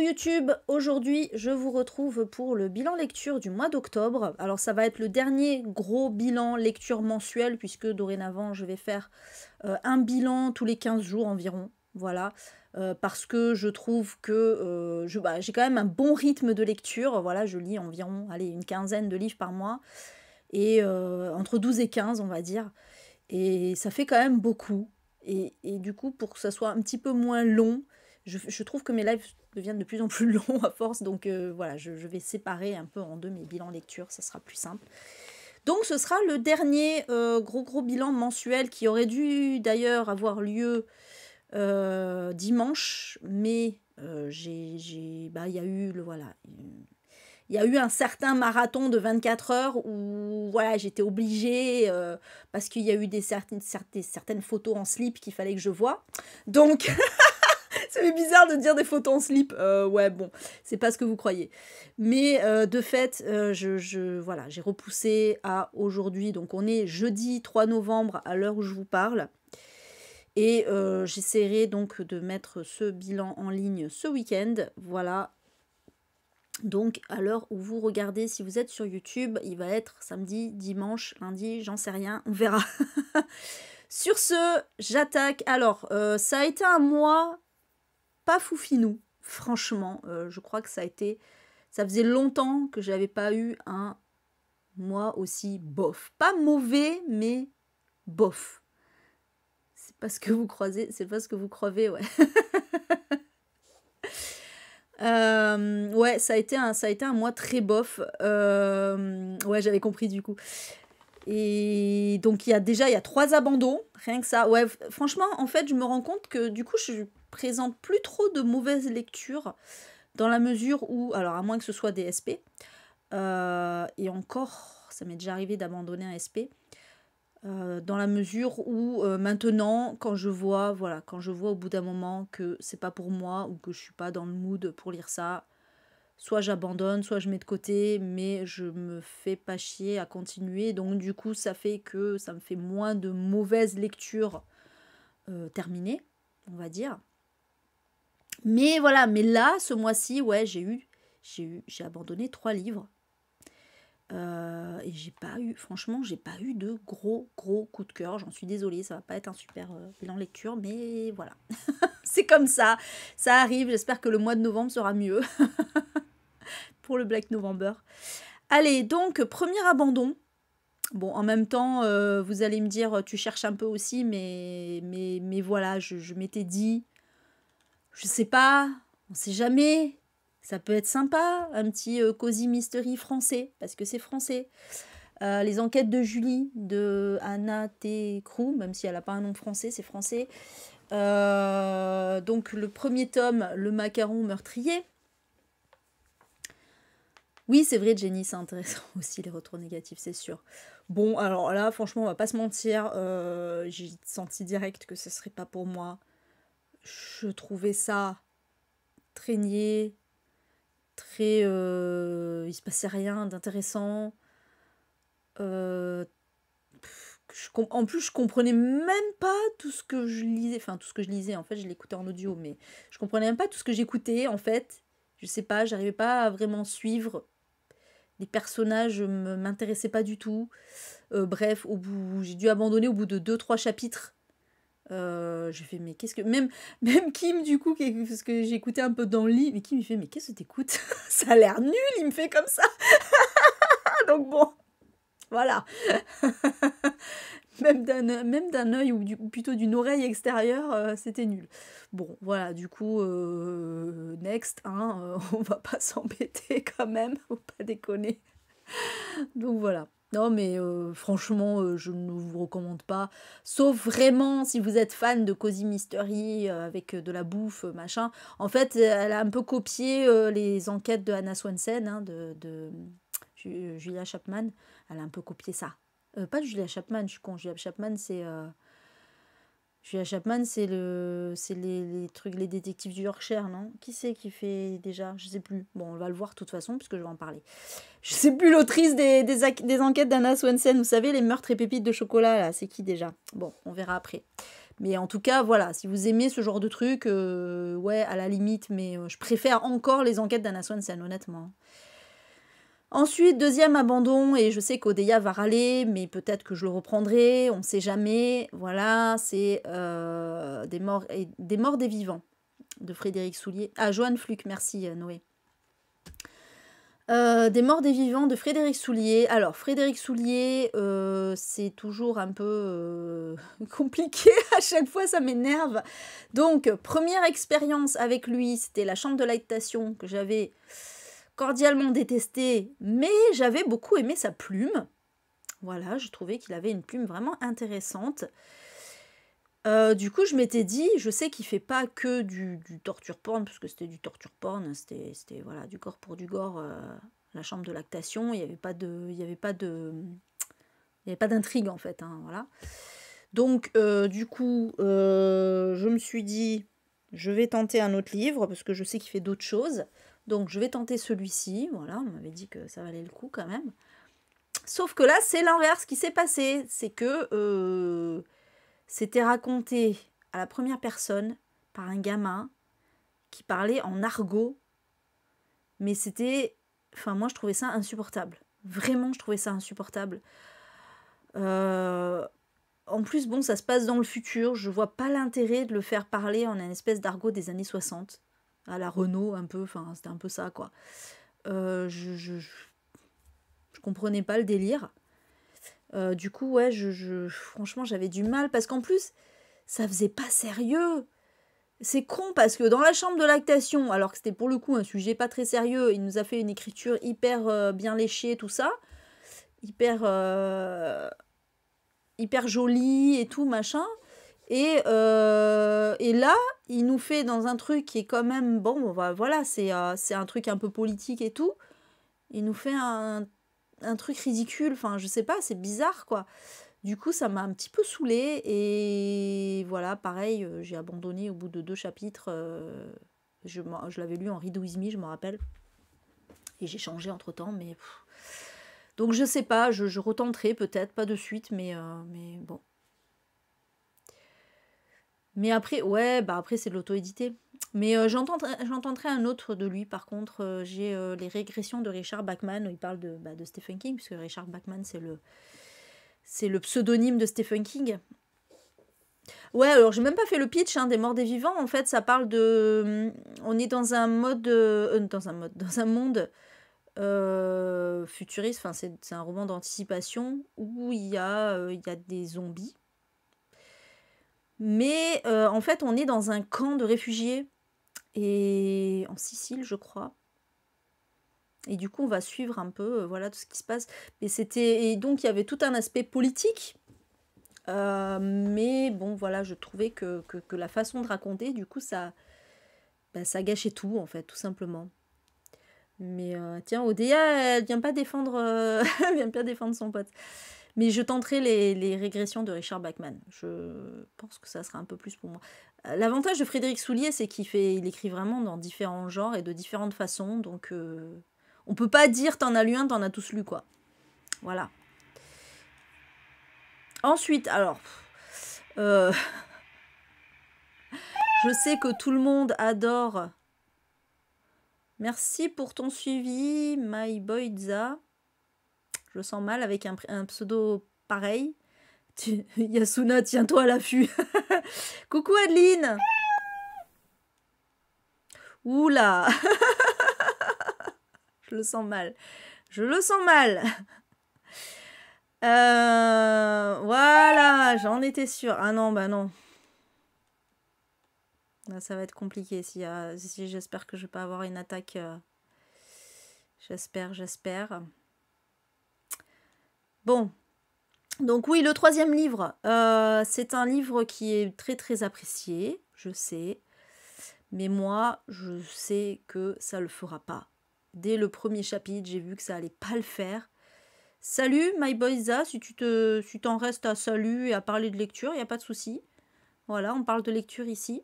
YouTube, aujourd'hui je vous retrouve pour le bilan lecture du mois d'octobre. Alors ça va être le dernier gros bilan lecture mensuel puisque dorénavant je vais faire euh, un bilan tous les 15 jours environ. Voilà, euh, parce que je trouve que euh, bah, j'ai quand même un bon rythme de lecture. Voilà, je lis environ allez, une quinzaine de livres par mois, et entre 12 et 15 on va dire. Et ça fait quand même beaucoup. et du coup, pour que ça soit un petit peu moins long, je, je, trouve que mes lives deviennent de plus en plus longs à force, donc euh, voilà, je, je, vais séparer un peu en deux mes bilans lecture, ça sera plus simple. Donc ce sera le dernier euh, gros gros bilan mensuel qui aurait dû d'ailleurs avoir lieu euh, dimanche, mais j'ai, bah il y a eu le voilà. Il y a eu un certain marathon de 24 heures où voilà, j'étais obligée parce qu'il y a eu des certaines, certaines, certaines photos en slip qu'il fallait que je voie. Donc ça fait bizarre de dire des photos en slip. Euh, ouais, bon, c'est pas ce que vous croyez. Mais euh, de fait, euh, je, voilà, j'ai repoussé à aujourd'hui. Donc on est jeudi 3 novembre à l'heure où je vous parle. Et j'essaierai donc de mettre ce bilan en ligne ce week-end. Voilà. Donc à l'heure où vous regardez, si vous êtes sur YouTube, il va être samedi, dimanche, lundi, j'en sais rien, on verra. Sur ce, j'attaque. Alors, ça a été un mois pas foufinou, franchement. Euh, je crois que ça a été. Ça faisait longtemps que j'avais pas eu un mois aussi bof. Pas mauvais, mais bof. C'est pas ce que vous croisez, c'est pas ce que vous crevez, ouais. Euh, ouais, ça a, été un, ça a été un mois très bof. Euh, ouais, j'avais compris du coup. Et donc, il y a déjà il y a trois abandons, rien que ça. Ouais, franchement, en fait, je me rends compte que du coup, je suis présente plus trop de mauvaises lectures dans la mesure où, alors à moins que ce soit des SP, euh, et encore, ça m'est déjà arrivé d'abandonner un SP, euh, dans la mesure où euh, maintenant, quand je vois, voilà, quand je vois au bout d'un moment que c'est pas pour moi ou que je suis pas dans le mood pour lire ça, soit j'abandonne, soit je mets de côté, mais je me fais pas chier à continuer. Donc du coup, ça fait que ça me fait moins de mauvaises lectures terminées, on va dire. Mais voilà, mais là, ce mois-ci, ouais, j'ai eu, j'ai eu, j'ai abandonné trois livres. Euh, et j'ai pas eu, franchement, j'ai pas eu de gros, gros coup de cœur. J'en suis désolée, ça va pas être un super euh, bilan lecture, mais voilà. C'est comme ça, ça arrive. J'espère que le mois de novembre sera mieux pour le Black November. Allez, donc, premier abandon. Bon, en même temps, euh, vous allez me dire, tu cherches un peu aussi, mais, mais, voilà, je m'étais dit, je sais pas, on sait jamais. Ça peut être sympa, un petit euh, cosy mystery français, parce que c'est français. Euh, les enquêtes de Julie, de Anna T. Crew, même si elle n'a pas un nom français, c'est français. Euh, donc le premier tome, Le macaron meurtrier. Oui, c'est vrai, Jenny, c'est intéressant aussi, les retours négatifs, c'est sûr. Bon, alors là, franchement, on va pas se mentir, j'ai senti direct que ce serait pas pour moi je trouvais ça très très. Euh, il se passait rien d'intéressant. Euh, en plus, je comprenais même pas tout ce que je lisais. Enfin, tout ce que je lisais, en fait, je l'écoutais en audio, mais je comprenais même pas tout ce que j'écoutais, en fait. Je sais pas, j'arrivais pas à vraiment suivre. Les personnages ne m'intéressaient pas du tout. Euh, bref, au bout, j'ai dû abandonner au bout de 2-3 chapitres euh, je fais mais qu'est-ce que même même Kim du coup parce que j'écoutais un peu dans le lit mais Kim il fait mais qu'est-ce que t'écoutes ça a l'air nul il me fait comme ça donc bon voilà même d'un même d'un œil ou, plutôt d'une oreille extérieure euh, c'était nul bon voilà du coup euh, next hein, euh, on va pas s'embêter quand même faut pas déconner donc voilà non, mais euh, franchement, euh, je ne vous recommande pas. Sauf vraiment si vous êtes fan de Cozy Mystery euh, avec de la bouffe, machin. En fait, elle a un peu copié les enquêtes de Anna Swanson, hein, de, de Julia Chapman. Elle a un peu copié ça. pas Julia Chapman, je suis con. Julia Chapman, c'est Julia Chapman, c'est le, c'est les, trucs, les détectives du Yorkshire, non Qui c'est qui fait déjà Je sais plus. Bon, on va le voir de toute façon, puisque je vais en parler. Je sais plus l'autrice des, des, enquêtes d'Anna Swensen. Vous savez, les meurtres et pépites de chocolat, là, c'est qui déjà Bon, on verra après. Mais en tout cas, voilà, si vous aimez ce genre de truc, euh, ouais, à la limite, mais euh, je préfère encore les enquêtes d'Anna Swensen, honnêtement. Ensuite, deuxième abandon, et je sais qu'Odeya va râler, mais peut-être que je le reprendrai, on ne sait jamais. Voilà, c'est euh, des, morts et, des morts des vivants de Frédéric Soulier. Ah, Joanne Fluc, merci euh, Noé. Euh, des morts des vivants de Frédéric Soulier. Alors, Frédéric Soulier, c'est toujours un peu compliqué. à chaque fois, ça m'énerve. Donc, première expérience avec lui, c'était la chambre de lactation que j'avais cordialement détesté, mais j'avais beaucoup aimé sa plume. Voilà, je trouvais qu'il avait une plume vraiment intéressante. Euh, du coup, je m'étais dit, je sais qu'il fait pas que du, torture porn, parce que c'était du torture porn, c'était voilà, du corps pour du gore, euh, la chambre de lactation, il n'y avait pas de. Il y avait pas de. pas d'intrigue en fait. Hein, voilà. Donc euh, du coup, je me suis dit, je vais tenter un autre livre, parce que je sais qu'il fait d'autres choses. Donc je vais tenter celui-ci. Voilà, on m'avait dit que ça valait le coup quand même. Sauf que là, c'est l'inverse qui s'est passé. C'est que euh, c'était raconté à la première personne par un gamin qui parlait en argot. Mais c'était... Enfin, moi, je trouvais ça insupportable. Vraiment, je trouvais ça insupportable. Euh, en plus, bon, ça se passe dans le futur. Je vois pas l'intérêt de le faire parler en un espèce d'argot des années 60 à la Renault, un peu, enfin, c'était un peu ça, quoi. Euh, je, je, comprenais pas le délire. Euh, du coup, ouais, je, franchement, j'avais du mal, parce qu'en plus, ça faisait pas sérieux. C'est con parce que dans la chambre de lactation, alors que c'était pour le coup un sujet pas très sérieux, il nous a fait une écriture hyper euh, bien léchée, tout ça, hyper hyper jolie et tout machin. Euh, et, là, il nous fait dans un truc qui est quand même, bon, bah, voilà, euh, c'est un truc un peu politique et tout. Il nous fait un, truc ridicule, enfin, je sais pas, c'est bizarre, quoi. Du coup, ça m'a un petit peu saoulée et voilà, pareil, euh, j'ai abandonné au bout de deux chapitres. je je l'avais lu en me, je me rappelle. Et j'ai changé entre-temps, mais... Donc je sais pas, je, je retenterai peut-être, pas de suite, mais, mais bon. Mais après, ouais, bah après c'est de l'auto-édité. Mais euh, j'entendrai un autre de lui, par contre, euh, j'ai euh, les régressions de Richard Bachman, où il parle de, bah, de Stephen King, puisque Richard Bachman, c'est le, c'est le pseudonyme de Stephen King. Ouais, alors j'ai même pas fait le pitch hein, des morts des vivants, en fait, ça parle de... Hum, on est dans un mode... dans un mode... Dans un monde futuriste, enfin c'est, un roman d'anticipation, où il y, a, il y a des zombies, mais euh, en fait, on est dans un camp de réfugiés, et en Sicile, je crois. Et du coup, on va suivre un peu, euh, voilà, tout ce qui se passe. Et c'était, donc il y avait tout un aspect politique. Euh, mais bon, voilà, je trouvais que, que, la façon de raconter, du coup, ça, ben, ça gâchait tout, en fait, tout simplement. Mais tiens, Odea, elle vient pas défendre, vient pas défendre son pote. Mais je tenterai les, régressions de Richard Bachman. Je pense que ça sera un peu plus pour moi. Euh, l'avantage de Frédéric Soulier, c'est qu'il fait, écrit vraiment dans différents genres et de différentes façons. Donc, on euh, on peut pas dire t'en as lu un, t'en as tous lu, quoi. Voilà. Ensuite, alors. Euh, je sais que tout le monde adore. Merci pour ton suivi, My Boyza. Je le sens mal avec un, pseudo pareil. Yasuna, tiens-toi à l'affût. Coucou Adeline Oula Je le sens mal. Je le sens mal. Euh, voilà, j'en étais sûre. Ah non, bah non. ça va être compliqué. Si, euh, si j'espère que je vais pas avoir une attaque. Euh, j'espère, j'espère. Bon. Donc oui, le troisième livre, euh, c'est un livre qui est très très apprécié, je sais. Mais moi, je sais que ça ne le fera pas. Dès le premier chapitre, j'ai vu que ça allait pas le faire. Salut, my boyza, si tu te, si t'en restes à salut et à parler de lecture, il n'y a pas de souci. Voilà, on parle de lecture ici.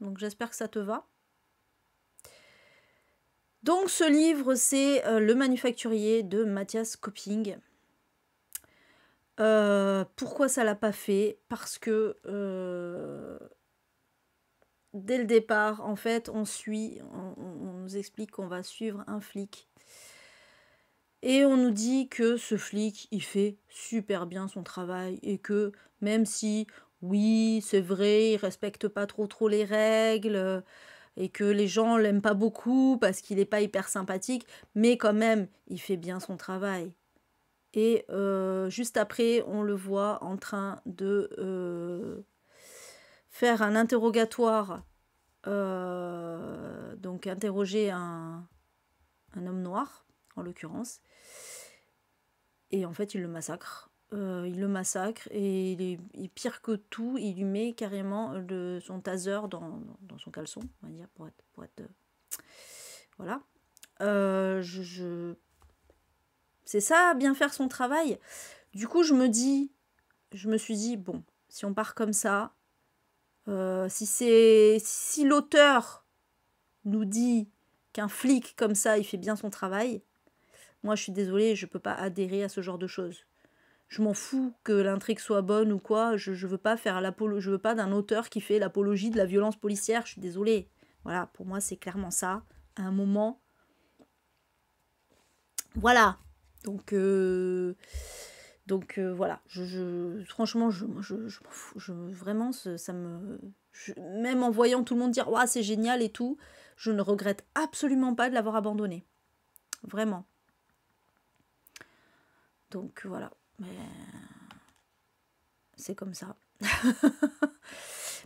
Donc j'espère que ça te va. Donc ce livre, c'est euh, Le Manufacturier de Matthias Copping. Euh, pourquoi ça l'a pas fait Parce que euh, dès le départ, en fait, on suit, on, nous explique qu'on va suivre un flic. Et on nous dit que ce flic, il fait super bien son travail et que même si, oui, c'est vrai, il respecte pas trop trop les règles euh, et que les gens l'aiment pas beaucoup parce qu'il n'est pas hyper sympathique, mais quand même, il fait bien son travail. Et euh, juste après, on le voit en train de euh, faire un interrogatoire, euh, donc interroger un, homme noir, en l'occurrence. Et en fait, il le massacre. il le massacre et il pire que tout, il lui met carrément son taser dans, son caleçon, on va dire, pour être. Pour être voilà. je, je c'est ça, bien faire son travail. Du coup, je me dis, je me suis dit, bon, si on part comme ça, euh, si c'est si l'auteur nous dit qu'un flic comme ça, il fait bien son travail, moi je suis désolée, je ne peux pas adhérer à ce genre de choses. Je m'en fous que l'intrigue soit bonne ou quoi, je, ne veux pas faire je veux pas d'un auteur qui fait l'apologie de la violence policière, je suis désolée. Voilà, pour moi c'est clairement ça. À un moment, voilà, donc, euh, donc euh, voilà, je, franchement, je, vraiment, ça me. même en voyant tout le monde dire, c'est génial et tout, je ne regrette absolument pas de l'avoir abandonné. Vraiment. Donc voilà. Mais c'est comme ça.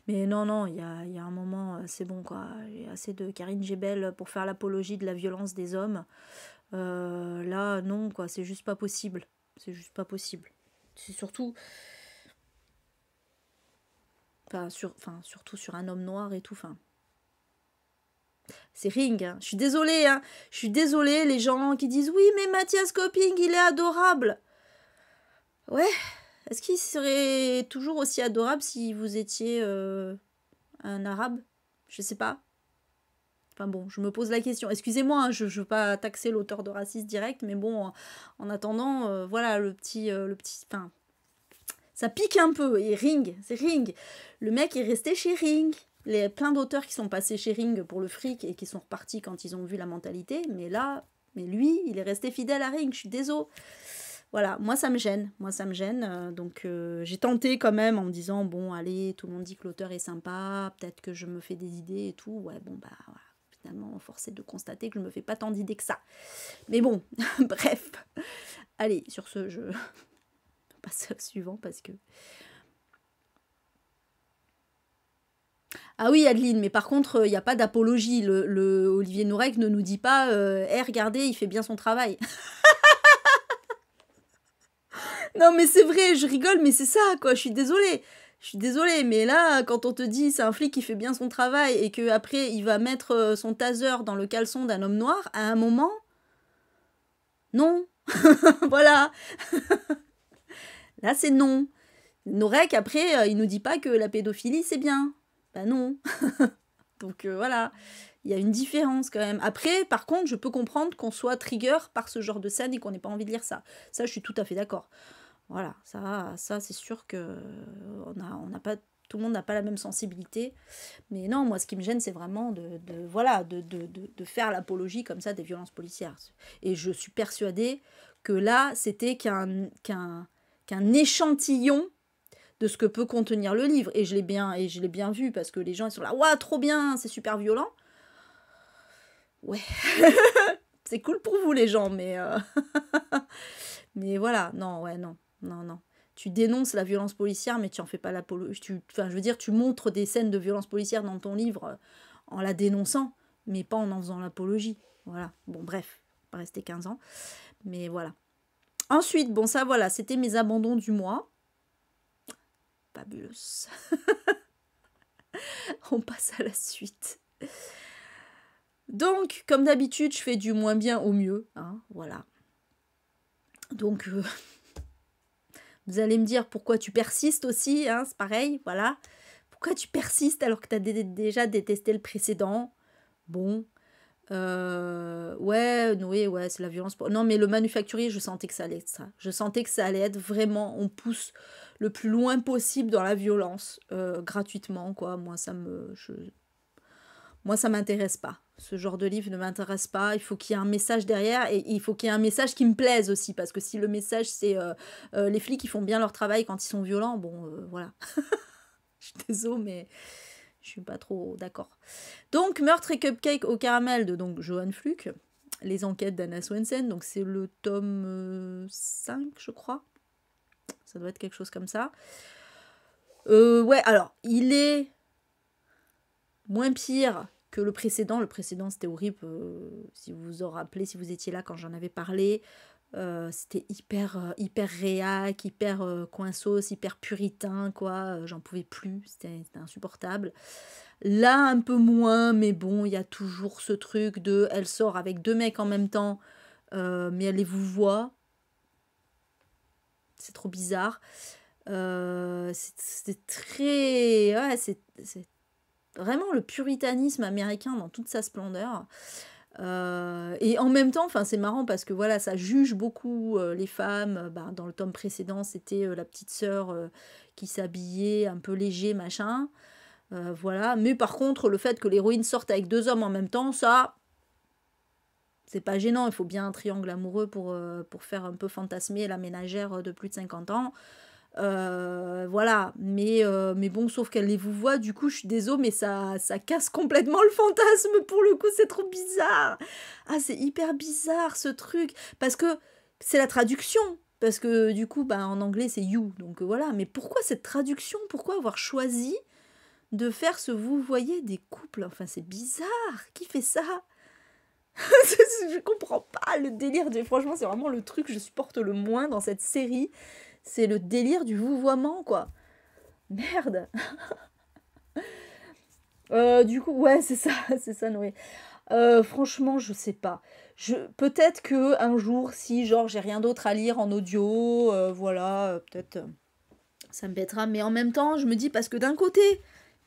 Mais non, non, il y a, un moment, c'est bon quoi. J'ai assez de Karine Gebel pour faire l'apologie de la violence des hommes. Euh, là, non, quoi, c'est juste pas possible. C'est juste pas possible. C'est surtout. Enfin, sur, enfin, surtout sur un homme noir et tout. Enfin, c'est Ring. Hein. Je suis désolée. Hein. Je suis désolée, les gens qui disent Oui, mais Mathias Coping, il est adorable. Ouais. Est-ce qu'il serait toujours aussi adorable si vous étiez euh, un arabe Je sais pas. Enfin bon, je me pose la question. Excusez-moi, hein, je ne veux pas taxer l'auteur de racisme direct, mais bon, en, attendant, euh, voilà, le petit. Euh, le petit enfin, ça pique un peu. Et Ring, c'est Ring. Le mec est resté chez Ring. Il y a plein d'auteurs qui sont passés chez Ring pour le fric et qui sont repartis quand ils ont vu la mentalité, mais là, mais lui, il est resté fidèle à Ring, je suis désolée. Voilà, moi ça me gêne, moi ça me gêne. Euh, donc j'ai tenté quand même en me disant, bon allez, tout le monde dit que l'auteur est sympa, peut-être que je me fais des idées et tout. Ouais, bon bah voilà finalement, forcé de constater que je ne me fais pas tant d'idées que ça. Mais bon, bref. Allez, sur ce, je passe au suivant parce que. Ah oui, Adeline, mais par contre, il euh, n'y a pas d'apologie. Le, Olivier Nourek ne nous dit pas euh, Eh, regardez, il fait bien son travail. non, mais c'est vrai, je rigole, mais c'est ça, quoi. Je suis désolée je suis désolée, mais là, quand on te dit c'est un flic qui fait bien son travail et que après il va mettre euh, son taser dans le caleçon d'un homme noir, à un moment, non, voilà, là c'est non. Norek après, euh, il nous dit pas que la pédophilie c'est bien, ben non. Donc euh, voilà, il y a une différence quand même. Après, par contre, je peux comprendre qu'on soit trigger par ce genre de scène et qu'on n'ait pas envie de lire ça. Ça, je suis tout à fait d'accord. Voilà, ça, ça c'est sûr que euh, on a, on pas, tout le monde n'a pas la même sensibilité. Mais non, moi, ce qui me gêne, c'est vraiment de, voilà, de, faire l'apologie comme ça des violences policières. Et je suis persuadée que là, c'était qu'un échantillon de ce que peut contenir le livre. Et je l'ai bien, et je l'ai bien vu parce que les gens ils sont là, waouh, trop bien, c'est super violent. Ouais, c'est cool pour vous les gens, mais euh, mais voilà, non, ouais, non non, non. Tu dénonces la violence policière, mais tu en fais pas l'apologie. tu, Enfin, je veux dire, tu montres des scènes de violence policière dans ton livre euh, en la dénonçant, mais pas en en faisant l'apologie. Voilà. Bon, bref, pas rester 15 ans. Mais voilà. Ensuite, bon, ça, voilà, c'était mes abandons du mois. Fabuleuse. On passe à la suite. Donc, comme d'habitude, je fais du moins bien au mieux. Hein, voilà. Donc, euh, vous allez me dire pourquoi tu persistes aussi, hein, c'est pareil, voilà. Pourquoi tu persistes alors que tu as déjà détesté le précédent Bon. Euh, ouais, ouais, c'est la violence. Non, mais le manufacturier, je sentais que ça allait être ça. Je sentais que ça allait être vraiment, on pousse le plus loin possible dans la violence, euh, gratuitement, quoi. Moi, ça me... Moi, ça m'intéresse pas ce genre de livre ne m'intéresse pas. Il faut qu'il y ait un message derrière et il faut qu'il y ait un message qui me plaise aussi. Parce que si le message, c'est euh, euh, les flics, qui font bien leur travail quand ils sont violents, bon, euh, voilà. je suis désolée, mais je suis pas trop d'accord. Donc, Meurtre et Cupcake au caramel de donc, Johan Fluke Les enquêtes d'Anna Swensen. Donc, c'est le tome 5, je crois. Ça doit être quelque chose comme ça. ouais, alors, il est moins pire que le précédent. Le précédent, c'était horrible. Euh, si vous vous en rappelez, si vous étiez là quand j'en avais parlé, euh, c'était hyper, euh, hyper réac, hyper euh, hyper puritain, quoi. J'en pouvais plus, c'était insupportable. Là, un peu moins, mais bon, il y a toujours ce truc de elle sort avec deux mecs en même temps, mais elle les vous voit. C'est trop bizarre. c'est très. Ouais, c'est vraiment le puritanisme américain dans toute sa splendeur. Euh, et en même temps, c'est marrant parce que voilà, ça juge beaucoup euh, les femmes. Bah, dans le tome précédent, c'était euh, la petite sœur qui s'habillait un peu léger, machin. voilà. Mais par contre, le fait que l'héroïne sorte avec deux hommes en même temps, ça, c'est pas gênant. Il faut bien un triangle amoureux pour, pour faire un peu fantasmer la ménagère de plus de 50 ans. Euh, voilà, mais, euh, mais bon, sauf qu'elle les vous voit, du coup, je suis désolée, mais ça, ça casse complètement le fantasme pour le coup, c'est trop bizarre. Ah, c'est hyper bizarre ce truc, parce que c'est la traduction, parce que du coup, bah, en anglais, c'est you, donc voilà, mais pourquoi cette traduction Pourquoi avoir choisi de faire ce vous voyez des couples Enfin, c'est bizarre, qui fait ça je comprends pas le délire. Franchement, c'est vraiment le truc que je supporte le moins dans cette série. C'est le délire du vouvoiement, quoi. Merde euh, Du coup, ouais, c'est ça, c'est ça, Noé. Euh, franchement, je sais pas. Je, peut-être que un jour, si genre j'ai rien d'autre à lire en audio, euh, voilà, peut-être ça me pètera. Mais en même temps, je me dis parce que d'un côté,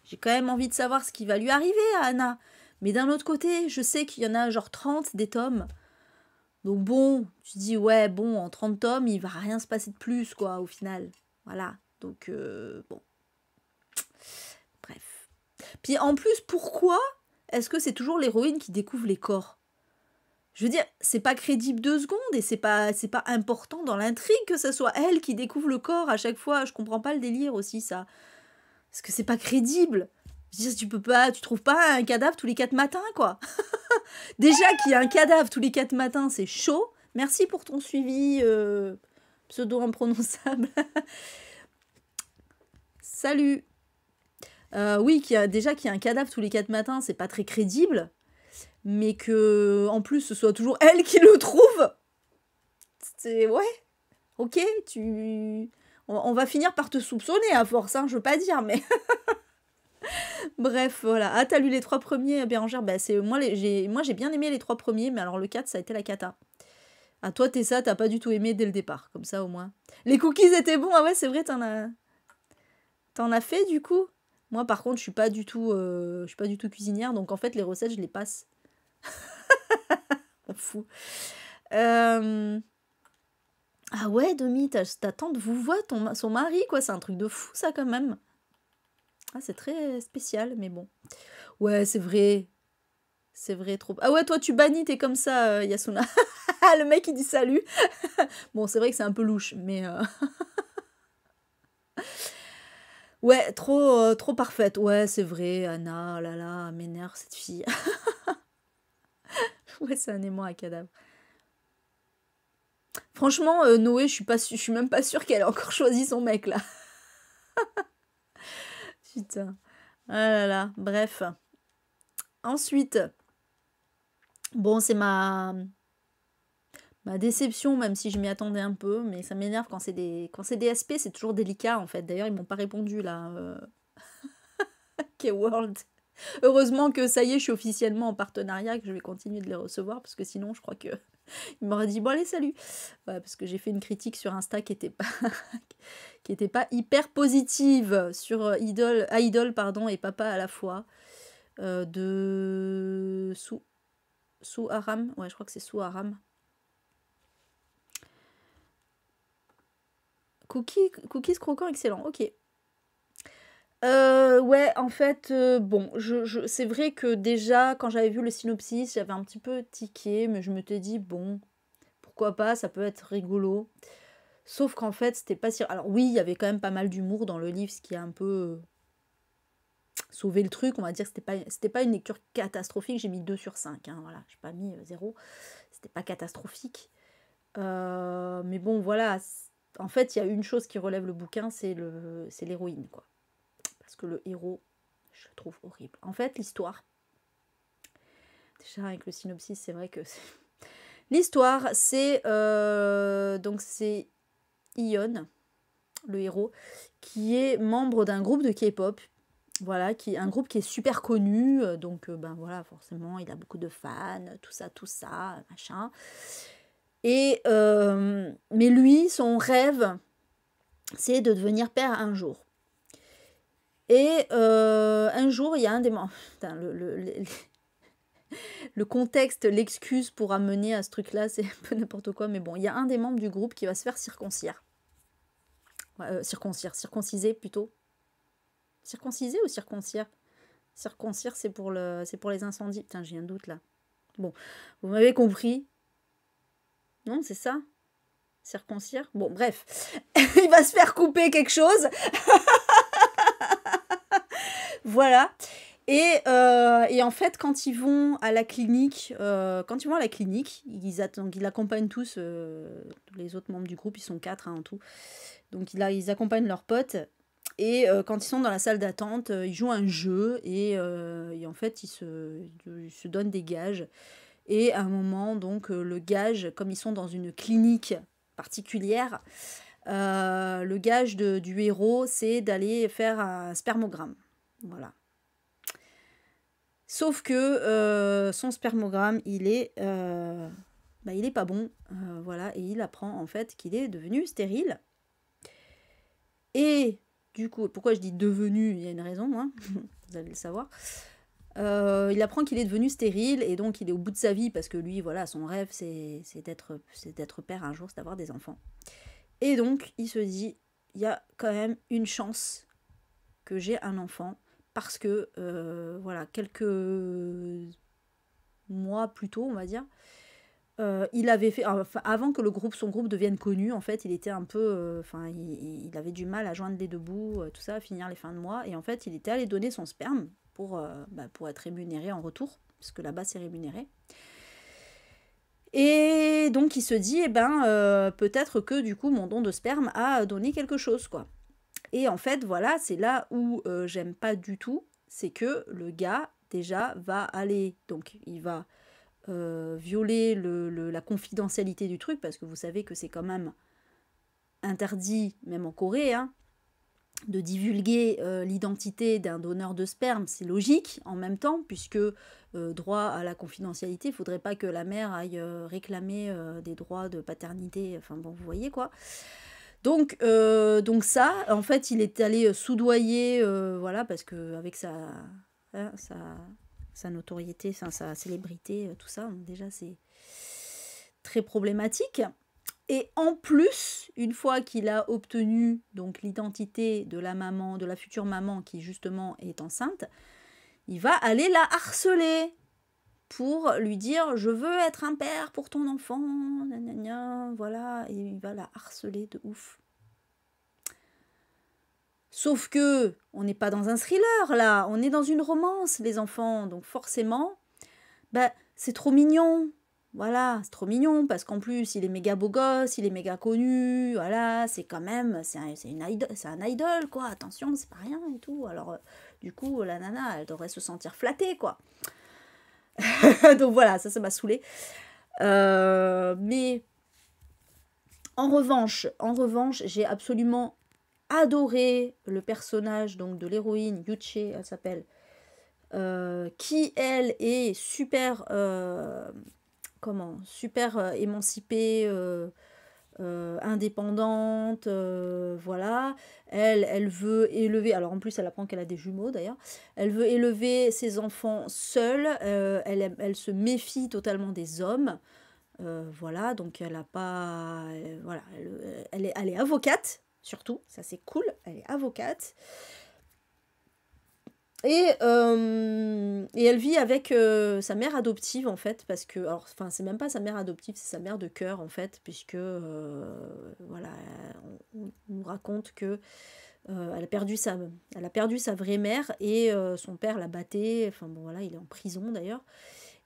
j'ai quand même envie de savoir ce qui va lui arriver à Anna. Mais d'un autre côté, je sais qu'il y en a genre 30 des tomes. Donc bon, tu dis ouais, bon, en 30 tomes, il va rien se passer de plus, quoi, au final. Voilà. Donc euh, bon. Bref. Puis en plus, pourquoi est-ce que c'est toujours l'héroïne qui découvre les corps Je veux dire, c'est pas crédible deux secondes et c'est pas c'est pas important dans l'intrigue que ce soit elle qui découvre le corps à chaque fois. Je comprends pas le délire aussi ça. Parce que c'est pas crédible. Je tu peux pas, tu trouves pas un cadavre tous les quatre matins, quoi. Déjà qu'il y a un cadavre tous les quatre matins, c'est chaud. Merci pour ton suivi, euh, pseudo imprononçable. Salut. Euh, oui, qu'il y a, déjà qu'il y a un cadavre tous les quatre matins, c'est pas très crédible. Mais que, en plus, ce soit toujours elle qui le trouve. C'est. Ouais. Ok, tu. On, on va finir par te soupçonner à force, hein, je veux pas dire, mais. Bref, voilà. Ah, t'as lu les trois premiers, euh, Bérangère bah, c'est Moi, j'ai bien aimé les trois premiers, mais alors le 4, ça a été la cata. Ah, toi, t'es ça, t'as pas du tout aimé dès le départ, comme ça au moins. Les cookies étaient bons, ah ouais, c'est vrai, t'en as. T'en as fait du coup Moi, par contre, je suis pas du tout, euh, je suis pas du tout cuisinière, donc en fait, les recettes, je les passe. On fout. Euh, ah ouais, Demi, ta tante vous voit ton, son mari, quoi. C'est un truc de fou, ça, quand même. Ah, c'est très spécial, mais bon. Ouais, c'est vrai. C'est vrai, trop. Ah ouais, toi, tu bannis, t'es comme ça, euh, Yasuna. le mec, il dit salut. bon, c'est vrai que c'est un peu louche, mais. Euh. ouais, trop, euh, trop parfaite. Ouais, c'est vrai, Anna. Oh là là, m'énerve cette fille. ouais, c'est un aimant à cadavre. Franchement, Noé, je suis, pas je suis même pas sûre qu'elle ait encore choisi son mec, là. Putain. Ah là là, bref. Ensuite, bon, c'est ma ma déception, même si je m'y attendais un peu, mais ça m'énerve quand c'est des quand c'est des SP, c'est toujours délicat en fait. D'ailleurs, ils m'ont pas répondu là. Euh. K-World. Heureusement que ça y est, je suis officiellement en partenariat, que je vais continuer de les recevoir, parce que sinon, je crois que il m'aurait dit bon allez salut parce que j'ai fait une critique sur Insta qui était pas qui était pas hyper positive sur euh, Idol Idol pardon et Papa à la fois euh, de sous sous Aram ouais je crois que c'est sous Aram Cookies, cookies croquants, excellent. Ok. Euh, ouais, en fait, euh, bon, je, c'est vrai que déjà, quand j'avais vu le synopsis, j'avais un petit peu tiqué, mais je me suis dit, bon, pourquoi pas, ça peut être rigolo. Sauf qu'en fait, c'était pas si. Alors, oui, il y avait quand même pas mal d'humour dans le livre, ce qui a un peu euh, sauvé le truc. On va dire que c'était pas, pas une lecture catastrophique. J'ai mis 2 sur 5. Hein, voilà, j'ai pas mis 0. Euh, c'était pas catastrophique. mais bon, voilà. En fait, il y a une chose qui relève le bouquin, c'est l'héroïne, quoi parce que le héros, je le trouve horrible. En fait, l'histoire, déjà avec le synopsis, c'est vrai que l'histoire, c'est euh, donc c'est Ion, le héros, qui est membre d'un groupe de K-pop. Voilà, qui un groupe qui est super connu, euh, donc euh, ben voilà, forcément, il a beaucoup de fans, tout ça, tout ça, machin. Et mais lui, son rêve, c'est de devenir père un jour. Et euh, un jour, il y a un des... membres. le, contexte, l'excuse pour amener à ce truc-là, c'est un peu n'importe quoi. Mais bon, il y a un des membres du groupe qui va se faire circoncire. Euh, circoncire, circonciser plutôt. Circonciser ou circoncire Circoncire, c'est pour, le, c'est pour les incendies. Putain, j'ai un doute là. Bon, vous m'avez compris. Non, c'est ça Circoncire Bon, bref. il va se faire couper quelque chose. Voilà. Euh, et, en fait, quand ils vont à la clinique, euh, quand ils vont à la clinique, ils, attendent, ils accompagnent euh, tous, les autres membres du groupe, ils sont quatre hein, en tout. Donc là, ils accompagnent leurs potes. Et quand ils sont dans la salle d'attente, ils jouent un jeu et, en fait, ils se, donnent des gages. Et à un moment, donc, le gage, comme ils sont dans une clinique particulière, le gage de, du héros, c'est d'aller faire un spermogramme. Voilà. Sauf que euh, son spermogramme, il est, euh, bah, il est pas bon, euh, voilà, et il apprend en fait qu'il est devenu stérile. Et du coup, pourquoi je dis devenu Il y a une raison, hein, vous allez le savoir. il apprend qu'il est devenu stérile et donc il est au bout de sa vie parce que lui, voilà, son rêve, c'est d'être, c'est d'être père un jour, c'est d'avoir des enfants. Et donc, il se dit, il y a quand même une chance que j'ai un enfant parce que euh, voilà, quelques mois plus tôt, on va dire, euh, il avait fait avant que le groupe, son groupe devienne connu, en fait, il était un peu, euh, enfin, il, avait du mal à joindre les deux bouts, tout ça, à finir les fins de mois, et en fait, il était allé donner son sperme pour, bah, être rémunéré en retour, parce que là-bas, c'est rémunéré. Et donc il se dit, eh ben, peut-être que du coup mon don de sperme a donné quelque chose, quoi. Et en fait, voilà, c'est là où euh, j'aime pas du tout, c'est que le gars, déjà, va aller, donc il va euh, violer la confidentialité du truc, parce que vous savez que c'est quand même interdit, même en Corée, hein, de divulguer euh, l'identité d'un donneur de sperme, c'est logique en même temps, puisque droit à la confidentialité, il ne faudrait pas que la mère aille réclamer des droits de paternité, enfin bon, vous voyez quoi. Donc, euh, donc ça, en fait, il est allé euh, soudoyer, euh, voilà, parce que avec sa, hein, sa, sa, notoriété, sa célébrité, tout ça, déjà, c'est très problématique. Et en plus, une fois qu'il a obtenu donc l'identité de la maman, de la future maman qui justement est enceinte, il va aller la harceler pour lui dire je veux être un père pour ton enfant, voilà, et il va la harceler de ouf. Sauf que on n'est pas dans un thriller là, on est dans une romance les enfants, donc forcément, bah, c'est trop mignon, voilà, c'est trop mignon parce qu'en plus il est méga beau gosse, il est méga connu, voilà, c'est quand même, c'est un, un, idol quoi, attention, c'est pas rien et tout. Alors euh, du coup la nana, elle devrait se sentir flattée quoi. Donc voilà, ça, ça m'a saoulé. Euh, mais en revanche, en revanche, j'ai absolument adoré le personnage donc de l'héroïne Yuchi, elle s'appelle, euh, qui elle est super, euh, comment, super émancipée, euh, indépendante, euh, voilà. Elle, elle veut élever, alors en plus elle apprend qu'elle a des jumeaux d'ailleurs, elle veut élever ses enfants seule, euh, elle, elle se méfie totalement des hommes, voilà, donc elle n'a pas, voilà, est, elle est avocate, surtout, ça c'est cool, elle est avocate. Et, euh, et, elle vit avec euh, sa mère adoptive en fait, parce que, alors, enfin, c'est même pas sa mère adoptive, c'est sa mère de cœur en fait, puisque, euh, voilà, on, nous raconte que elle, a perdu sa, elle a perdu sa vraie mère et son père l'a battée, enfin bon, voilà, il est en prison d'ailleurs.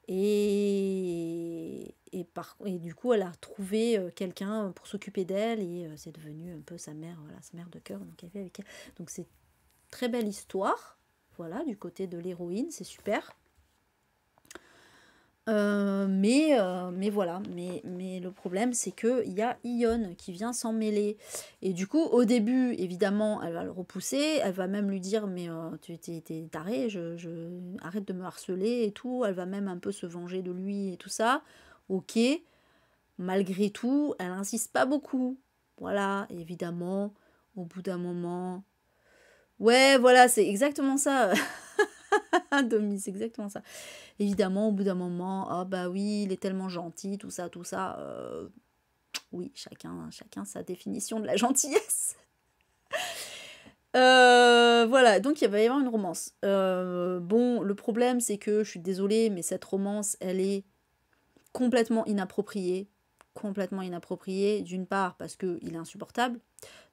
Et, et, par, et du coup, elle a trouvé quelqu'un pour s'occuper d'elle et c'est devenu un peu sa mère, voilà, sa mère de cœur, donc elle vit avec elle. Donc c'est très belle histoire voilà, du côté de l'héroïne, c'est super. Euh, euh, mais, voilà, mais, mais le problème c'est qu'il y a Ion qui vient s'en mêler. Et du coup, au début, évidemment, elle va le repousser, elle va même lui dire Mais euh, tu t'es taré, je, arrête de me harceler et tout. Elle va même un peu se venger de lui et tout ça. Ok, malgré tout, elle insiste pas beaucoup. Voilà, évidemment, au bout d'un moment, Ouais, voilà, c'est exactement ça. Domi, c'est exactement ça. Évidemment, au bout d'un moment, ah bah oui, il est tellement gentil, tout ça, tout ça. Euh, oui, chacun, chacun sa définition de la gentillesse. Euh, voilà, donc il va y avoir une romance. Euh, bon, le problème, c'est que je suis désolée, mais cette romance, elle est complètement inappropriée complètement inapproprié, d'une part parce qu'il est insupportable,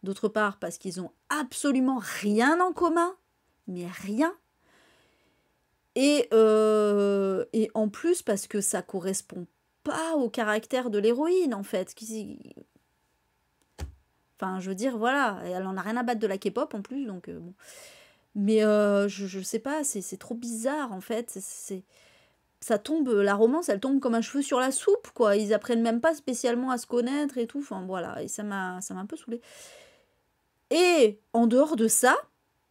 d'autre part parce qu'ils ont absolument rien en commun, mais rien. Et, euh, et en plus parce que ça correspond pas au caractère de l'héroïne en fait. Enfin, je veux dire, voilà, elle en a rien à battre de la K-pop en plus, donc euh, bon. Mais euh, je, je sais pas, c'est trop bizarre en fait. C'est tombe, la romance, elle tombe comme un cheveu sur la soupe, quoi. Ils apprennent même pas spécialement à se connaître et tout. Enfin, voilà. Et ça m'a, ça un peu saoulé. Et en dehors de ça,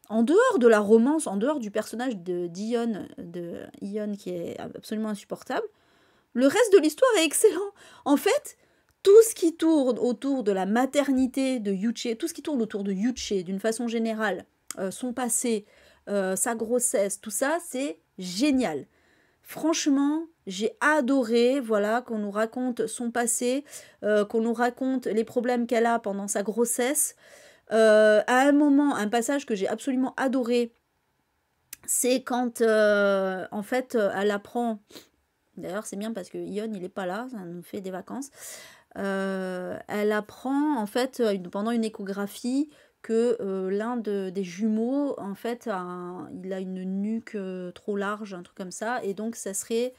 en dehors de la romance, en dehors du personnage de Dion, de Ion qui est absolument insupportable, le reste de l'histoire est excellent. En fait, tout ce qui tourne autour de la maternité de Yuche, tout ce qui tourne autour de Yuche d'une façon générale, euh, son passé, euh, sa grossesse, tout ça, c'est génial. Franchement, j'ai adoré, voilà, qu'on nous raconte son passé, euh, qu'on nous raconte les problèmes qu'elle a pendant sa grossesse. Euh, à un moment, un passage que j'ai absolument adoré, c'est quand, euh, en fait, elle apprend. D'ailleurs, c'est bien parce que Ion, il n'est pas là, ça nous fait des vacances. elle apprend, en fait, pendant une échographie, que euh, l'un des jumeaux, en fait, il a une nuque euh, trop large, un truc comme ça, et donc ça serait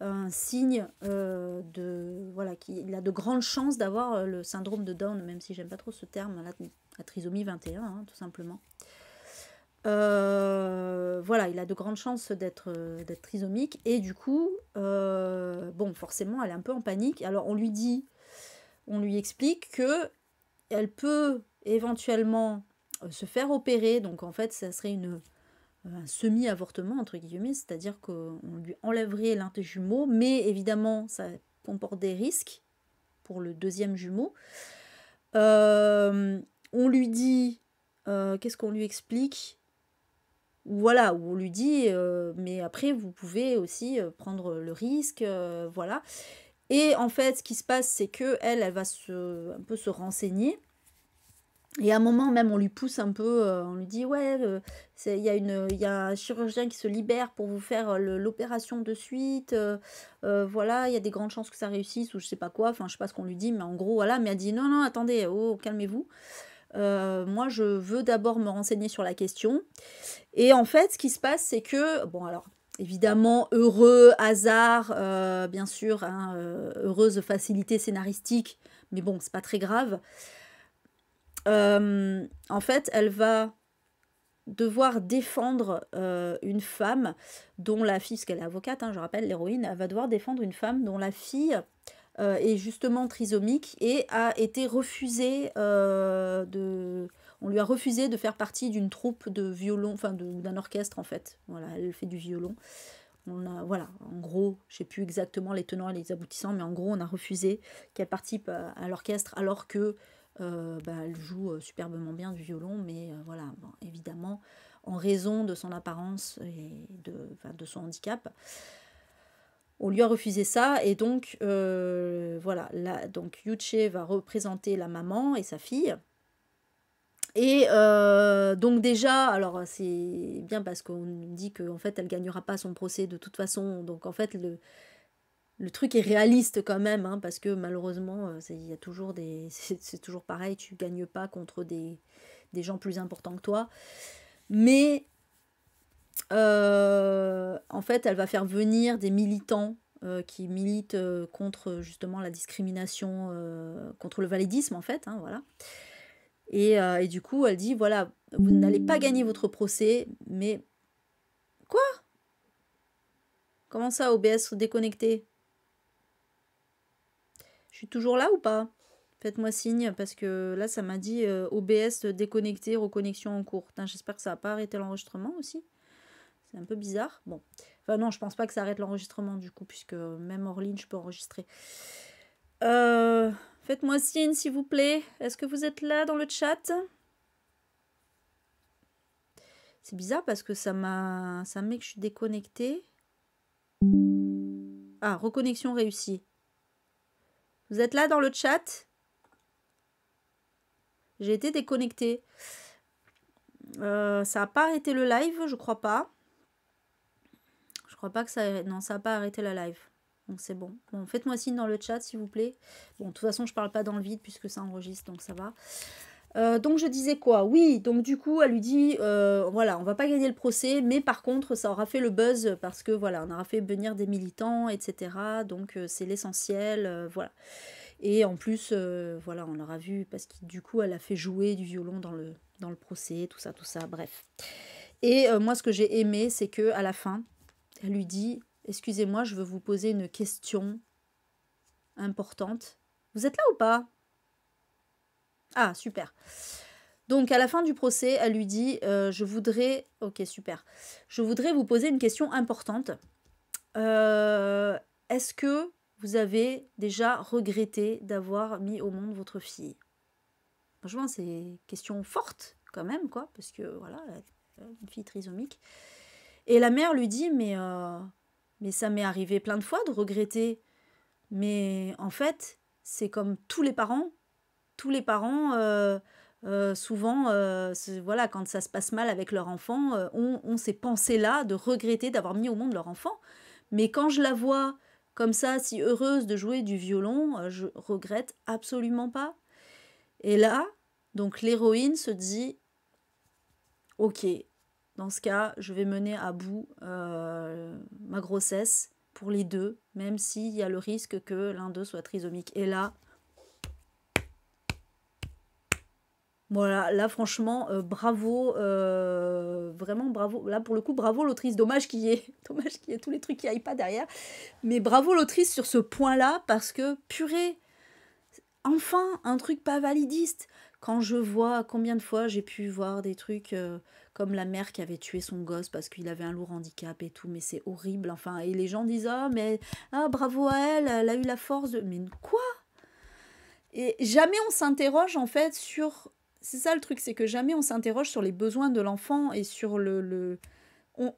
un signe euh, de voilà qu'il a de grandes chances d'avoir le syndrome de Down, même si j'aime pas trop ce terme, la, trisomie 21, hein, tout simplement. voilà, il a de grandes chances d'être d'être trisomique et du coup, bon, forcément, elle est un peu en panique. Alors on lui dit, on lui explique que elle peut éventuellement euh, se faire opérer. Donc en fait, ça serait une, euh, un semi-avortement, entre guillemets, c'est-à-dire qu'on lui enlèverait l'un des jumeaux, mais évidemment, ça comporte des risques pour le deuxième jumeau. Euh, on lui dit, qu'est-ce qu'on lui explique voilà, on lui dit, mais après, vous pouvez aussi prendre le risque, voilà. Et en fait, ce qui se passe, c'est que elle, va se, un peu se renseigner et à un moment même, on lui pousse un peu, euh, on lui dit ouais, euh, il y, a un chirurgien qui se libère pour vous faire euh, l'opération de suite. voilà, il y a des grandes chances que ça réussisse ou je sais pas quoi. Enfin, je sais pas ce qu'on lui dit, mais en gros voilà. Mais elle dit non non, attendez, oh calmez-vous. moi, je veux d'abord me renseigner sur la question. Et en fait, ce qui se passe, c'est que bon alors. Évidemment, heureux, hasard, bien sûr, hein, heureuse facilité scénaristique, mais bon, c'est pas très grave. Euh, en fait, elle va devoir défendre euh, une femme dont la fille, parce qu'elle est avocate, hein, je rappelle, l'héroïne, elle va devoir défendre une femme dont la fille euh, est justement trisomique et a été refusée de... On lui a refusé de faire partie d'une troupe de violon, enfin d'un orchestre en fait. Voilà, elle fait du violon. On a, voilà, en gros, je sais plus exactement les tenants et les aboutissants, mais en gros, on a refusé qu'elle participe à l'orchestre alors que euh, bah, elle joue euh, superbement bien du violon, mais euh, voilà, évidemment, en raison de son apparence et de, son handicap, on lui a refusé ça. Et donc, voilà, là, donc Yuche va représenter la maman et sa fille. Et donc déjà, alors c'est bien parce qu'on dit qu'en fait elle gagnera pas son procès de toute façon. Donc en fait le, le truc est réaliste quand même, hein, parce que malheureusement, euh, il y a toujours des. C'est toujours pareil, tu gagnes pas contre des, des gens plus importants que toi. Mais euh, en fait, elle va faire venir des militants euh, qui militent contre justement la discrimination, contre le validisme en fait, hein, voilà. Et, et du coup, elle dit voilà, vous n'allez pas gagner votre procès, mais quoi Comment ça, OBS déconnecté toujours là ou pas Faites-moi signe parce que là, ça m'a dit euh, OBS déconnecté, reconnexion en cours. J'espère que ça n'a pas arrêté l'enregistrement aussi. C'est un peu bizarre. Bon. Enfin, non, je pense pas que ça arrête l'enregistrement du coup, puisque même hors ligne, je peux enregistrer. Euh, faites-moi signe, s'il vous plaît. Est-ce que vous êtes là dans le chat C'est bizarre parce que ça m'a. ça me met que je suis déconnectée. Ah, reconnexion réussie. Vous êtes là dans le chat J'ai été déconnectée. Euh, ça n'a pas arrêté le live, je crois pas. Je crois pas que ça... Non, ça n'a pas arrêté la live. Donc c'est bon. Bon, faites-moi signe dans le chat, s'il vous plaît. Bon, de toute façon, je parle pas dans le vide puisque ça enregistre, donc ça va. Euh, donc je disais quoi Oui, donc du coup, elle lui dit, euh, voilà, on va pas gagner le procès, mais par contre, ça aura fait le buzz parce que voilà, on aura fait venir des militants, etc. Donc euh, c'est l'essentiel, voilà. Et en plus, voilà, on l'aura vu parce que du coup, elle a fait jouer du violon dans le, dans le procès, tout ça, tout ça, bref. Et moi, ce que j'ai aimé, c'est que à la fin, elle lui dit, excusez-moi, je veux vous poser une question importante. Vous êtes là ou pas ah, super. Donc à la fin du procès, elle lui dit euh, Je voudrais. Ok, super. Je voudrais vous poser une question importante. Euh, est-ce que vous avez déjà regretté d'avoir mis au monde votre fille Franchement, c'est une question forte quand même, quoi, parce que voilà, une fille trisomique. Et la mère lui dit Mais, euh, mais ça m'est arrivé plein de fois de regretter. Mais en fait, c'est comme tous les parents, tous les parents, euh, euh, souvent, euh, voilà, quand ça se passe mal avec leur enfant, ont, ces pensées-là de regretter d'avoir mis au monde leur enfant. Mais quand je la vois comme ça, si heureuse de jouer du violon, je regrette absolument pas. Et là, donc l'héroïne se dit, ok, dans ce cas, je vais mener à bout ma grossesse pour les deux, même s'il y a le risque que l'un d'eux soit trisomique. Et là, Voilà, là franchement, euh, bravo, euh, vraiment bravo. Là pour le coup, bravo l'autrice. Dommage qu'il y ait, dommage qu'il y ait tous les trucs qui aillent pas derrière. Mais bravo l'autrice sur ce point-là parce que purée, enfin un truc pas validiste. Quand je vois combien de fois j'ai pu voir des trucs euh, comme la mère qui avait tué son gosse parce qu'il avait un lourd handicap et tout, mais c'est horrible. Enfin, et les gens disent ah mais ah bravo à elle, elle a eu la force de. Mais quoi Et jamais on s'interroge en fait sur c'est ça le truc, c'est que jamais on s'interroge sur les besoins de l'enfant et sur le. le... On...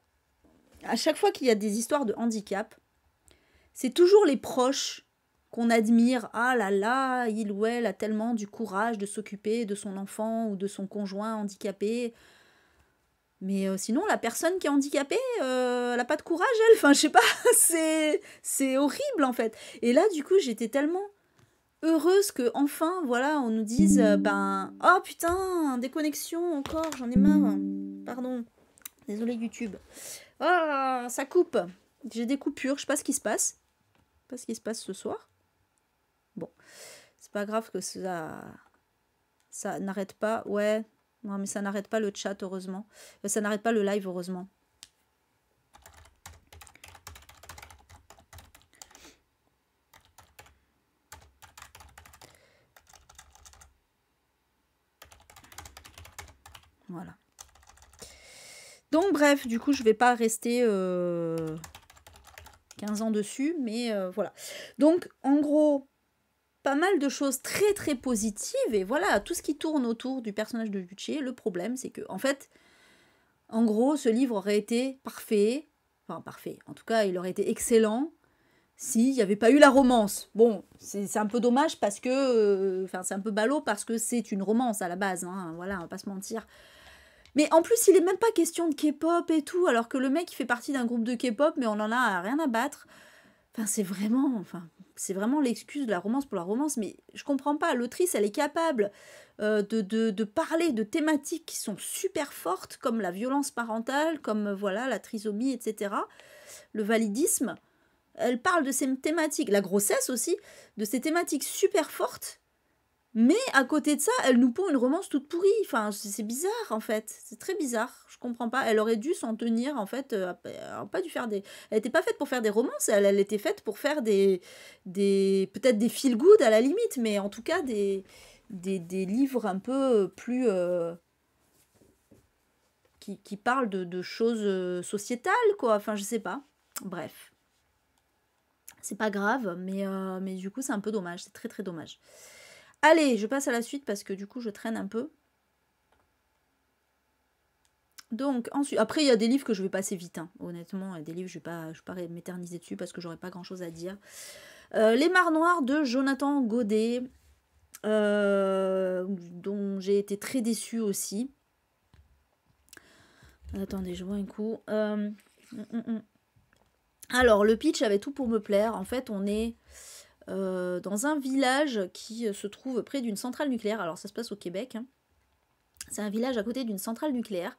À chaque fois qu'il y a des histoires de handicap, c'est toujours les proches qu'on admire. Ah là là, il ou elle a tellement du courage de s'occuper de son enfant ou de son conjoint handicapé. Mais euh, sinon, la personne qui est handicapée, euh, elle n'a pas de courage, elle. Enfin, je sais pas, c'est horrible en fait. Et là, du coup, j'étais tellement heureuse que enfin, voilà, on nous dise, euh, ben, oh putain, déconnexion encore, j'en ai marre. Pardon, désolé YouTube. Ah, ça coupe. J'ai des coupures, je sais pas ce qui se passe. Pas ce qui se passe ce soir. Bon, c'est pas grave que ça, ça n'arrête pas. Ouais, non mais ça n'arrête pas le chat heureusement. Euh, ça n'arrête pas le live heureusement. Donc bref, du coup, je vais pas rester 15 euh, ans dessus, mais euh, voilà. Donc en gros, pas mal de choses très très positives, et voilà, tout ce qui tourne autour du personnage de Ducci, le problème c'est que, en fait, en gros, ce livre aurait été parfait, enfin parfait, en tout cas, il aurait été excellent s'il n'y avait pas eu la romance. Bon, c'est un peu dommage parce que, euh, enfin, c'est un peu ballot parce que c'est une romance à la base, hein, voilà, on va pas se mentir. Mais en plus, il n'est même pas question de K-pop et tout, alors que le mec, il fait partie d'un groupe de K-pop, mais on en a rien à battre. Enfin, c'est vraiment, enfin, c'est vraiment l'excuse de la romance pour la romance, mais je comprends pas. L'autrice, elle est capable euh, de, de, parler de thématiques qui sont super fortes, comme la violence parentale, comme euh, voilà la trisomie, etc. Le validisme. Elle parle de ces thématiques, la grossesse aussi, de ces thématiques super fortes mais à côté de ça, elle nous pond une romance toute pourrie. Enfin, c'est bizarre en fait. C'est très bizarre. Je comprends pas. Elle aurait dû s'en tenir en fait. Euh, pas dû faire des. Elle n'était pas faite pour faire des romances. Elle, était faite pour faire des, des peut-être des feel good à la limite, mais en tout cas des, des, des livres un peu euh, plus euh, qui, qui parlent de, de choses sociétales quoi. Enfin, je sais pas. Bref, c'est pas grave, mais mais du coup, c'est un peu dommage. C'est très très dommage. Allez, je passe à la suite parce que du coup, je traîne un peu. Donc, ensuite, après, il y a des livres que je vais passer vite. Hein. Honnêtement, des livres, je ne vais pas, m'éterniser dessus parce que j'aurais pas grand-chose à dire. Euh, Les Mares Noires de Jonathan Godet, euh, dont j'ai été très déçue aussi. Attendez, je vois un coup. Euh, mm, mm, mm. Alors, le pitch avait tout pour me plaire. En fait, on est euh, dans un village qui euh, se trouve près d'une centrale nucléaire. Alors ça se passe au Québec. Hein. C'est un village à côté d'une centrale nucléaire.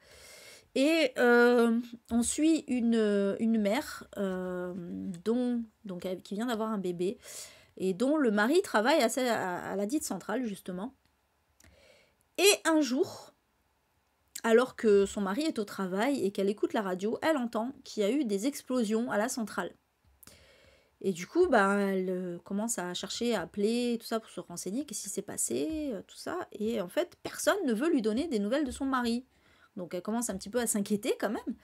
Et euh, on suit une, mère dont, donc, qui vient d'avoir un bébé et dont le mari travaille à, à, la dite centrale, justement. Et un jour, alors que son mari est au travail et qu'elle écoute la radio, elle entend qu'il y a eu des explosions à la centrale. Et du coup, bah, elle euh, commence à chercher à appeler, tout ça, pour se renseigner, qu'est-ce qui s'est passé, euh, tout ça. Et en fait, personne ne veut lui donner des nouvelles de son mari. Donc elle commence un petit peu à s'inquiéter quand même.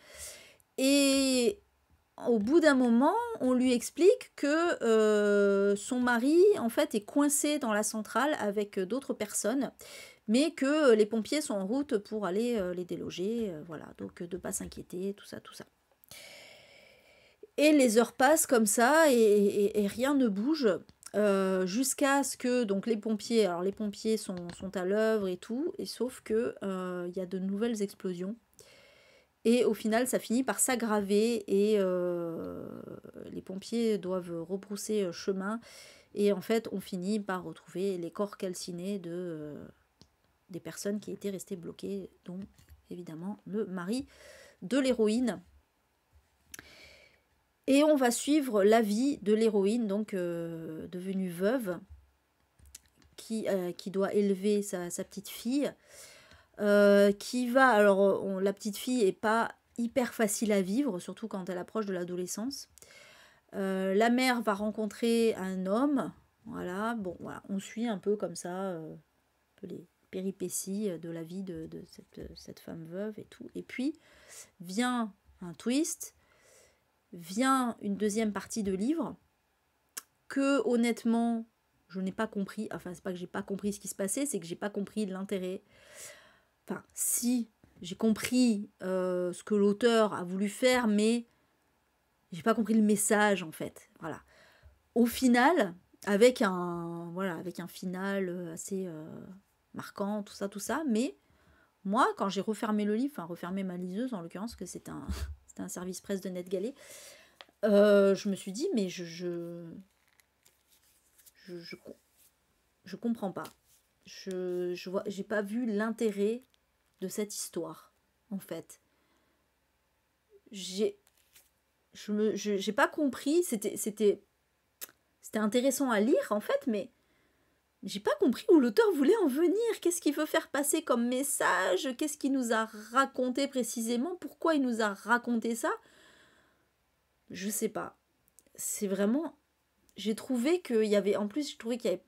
Et au bout d'un moment, on lui explique que euh, son mari, en fait, est coincé dans la centrale avec d'autres personnes, mais que les pompiers sont en route pour aller les déloger. voilà, donc de ne pas s'inquiéter, tout ça, tout ça et les heures passent comme ça et, rien ne bouge. Euh, jusqu'à ce que donc les pompiers, alors les pompiers sont, à l'œuvre et tout, et sauf que euh, il y a de nouvelles explosions. Et au final, ça finit par s'aggraver et euh, les pompiers doivent rebrousser chemin. Et en fait, on finit par retrouver les corps calcinés de des personnes qui étaient restées bloquées, dont évidemment le mari de l'héroïne. Et on va suivre la vie de l'héroïne, donc euh, devenue veuve, euh, qui, doit élever sa, petite fille. Euh, qui va, alors la petite fille n'est pas hyper facile à vivre, surtout quand elle approche de l'adolescence. la mère va rencontrer un homme, voilà, bon, on suit un peu comme ça les péripéties de la vie de, cette, cette, femme veuve et tout. Et puis vient un twist, vient une deuxième partie de livre que honnêtement je n'ai pas compris. Enfin, c'est pas que j'ai pas compris ce qui se passait, c'est que j'ai pas compris l'intérêt. Enfin, si j'ai compris euh, ce que l'auteur a voulu faire, mais j'ai pas compris le message en fait. Voilà. Au final, avec un voilà, avec un final euh, assez euh, marquant, tout ça, tout ça, mais moi, quand j'ai refermé le livre, enfin refermé ma liseuse en l'occurrence, que c'est un c'était un service presse de NetGalley, euh, je me suis dit, mais je je, je, comprends pas. Je je vois, j'ai pas vu l'intérêt de cette histoire, en fait. J'ai je me j'ai pas compris, c'était c'était c'était intéressant à lire en fait, mais j'ai pas compris où l'auteur voulait en venir. Qu'est-ce qu'il veut faire passer comme message Qu'est-ce qu'il nous a raconté précisément Pourquoi il nous a raconté ça Je sais pas. C'est vraiment. J'ai trouvé qu'il y avait. En plus, je trouvais qu'il y avait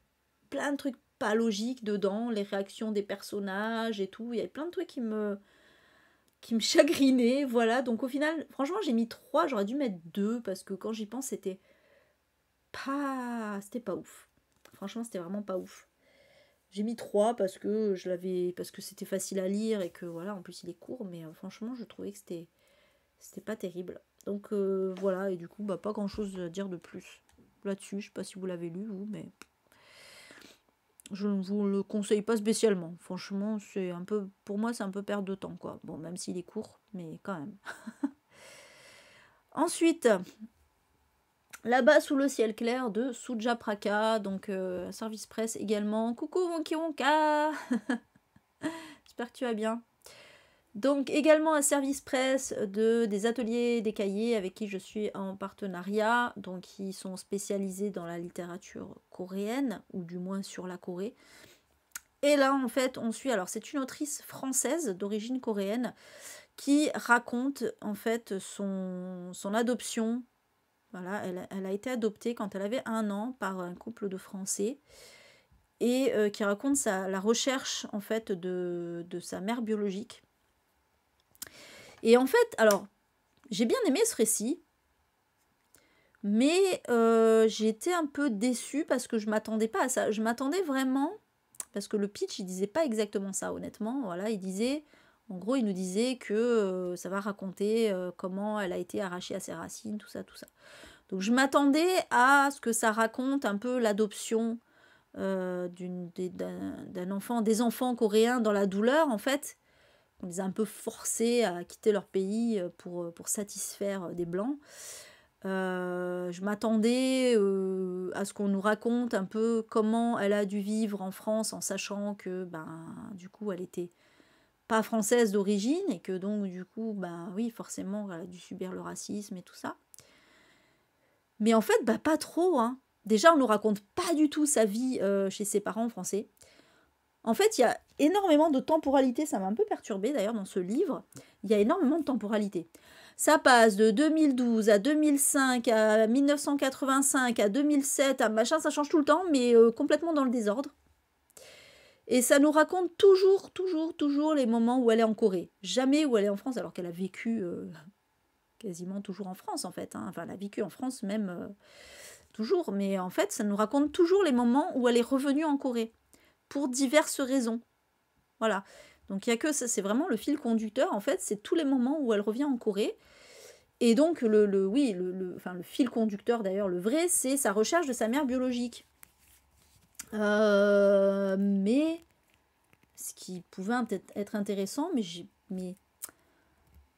plein de trucs pas logiques dedans, les réactions des personnages et tout. Il y avait plein de trucs qui me qui me chagrinait, voilà. Donc au final, franchement, j'ai mis 3, j'aurais dû mettre 2 parce que quand j'y pense, c'était pas c'était pas ouf franchement, c'était vraiment pas ouf. J'ai mis 3 parce que je l'avais parce que c'était facile à lire et que voilà, en plus il est court, mais euh, franchement, je trouvais que c'était c'était pas terrible. Donc euh, voilà, et du coup, bah pas grand-chose à dire de plus là-dessus, je sais pas si vous l'avez lu vous, mais je ne vous le conseille pas spécialement. Franchement, c'est un peu pour moi, c'est un peu perdre de temps quoi. Bon, même s'il est court, mais quand même. Ensuite, Là-bas sous le ciel clair de Suja Praka, donc euh, Service Presse également. Coucou Wonki Wonka J'espère que tu vas bien. Donc également un service presse de, des ateliers des cahiers avec qui je suis en partenariat, donc ils sont spécialisés dans la littérature coréenne, ou du moins sur la Corée. Et là en fait on suit, alors c'est une autrice française d'origine coréenne qui raconte en fait son, son adoption voilà, elle, a été adoptée quand elle avait un an par un couple de Français et euh, qui raconte sa, la recherche en fait de, de, sa mère biologique. Et en fait, alors, j'ai bien aimé ce récit, mais euh, j'étais un peu déçue parce que je m'attendais pas à ça. Je m'attendais vraiment, parce que le pitch, il disait pas exactement ça, honnêtement. Voilà, il disait en gros, il nous disait que euh, ça va raconter euh, comment elle a été arrachée à ses racines, tout ça, tout ça. Donc je m'attendais à ce que ça raconte un peu l'adoption euh, d'un enfant, des enfants coréens dans la douleur, en fait. On les a un peu forcés à quitter leur pays pour, pour satisfaire des Blancs. je m'attendais à ce qu'on nous raconte un peu comment elle a dû vivre en France en sachant que ben du coup elle était pas française d'origine et que donc du coup, bah oui, forcément, elle a dû subir le racisme et tout ça. Mais en fait, bah pas trop. Hein. Déjà, on ne nous raconte pas du tout sa vie euh, chez ses parents français. En fait, il y a énormément de temporalité, ça m'a un peu perturbée d'ailleurs dans ce livre, il y a énormément de temporalité. Ça passe de 2012 à 2005, à 1985, à 2007, à machin, ça change tout le temps, mais euh, complètement dans le désordre. Et ça nous raconte toujours, toujours, toujours les moments où elle est en Corée. Jamais où elle est en France, alors qu'elle a vécu euh, quasiment toujours en France, en fait. Hein. Enfin, elle a vécu en France même euh, toujours. Mais en fait, ça nous raconte toujours les moments où elle est revenue en Corée. Pour diverses raisons. Voilà. Donc, il n'y a que ça. C'est vraiment le fil conducteur, en fait. C'est tous les moments où elle revient en Corée. Et donc, le, oui, le fil conducteur, d'ailleurs, le vrai, c'est sa recherche de sa mère biologique. Euh, mais ce qui pouvait être intéressant, mais j'ai, mais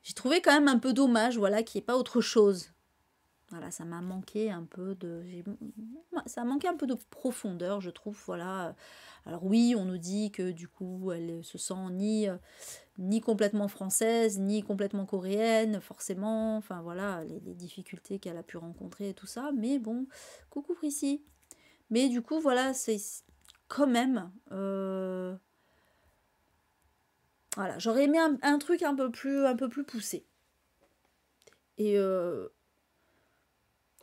j'ai trouvé quand même un peu dommage, voilà, qu'il n'y ait pas autre chose. Voilà, ça m'a manqué un peu de, ça a manqué un peu de profondeur, je trouve, voilà. Alors oui, on nous dit que du coup, elle se sent ni, ni complètement française, ni complètement coréenne, forcément. Enfin voilà, les, les difficultés qu'elle a pu rencontrer et tout ça. Mais bon, coucou Prissy, mais du coup, voilà, c'est quand même... Euh, voilà, j'aurais aimé un, truc un peu plus, un peu plus poussé. Et, euh,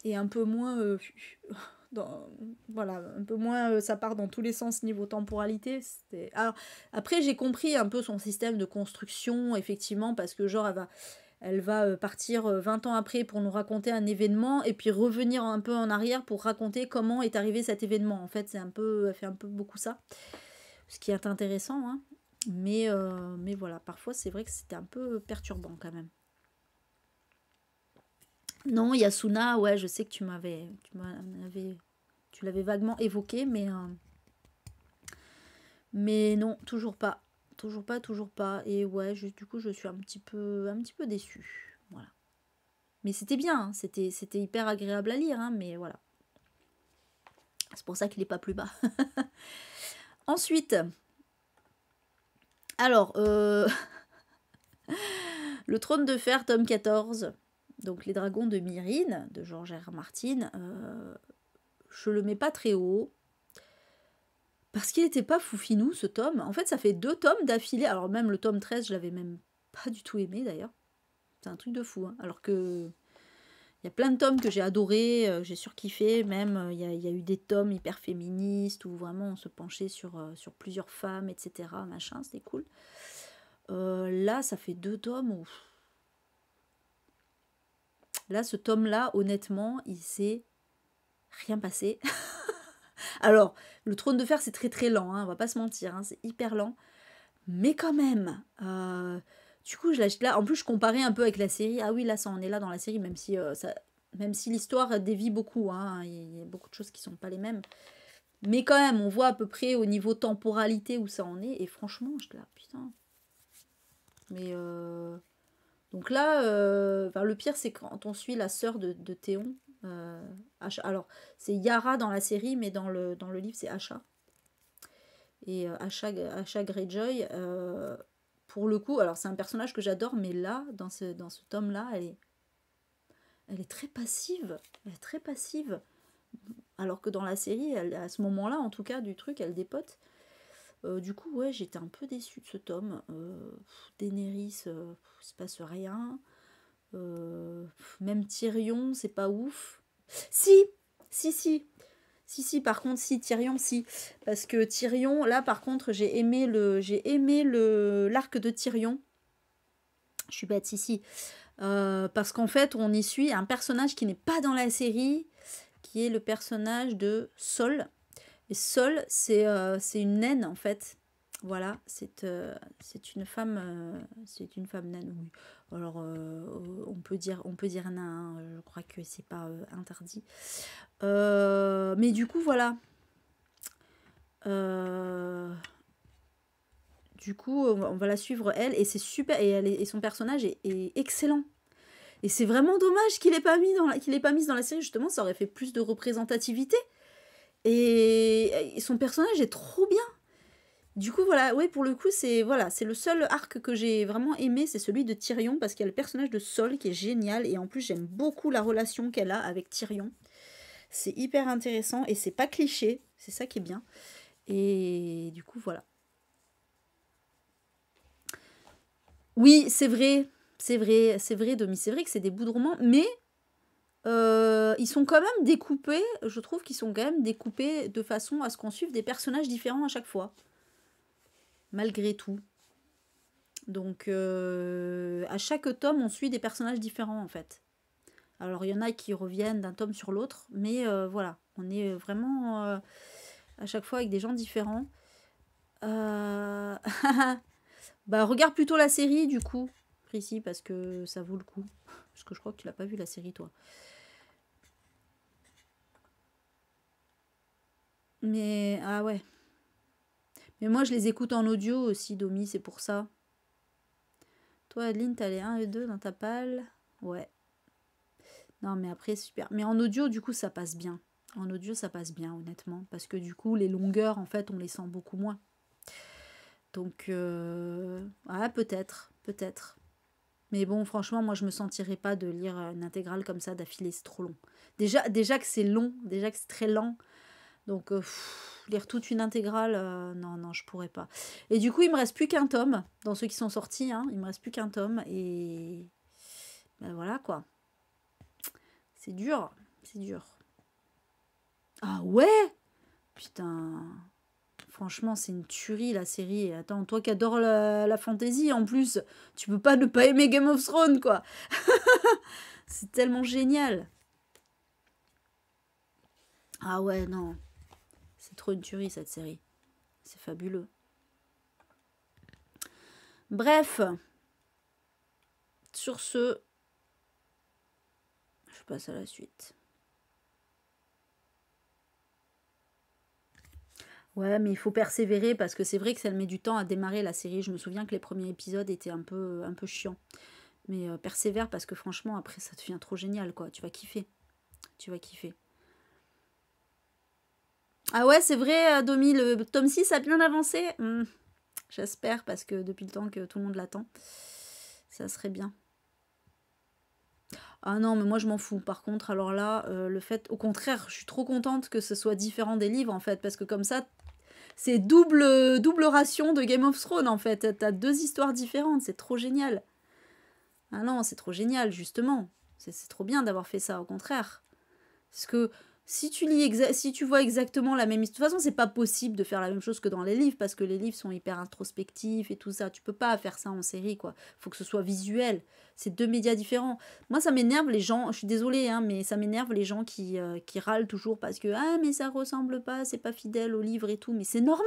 et un peu moins... Euh, dans, voilà, un peu moins, ça part dans tous les sens niveau temporalité. après, j'ai compris un peu son système de construction, effectivement, parce que genre, elle va, elle va euh, partir 20 euh, ans après pour nous raconter un événement et puis revenir un peu en arrière pour raconter comment est arrivé cet événement. En fait, c'est un peu, elle fait un peu beaucoup ça, ce qui est intéressant. Hein. Mais, euh, mais voilà, parfois c'est vrai que c'était un peu perturbant quand même. Non, Yasuna, ouais, je sais que tu m'avais, tu m'avais, tu l'avais vaguement évoqué, mais mais non, toujours pas toujours pas, toujours pas. Et ouais, du coup, je suis un petit peu, un petit peu déçue. Voilà. Mais c'était bien, hein. c'était, c'était hyper agréable à lire, hein, mais voilà. C'est pour ça qu'il n'est pas plus bas. Ensuite, alors, euh, Le Trône de Fer, tome 14, donc Les Dragons de Myrine, de Georges R. Martin, euh, je le mets pas très haut, parce qu'il n'était pas finou, ce tome. En fait, ça fait deux tomes d'affilée. Alors même le tome 13, je l'avais même pas du tout aimé d'ailleurs. C'est un truc de fou. Hein. Alors que il y a plein de tomes que j'ai adoré, euh, j'ai surkiffé. Même euh, il y, a eu des tomes hyper féministes où vraiment on se penchait sur, euh, sur plusieurs femmes, etc. Machin, c'était cool. là, ça fait deux tomes Là, ce tome-là, honnêtement, il s'est rien passé. Alors, le trône de fer, c'est très très lent, hein, on va pas se mentir, hein, c'est hyper lent. Mais quand même, euh, du coup, je l'achète là. En plus, je comparais un peu avec la série. Ah oui, là, ça, on est là dans la série, même si, euh, ça, même si l'histoire dévie beaucoup. Hein, il y a beaucoup de choses qui sont pas les mêmes. Mais quand même, on voit à peu près au niveau temporalité où ça en est. Et franchement, je là, putain. Mais. Euh, donc là, le pire, c'est quand on suit la sœur de Théon. Euh, alors, c'est Yara dans la série, mais dans le, dans le livre, c'est Asha. Et Asha, euh, Greyjoy, euh, pour le coup, alors c'est un personnage que j'adore, mais là, dans ce, tome-là, elle est, elle est très passive. Elle est très passive. Alors que dans la série, à ce moment-là, en tout cas, du truc, elle dépote. du coup, ouais, j'étais un peu déçue de ce tome. Daenerys, il se passe rien. Euh, même Tyrion, c'est pas ouf. Si, si, si. Si, si, par contre, si, Tyrion, si. Parce que Tyrion, là, par contre, j'ai aimé le j'ai aimé le l'arc de Tyrion. Je suis bête, si, si. Euh, parce qu'en fait, on y suit un personnage qui n'est pas dans la série, qui est le personnage de Sol. Et Sol, c'est euh, une naine, en fait. Voilà, euh, c'est une femme, euh, c'est une femme naine. Alors, euh, on peut dire, on peut dire nain. Hein, je crois que c'est pas interdit. mais du coup, voilà. du coup, on va, la suivre elle et c'est super et elle son personnage est, excellent. Et c'est vraiment dommage qu'il n'ait pas mis dans la, pas mise dans la série justement. Ça aurait fait plus de représentativité. et son personnage est trop bien du coup, voilà, oui, pour le coup, c'est voilà, c'est le seul arc que j'ai vraiment aimé, c'est celui de Tyrion, parce qu'il y a le personnage de Sol qui est génial, et en plus, j'aime beaucoup la relation qu'elle a avec Tyrion. C'est hyper intéressant, et c'est pas cliché, c'est ça qui est bien. Et du coup, voilà. Oui, c'est vrai, c'est vrai, c'est vrai, Demi, c'est vrai que c'est des bouts de roman, mais euh, ils sont quand même découpés, je trouve qu'ils sont quand même découpés de façon à ce qu'on suive des personnages différents à chaque fois malgré tout. Donc, euh, à chaque tome, on suit des personnages différents, en fait. Alors, il y en a qui reviennent d'un tome sur l'autre, mais euh, voilà, on est vraiment euh, à chaque fois avec des gens différents. bah, regarde plutôt la série, du coup, Prissy, parce que ça vaut le coup. Parce que je crois que tu l'as pas vu, la série, toi. Mais, ah ouais, mais moi, je les écoute en audio aussi, Domi, c'est pour ça. Toi, Adeline, t'as les 1 et 2 dans ta palle Ouais. Non, mais après, super. Mais en audio, du coup, ça passe bien. En audio, ça passe bien, honnêtement. Parce que du coup, les longueurs, en fait, on les sent beaucoup moins. Donc, ah, peut-être, peut-être. Mais bon, franchement, moi, je me sentirais pas de lire une intégrale comme ça d'affilée, c'est trop long. Déjà, déjà que c'est long, déjà que c'est très lent, donc, euh, lire toute une intégrale, euh, non, non, je pourrais pas. Et du coup, il me reste plus qu'un tome dans ceux qui sont sortis. Hein, il me reste plus qu'un tome et ben voilà quoi. C'est dur, c'est dur. Ah ouais, putain. Franchement, c'est une tuerie la série. Attends, toi qui adore la, la fantaisie en plus, tu peux pas ne pas aimer Game of Thrones quoi. c'est tellement génial. Ah ouais, non trop une tuerie cette série. C'est fabuleux. Bref. Sur ce, je passe à la suite. Ouais, mais il faut persévérer parce que c'est vrai que ça met du temps à démarrer la série. Je me souviens que les premiers épisodes étaient un peu, un peu chiants. Mais euh, persévère parce que franchement, après, ça devient trop génial, quoi. Tu vas kiffer. Tu vas kiffer. Ah ouais, c'est vrai, euh, Domi, le tome 6 a bien avancé. Hmm. J'espère, parce que depuis le temps que tout le monde l'attend, ça serait bien. Ah non, mais moi je m'en fous. Par contre, alors là, euh, le fait, au contraire, je suis trop contente que ce soit différent des livres en fait, parce que comme ça, c'est double double ration de Game of Thrones en fait. T'as deux histoires différentes, c'est trop génial. Ah non, c'est trop génial justement. C'est trop bien d'avoir fait ça, au contraire. Parce que si tu lis si tu vois exactement la même histoire, de toute façon, c'est pas possible de faire la même chose que dans les livres parce que les livres sont hyper introspectifs et tout ça. Tu peux pas faire ça en série, quoi. Faut que ce soit visuel. C'est deux médias différents. Moi, ça m'énerve les gens. Je suis désolée, hein, mais ça m'énerve les gens euh, qui, râlent toujours parce que ah mais ça ressemble pas, c'est pas fidèle au livre et tout. Mais c'est normal.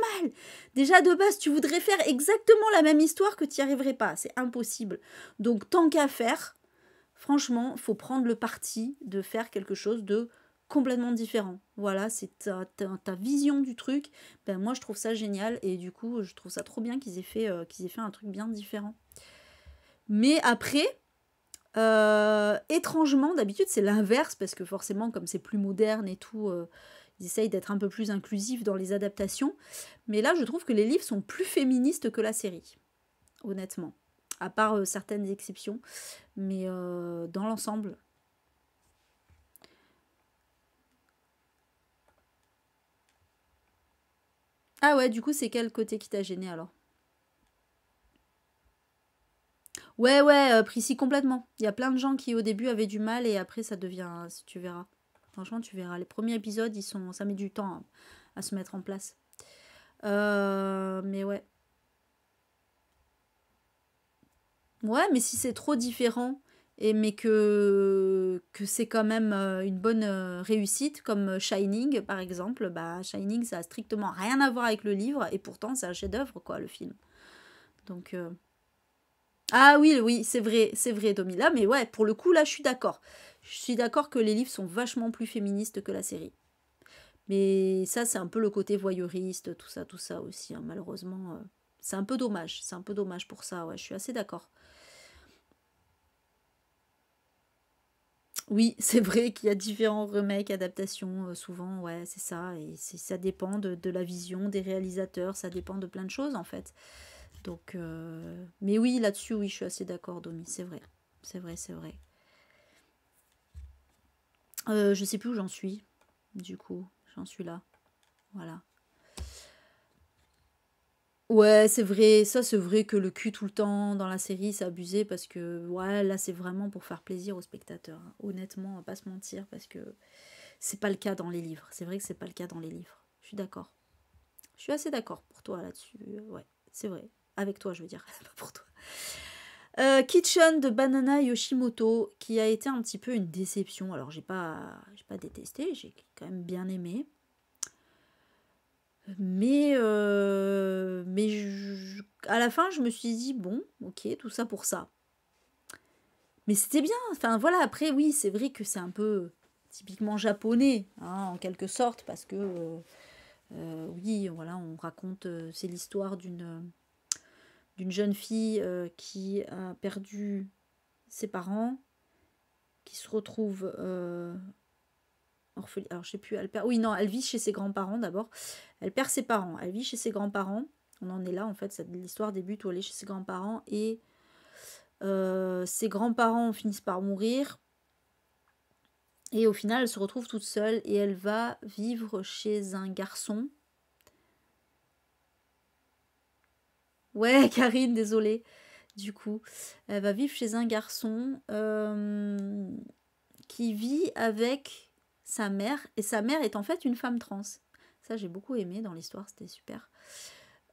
Déjà de base, tu voudrais faire exactement la même histoire que tu arriverais pas. C'est impossible. Donc tant qu'à faire, franchement, faut prendre le parti de faire quelque chose de complètement différent. Voilà, c'est ta, vision du truc. Ben, moi, je trouve ça génial et du coup, je trouve ça trop bien qu'ils aient, fait, euh, qu'ils aient fait un truc bien différent. Mais après, euh, étrangement, d'habitude, c'est l'inverse parce que forcément, comme c'est plus moderne et tout, euh, ils essayent d'être un peu plus inclusifs dans les adaptations. Mais là, je trouve que les livres sont plus féministes que la série, honnêtement. À part certaines exceptions. Mais dans l'ensemble, Ah ouais, du coup, c'est quel côté qui t'a gêné alors Ouais, ouais, euh, précis, complètement. Il y a plein de gens qui au début avaient du mal et après ça devient. Tu verras. Franchement, tu verras. Les premiers épisodes, ils sont, ça met du temps hein, à, se mettre en place. Euh, mais ouais. Ouais, mais si c'est trop différent, et mais que, c'est quand même euh, une bonne euh, réussite, comme euh, Shining par exemple. Bah, Shining, ça a strictement rien à voir avec le livre, et pourtant c'est un chef-d'œuvre, quoi, le film. Donc. Ah oui, oui, c'est vrai, c'est vrai, Domila mais ouais, pour le coup, là, je suis d'accord. Je suis d'accord que les livres sont vachement plus féministes que la série. Mais ça, c'est un peu le côté voyeuriste, tout ça, tout ça aussi, hein, malheureusement. C'est un peu dommage, c'est un peu dommage pour ça, ouais, je suis assez d'accord. Oui, c'est vrai qu'il y a différents remakes, adaptations, euh, souvent, ouais, c'est ça. Et ça dépend de, la vision des réalisateurs, ça dépend de plein de choses, en fait. Donc, euh, mais oui, là-dessus, oui, je suis assez d'accord, Domi, c'est vrai. C'est vrai, c'est vrai. je euh, je sais plus où j'en suis, du coup. J'en suis là. Voilà. Ouais, c'est vrai, ça c'est vrai que le cul tout le temps dans la série, c'est abusé parce que ouais, là c'est vraiment pour faire plaisir aux spectateurs. Hein. Honnêtement, on va pas se mentir parce que c'est pas le cas dans les livres. C'est vrai que c'est pas le cas dans les livres. Je suis d'accord. Je suis assez d'accord pour toi là-dessus. Euh, ouais, c'est vrai. Avec toi, je veux dire, pas pour toi. Euh, Kitchen de Banana Yoshimoto qui a été un petit peu une déception. Alors j'ai pas j'ai pas détesté, j'ai quand même bien aimé. Mais, euh, mais à la fin, je me suis dit, bon, ok, tout ça pour ça. Mais c'était bien. Enfin voilà, après, oui, c'est vrai que c'est un peu typiquement japonais, hein, en quelque sorte, parce que, euh, euh, oui, voilà, on raconte, c'est l'histoire d'une d'une jeune fille qui a perdu ses parents, qui se retrouve orpheline. Alors, je sais plus, elle Oui, non, elle vit chez ses grands-parents d'abord. Elle perd ses parents. Elle vit chez ses grands-parents. On en est là, en fait. L'histoire débute où elle est chez ses grands-parents et euh, ses grands-parents finissent par mourir. Et au final, elle se retrouve toute seule et elle va vivre chez un garçon. Ouais, Karine, désolée. Du coup, elle va vivre chez un garçon euh, qui vit avec sa mère, et sa mère est en fait une femme trans. Ça, j'ai beaucoup aimé dans l'histoire, c'était super.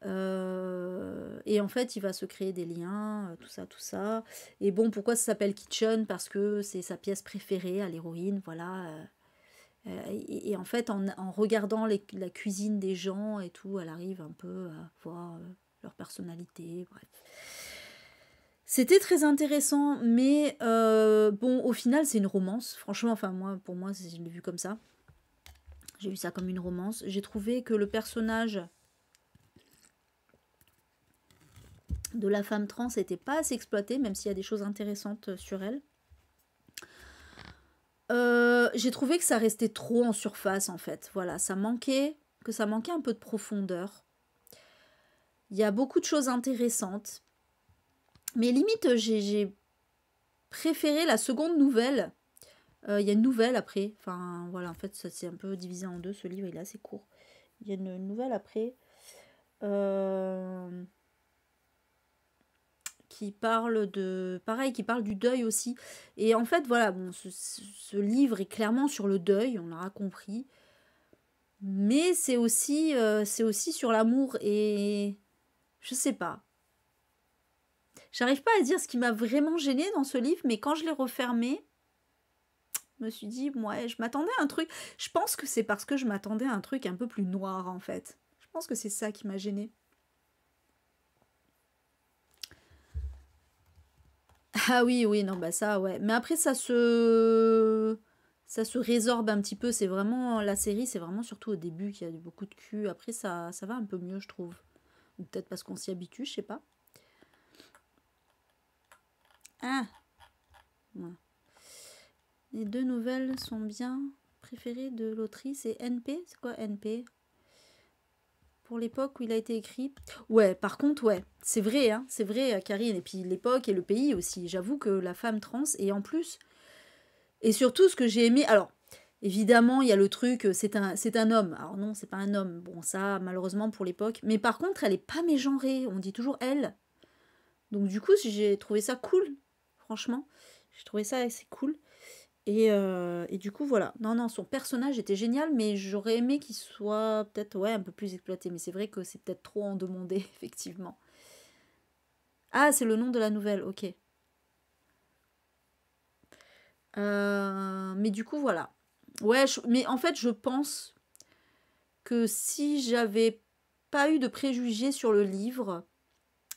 Euh, et en fait, il va se créer des liens, euh, tout ça, tout ça. Et bon, pourquoi ça s'appelle Kitchen Parce que c'est sa pièce préférée à l'héroïne, voilà. Euh, et, en fait, en, regardant la cuisine des gens et tout, elle arrive un peu à voir leur personnalité, bref. C'était très intéressant, mais euh, bon, au final, c'est une romance. Franchement, enfin, moi, pour moi, je l'ai vu comme ça. J'ai vu ça comme une romance. J'ai trouvé que le personnage de la femme trans n'était pas assez exploité, même s'il y a des choses intéressantes sur elle. Euh, j'ai trouvé que ça restait trop en surface en fait. Voilà, ça manquait, que ça manquait un peu de profondeur. Il y a beaucoup de choses intéressantes, mais limite, j'ai préféré la seconde nouvelle. Euh, il y a une nouvelle après. Enfin, voilà, en fait, ça c'est un peu divisé en deux. Ce livre, il est c'est court. Il y a une nouvelle après euh, qui parle de. Pareil, qui parle du deuil aussi. Et en fait, voilà, bon, ce, livre est clairement sur le deuil, on l'aura compris. Mais c'est aussi, euh, c'est aussi sur l'amour et. Je sais pas. J'arrive pas à dire ce qui m'a vraiment gênée dans ce livre, mais quand je l'ai refermé, je me suis dit, ouais, je m'attendais à un truc. Je pense que c'est parce que je m'attendais à un truc un peu plus noir, en fait. Je pense que c'est ça qui m'a gênée. Ah oui, oui, non, bah ça, ouais. Mais après, ça se. Ça se résorbe un petit peu. C'est vraiment. La série, c'est vraiment surtout au début qu'il y a beaucoup de cul. Après, ça, ça va un peu mieux, je trouve. peut-être parce qu'on s'y habitue, je sais pas. Ah. Les deux nouvelles sont bien préférées de l'autrice C'est NP. C'est quoi NP Pour l'époque où il a été écrit. Ouais, par contre, ouais, c'est vrai, hein, c'est vrai, Karine. Et puis l'époque et le pays aussi. J'avoue que la femme trans, et en plus, et surtout ce que j'ai aimé. Alors, Évidemment, il y a le truc, euh, c'est un, c'est un homme. Alors non, c'est pas un homme. Bon, ça, malheureusement pour l'époque. Mais par contre, elle est pas mégenrée. On dit toujours elle. Donc du coup, j'ai trouvé ça cool franchement. J'ai trouvé ça assez cool. Euh, et, du coup, voilà. Non, non, son personnage était génial, mais j'aurais aimé qu'il soit peut-être ouais, un peu plus exploité. Mais c'est vrai que c'est peut-être trop en demander, effectivement. Ah, c'est le nom de la nouvelle, ok. Euh, mais du coup, voilà. Ouais, mais en fait, je pense que si j'avais pas eu de préjugés sur le livre,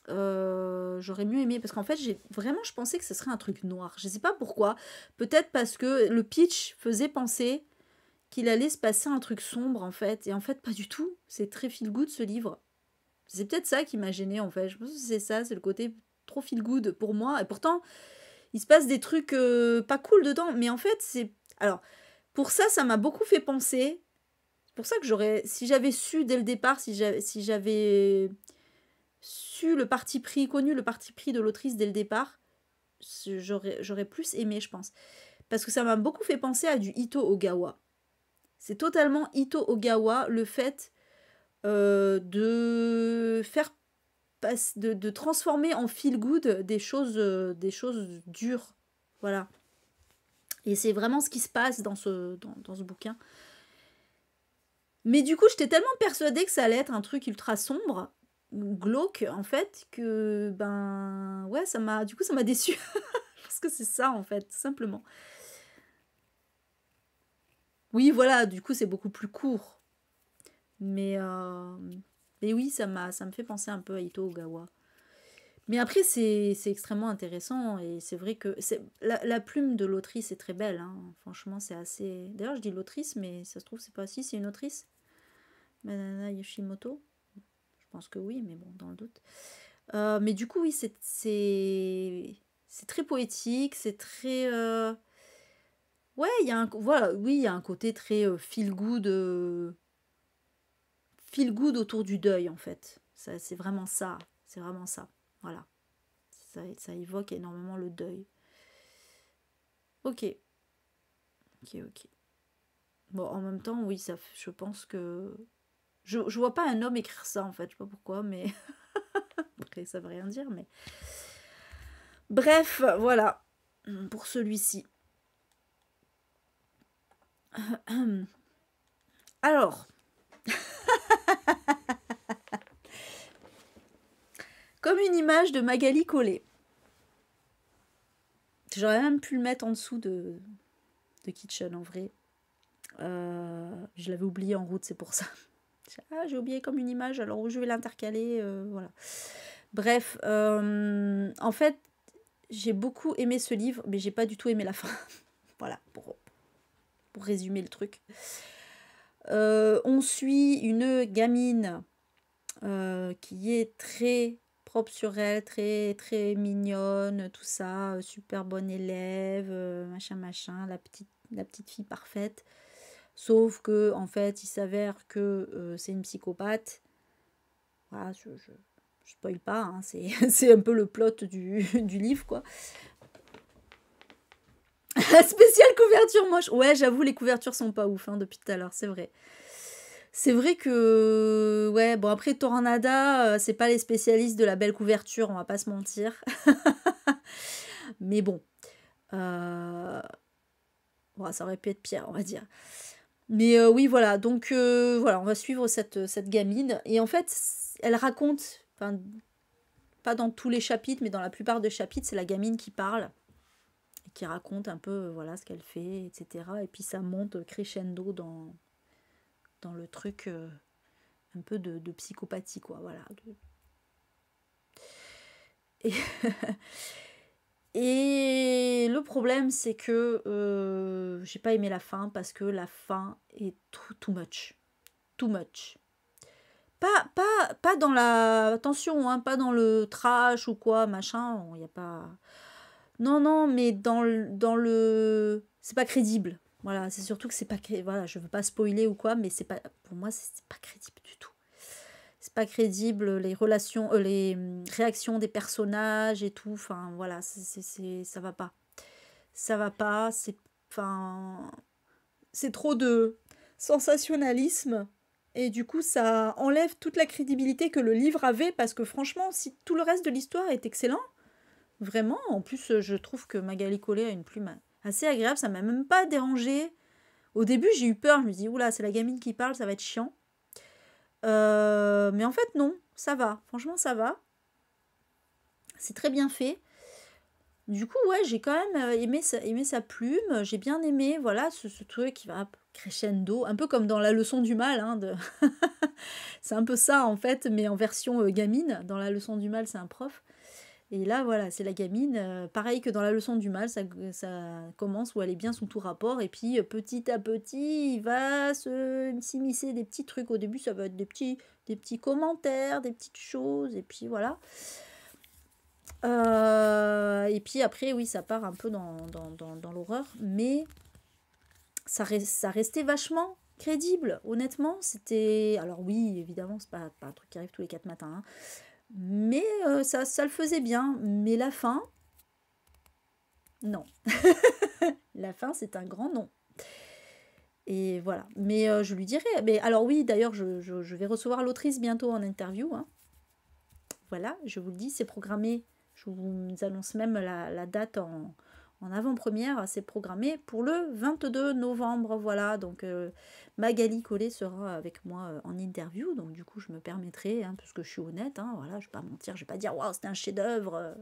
euh, j'aurais mieux aimé parce qu'en fait j'ai vraiment je pensais que ce serait un truc noir. Je sais pas pourquoi. Peut-être parce que le pitch faisait penser qu'il allait se passer un truc sombre en fait et en fait pas du tout. C'est très feel good ce livre. C'est peut-être ça qui m'a gêné en fait. Je pense que c'est ça, c'est le côté trop feel good pour moi et pourtant il se passe des trucs euh, pas cool dedans mais en fait c'est alors pour ça ça m'a beaucoup fait penser. C'est pour ça que j'aurais si j'avais su dès le départ si j'avais si j'avais su le parti pris, connu le parti pris de l'autrice dès le départ, j'aurais plus aimé, je pense. Parce que ça m'a beaucoup fait penser à du Ito Ogawa. C'est totalement Ito Ogawa le fait euh, de faire de, de, transformer en feel good des choses, euh, des choses dures. Voilà. Et c'est vraiment ce qui se passe dans ce, dans, dans ce bouquin. Mais du coup, j'étais tellement persuadée que ça allait être un truc ultra sombre glauque en fait que ben ouais ça m'a du coup ça m'a déçu parce que c'est ça en fait simplement oui voilà du coup c'est beaucoup plus court mais euh, oui ça m'a ça me fait penser un peu à Ito Ogawa mais après c'est extrêmement intéressant et c'est vrai que c'est la, plume de l'autrice est très belle hein. franchement c'est assez d'ailleurs je dis l'autrice mais ça se trouve c'est pas si c'est une autrice Manana Yoshimoto je pense que oui, mais bon, dans le doute. Euh, mais du coup, oui, c'est très poétique, c'est très... Euh, ouais, il y a un, voilà, oui, il y a un côté très euh, feel good, feel autour du deuil en fait. C'est vraiment ça, c'est vraiment ça. Voilà, ça, évoque énormément le deuil. Ok, ok, ok. Bon, en même temps, oui, ça, je pense que je, je vois pas un homme écrire ça en fait, je sais pas pourquoi, mais. ça veut rien dire, mais. Bref, voilà. Pour celui-ci. Alors. Comme une image de Magali Collet. J'aurais même pu le mettre en dessous de, de Kitchen en vrai. Euh, je l'avais oublié en route, c'est pour ça. Ah, j'ai oublié comme une image, alors je vais l'intercaler, euh, voilà. Bref, euh, en fait, j'ai beaucoup aimé ce livre, mais j'ai pas du tout aimé la fin. voilà, pour, résumer le truc. Euh, on suit une gamine qui est très propre sur elle, très, très mignonne, tout ça, super bonne élève, machin, machin, la petite fille parfaite. Sauf que, en fait, il s'avère que euh, c'est une psychopathe. Voilà, ah, je, je, spoil pas, hein, c'est un peu le plot du, livre, quoi. spéciale couverture moche. Ouais, j'avoue, les couvertures sont pas ouf hein, depuis tout à l'heure, c'est vrai. C'est vrai que. Ouais, bon, après, Tornada, euh, c'est pas les spécialistes de la belle couverture, on va pas se mentir. Mais euh, bon. ça aurait pu être pire, on va dire. Mais euh, oui, voilà, donc euh, voilà, on va suivre cette, cette gamine. Et en fait, elle raconte, pas dans tous les chapitres, mais dans la plupart des chapitres, c'est la gamine qui parle, et qui raconte un peu euh, voilà ce qu'elle fait, etc. Et puis ça monte crescendo dans, dans le truc un peu de, de, psychopathie, quoi, voilà. Et Et le problème, c'est que euh, j'ai pas aimé la fin parce que la fin est too, much. Too much. Pas, pas, pas dans la. Attention, hein, pas dans le trash ou quoi, machin. Il n'y a pas. Non, non, mais dans le. Dans le... C'est pas crédible. Voilà, c'est surtout que c'est pas. Voilà, je veux pas spoiler ou quoi, mais c'est pas. Pour moi, c'est pas crédible du tout pas crédible les relations, euh, les hum, réactions des personnages et tout. Enfin, voilà, c'est, ça va pas. Ça va pas, c'est, enfin, c'est trop de sensationnalisme. Et du coup, ça enlève toute la crédibilité que le livre avait, parce que franchement, si tout le reste de l'histoire est excellent, vraiment, en plus, je trouve que Magali Collet a une plume assez agréable, ça m'a même pas dérangée. Au début, j'ai eu peur, je me dis, oula, c'est la gamine qui parle, ça va être chiant. Euh, mais en fait, non, ça va. Franchement, ça va. C'est très bien fait. Du coup, ouais, j'ai quand même euh, aimé sa, aimé sa plume. J'ai bien aimé, voilà, ce, ce, truc qui va crescendo. Un peu comme dans la leçon du mal. Hein, de... c'est un peu ça, en fait, mais en version euh, gamine. Dans la leçon du mal, c'est un prof. Et là, voilà, c'est la gamine. Euh, pareil que dans la leçon du mal, ça, commence où elle est bien sous tout rapport. Et puis, euh, petit à petit, il va s'immiscer des petits trucs. Au début, ça va être des petits, des petits commentaires, des petites choses. Et puis, voilà. Euh, et puis après, oui, ça part un peu dans, l'horreur. Mais ça, ça restait vachement crédible, honnêtement. C'était. Alors, oui, évidemment, c'est pas, pas un truc qui arrive tous les quatre matins. Hein, mais euh, ça, ça le faisait bien. Mais la fin, non. la fin, c'est un grand non. Et voilà. Mais euh, je lui dirai. Mais alors oui, d'ailleurs, je, vais recevoir l'autrice bientôt en interview. Hein. Voilà, je vous le dis, c'est programmé. Je vous annonce même la date en, en avant-première, c'est programmé pour le 22 novembre. Voilà, donc euh, Magali Collet sera avec moi euh, en interview. Donc du coup, je me permettrai, puisque hein, parce que je suis honnête, hein, voilà, je ne vais pas mentir, je ne vais pas dire waouh, c'était un chef-d'œuvre. Euh.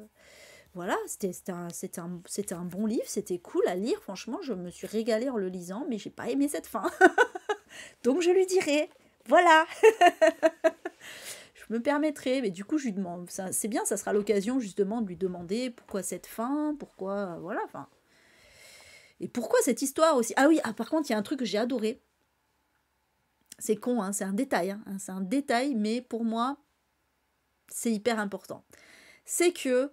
Voilà, c'était un, un bon livre, c'était cool à lire. Franchement, je me suis régalée en le lisant, mais j'ai pas aimé cette fin. donc je lui dirai, voilà me permettrai, mais du coup, je lui demande. C'est bien, ça sera l'occasion justement de lui demander pourquoi cette fin, pourquoi. Voilà, enfin. Et pourquoi cette histoire aussi Ah oui, ah, par contre, il y a un truc que j'ai adoré. C'est con, hein, c'est un détail. Hein, hein, c'est un détail, mais pour moi, c'est hyper important. C'est que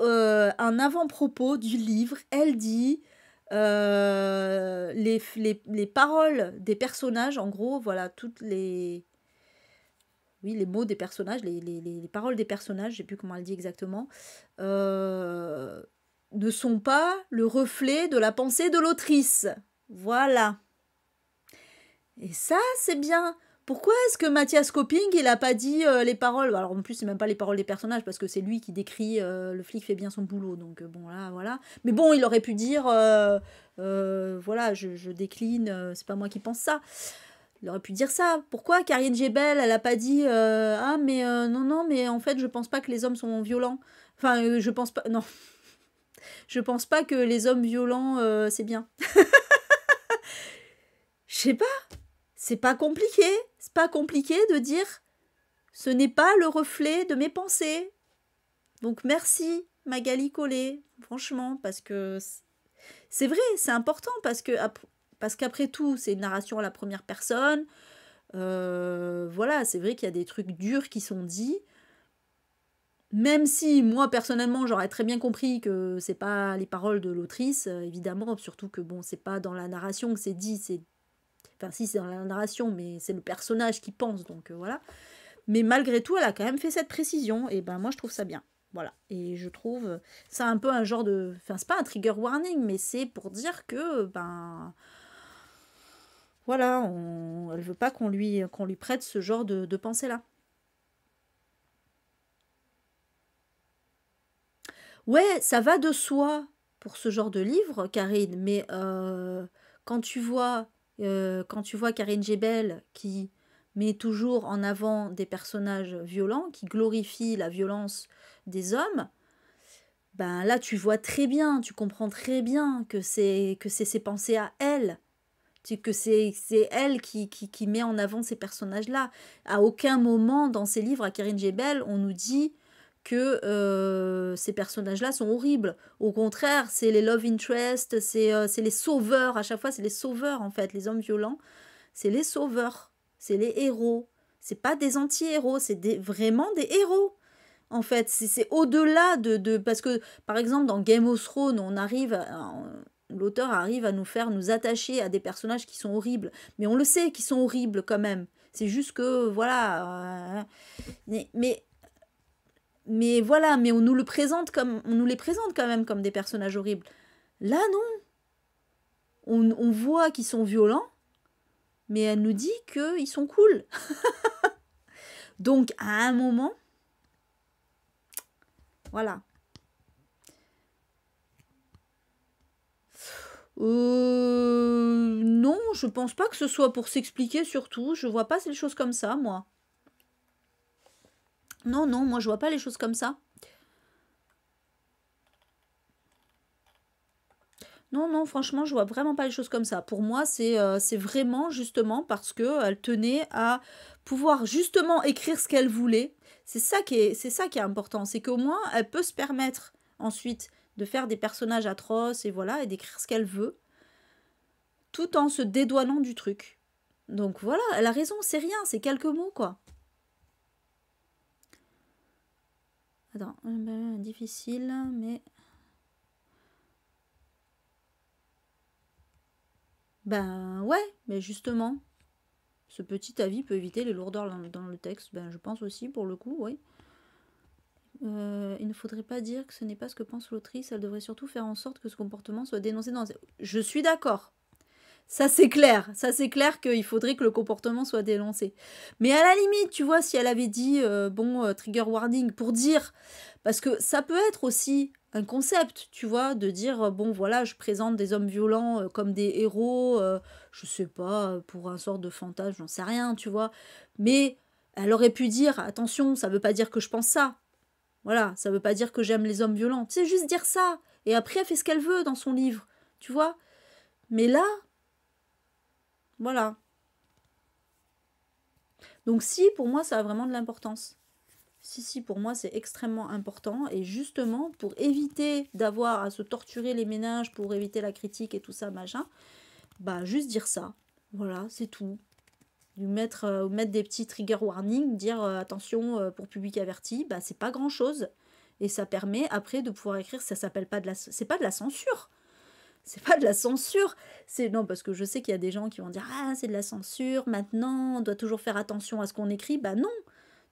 euh, un avant-propos du livre, elle dit euh, les, paroles des personnages, en gros, voilà, toutes les, oui, les mots des personnages, les, les, paroles des personnages, je ne sais plus comment elle dit exactement, euh, ne sont pas le reflet de la pensée de l'autrice. Voilà. Et ça, c'est bien. Pourquoi est-ce que Mathias Coping, il n'a pas dit euh, les paroles bah, Alors en plus, c'est même pas les paroles des personnages, parce que c'est lui qui décrit euh, le flic fait bien son boulot, donc bon, là, voilà. Mais bon, il aurait pu dire, voilà, je, je décline, c'est pas moi qui pense ça. Il aurait pu dire ça. Pourquoi Karine Jebel, elle a pas dit euh, ah mais euh, non non mais en fait je pense pas que les hommes sont violents. Enfin euh, je pense pas non. je pense pas que les hommes violents c'est bien. Je sais pas. C'est pas compliqué. C'est pas compliqué de dire ce n'est pas le reflet de mes pensées. Donc merci Magali Collet, franchement parce que c'est vrai, c'est important parce que parce qu'après tout, c'est une narration à la première personne. Euh, voilà, c'est vrai qu'il y a des trucs durs qui sont dits. Même si moi personnellement j'aurais très bien compris que c'est pas les paroles de l'autrice, euh, évidemment, surtout que bon, c'est pas dans la narration que c'est dit, c'est. Enfin si c'est dans la narration, mais c'est le personnage qui pense, donc euh, voilà. Mais malgré tout, elle a quand même fait cette précision, et ben moi je trouve ça bien. Voilà. Et je trouve ça un peu un genre de. Enfin, c'est pas un trigger warning, mais c'est pour dire que ben voilà, on, ne veut pas qu'on lui, qu'on lui prête ce genre de, pensée-là. Ouais, ça va de soi pour ce genre de livre, Karine, mais euh, quand tu vois euh, quand tu vois Karine Gebel qui met toujours en avant des personnages violents, qui glorifie la violence des hommes, ben là tu vois très bien, tu comprends très bien que c'est que c'est ses pensées à elle que c'est elle qui, qui, met en avant ces personnages-là. À aucun moment dans ces livres à Karine Gebel, on nous dit que euh, ces personnages-là sont horribles. Au contraire, c'est les love interest, euh, c'est les sauveurs. À chaque fois, c'est les sauveurs, en fait. Les hommes violents, c'est les sauveurs. C'est les héros. C'est pas des anti-héros, c'est vraiment des héros. En fait, c'est au-delà de, de... Parce que, par exemple, dans Game of Thrones, on arrive l'auteur arrive à nous faire nous attacher à des personnages qui sont horribles. Mais on le sait qu'ils sont horribles quand même. C'est juste que, voilà. Euh, mais, mais voilà, mais on nous, le présente comme, on nous les présente quand même comme des personnages horribles. Là, non. On, on voit qu'ils sont violents, mais elle nous dit qu'ils sont cool. Donc, à un moment, voilà. Euh, non, je pense pas que ce soit pour s'expliquer surtout. Je vois pas les choses comme ça, moi. Non, non, moi je vois pas les choses comme ça. Non, non, franchement, je vois vraiment pas les choses comme ça. Pour moi, c'est euh, vraiment justement parce qu'elle euh, tenait à pouvoir justement écrire ce qu'elle voulait. C'est ça qui est, c'est ça qui est important. C'est qu'au moins, elle peut se permettre ensuite de faire des personnages atroces et voilà, et d'écrire ce qu'elle veut, tout en se dédouanant du truc. Donc voilà, elle a raison, c'est rien, c'est quelques mots quoi. Attends, euh, bah, difficile, mais. Ben ouais, mais justement, ce petit avis peut éviter les lourdeurs dans le texte, ben je pense aussi pour le coup, oui. Euh, il ne faudrait pas dire que ce n'est pas ce que pense l'autrice, elle devrait surtout faire en sorte que ce comportement soit dénoncé dans... Je suis d'accord. Ça c'est clair, ça c'est clair qu'il faudrait que le comportement soit dénoncé. Mais à la limite, tu vois, si elle avait dit, euh, bon, euh, trigger warning, pour dire, parce que ça peut être aussi un concept, tu vois, de dire, bon voilà, je présente des hommes violents comme des héros, je sais pas, pour un sort de fantasme, j'en sais rien, tu vois. Mais elle aurait pu dire, attention, ça veut pas dire que je pense ça, voilà, ça veut pas dire que j'aime les hommes violents. C'est juste dire ça. Et après, elle fait ce qu'elle veut dans son livre. Tu vois Mais là, voilà. Donc si, pour moi, ça a vraiment de l'importance. Si, si, pour moi, c'est extrêmement important. Et justement, pour éviter d'avoir à se torturer les ménages, pour éviter la critique et tout ça, machin, bah, juste dire ça. Voilà, c'est tout. Euh, ou mettre, mettre des petits trigger warnings, dire euh, attention euh, pour public averti, bah c'est pas grand chose. Et ça permet après de pouvoir écrire, ça s'appelle pas de la, c'est pas de la censure. C'est pas de la censure. C'est non parce que je sais qu'il y a des gens qui vont dire ah c'est de la censure. Maintenant on doit toujours faire attention à ce qu'on écrit. Bah non,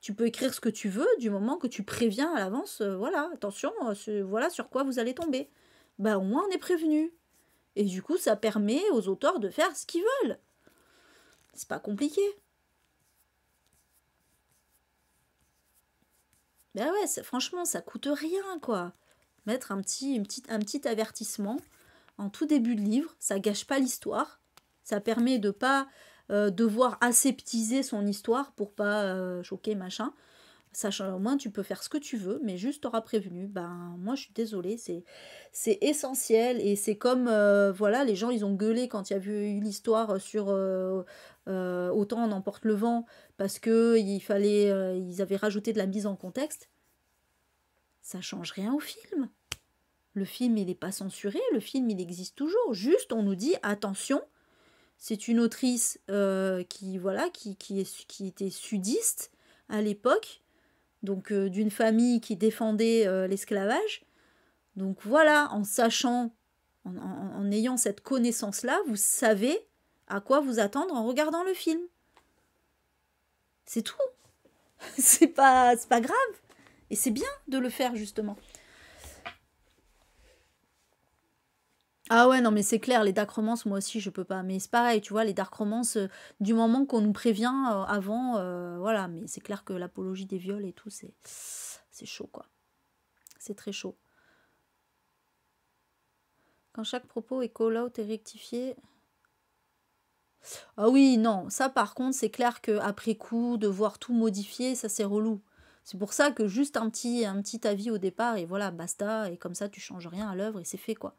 tu peux écrire ce que tu veux du moment que tu préviens à l'avance. voilà, attention, voilà sur quoi vous allez tomber. Bah au moins on est prévenu. Et du coup ça permet aux auteurs de faire ce qu'ils veulent. C'est pas compliqué. Ben ouais, franchement, ça coûte rien, quoi. Mettre un petit, une petite, un petit avertissement en tout début de livre, ça gâche pas l'histoire. Ça permet de pas euh, devoir aseptiser son histoire pour pas euh, choquer, machin. Sachant au moins, tu peux faire ce que tu veux, mais juste t'auras prévenu. Ben, moi, je suis désolée, c'est, c'est essentiel. Et c'est comme, euh, voilà, les gens, ils ont gueulé quand il y a eu l'histoire sur euh, euh, Autant on emporte le vent, parce que il fallait, ils avaient rajouté de la mise en contexte. Ça change rien au film. Le film, il n'est pas censuré, le film, il existe toujours. Juste, on nous dit, attention, c'est une autrice qui voilà qui, qui était sudiste à l'époque donc euh, d'une famille qui défendait euh, l'esclavage. Donc voilà, en sachant, en, ayant cette connaissance-là, vous savez à quoi vous attendre en regardant le film. C'est tout. c'est pas, pas grave. Et c'est bien de le faire justement. Ah ouais, non, mais c'est clair, les dark romances, moi aussi, je peux pas. Mais c'est pareil, tu vois, les dark romances, euh, du moment qu'on nous prévient euh, avant, euh, voilà. Mais c'est clair que l'apologie des viols et tout, c'est, c'est chaud, quoi. C'est très chaud. Quand chaque propos est call-out et rectifié. Ah oui, non, ça par contre, c'est clair que après coup, voir tout modifier, ça c'est relou. C'est pour ça que juste un petit, un petit avis au départ, et voilà, basta, et comme ça, tu changes rien à l'œuvre, et c'est fait, quoi.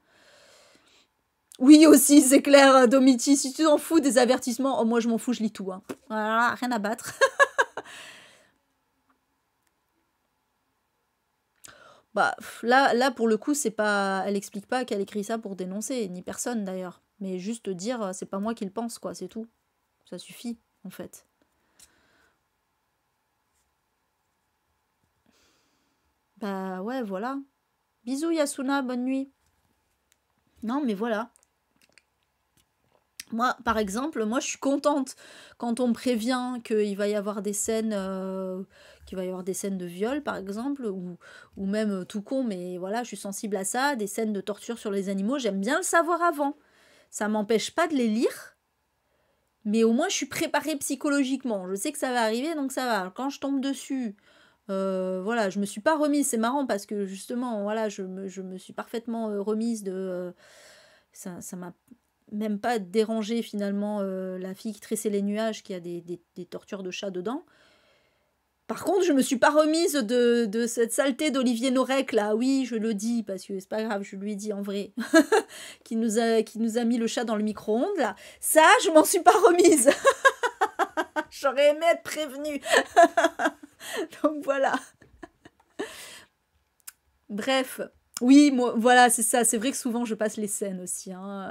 Oui aussi, c'est clair, euh, Domiti, si tu t'en fous des avertissements, oh, moi je m'en fous, je lis tout. Hein. Voilà, rien à battre. bah, là, là, pour le coup, c'est pas, elle explique pas qu'elle écrit ça pour dénoncer, ni personne d'ailleurs. Mais juste dire, euh, c'est pas moi qui le pense, quoi, c'est tout. Ça suffit, en fait. Bah ouais, voilà. Bisous Yasuna, bonne nuit. Non, mais voilà. Moi, par exemple, moi, je suis contente quand on me prévient qu'il va y avoir des scènes, euh, qu'il va y avoir des scènes de viol, par exemple, ou, ou même euh, tout con, mais voilà, je suis sensible à ça, des scènes de torture sur les animaux. J'aime bien le savoir avant. Ça m'empêche pas de les lire, mais au moins je suis préparée psychologiquement. Je sais que ça va arriver, donc ça va. Quand je tombe dessus, euh, voilà, je me suis pas remise. C'est marrant parce que justement, voilà, je me, je me suis parfaitement euh, remise de. ça, ça m'a même pas déranger finalement euh, la fille qui tressait les nuages, qui a des, des, tortures de chat dedans. Par contre, je me suis pas remise de, de cette saleté d'Olivier Norek, là, oui, je le dis, parce que c'est pas grave, je lui ai dit en vrai, qui, nous a, qui nous a mis le chat dans le micro-ondes, là. Ça, je m'en suis pas remise. J'aurais aimé être prévenue. Donc voilà. Bref, oui, moi, voilà, c'est ça. C'est vrai que souvent je passe les scènes aussi. Hein.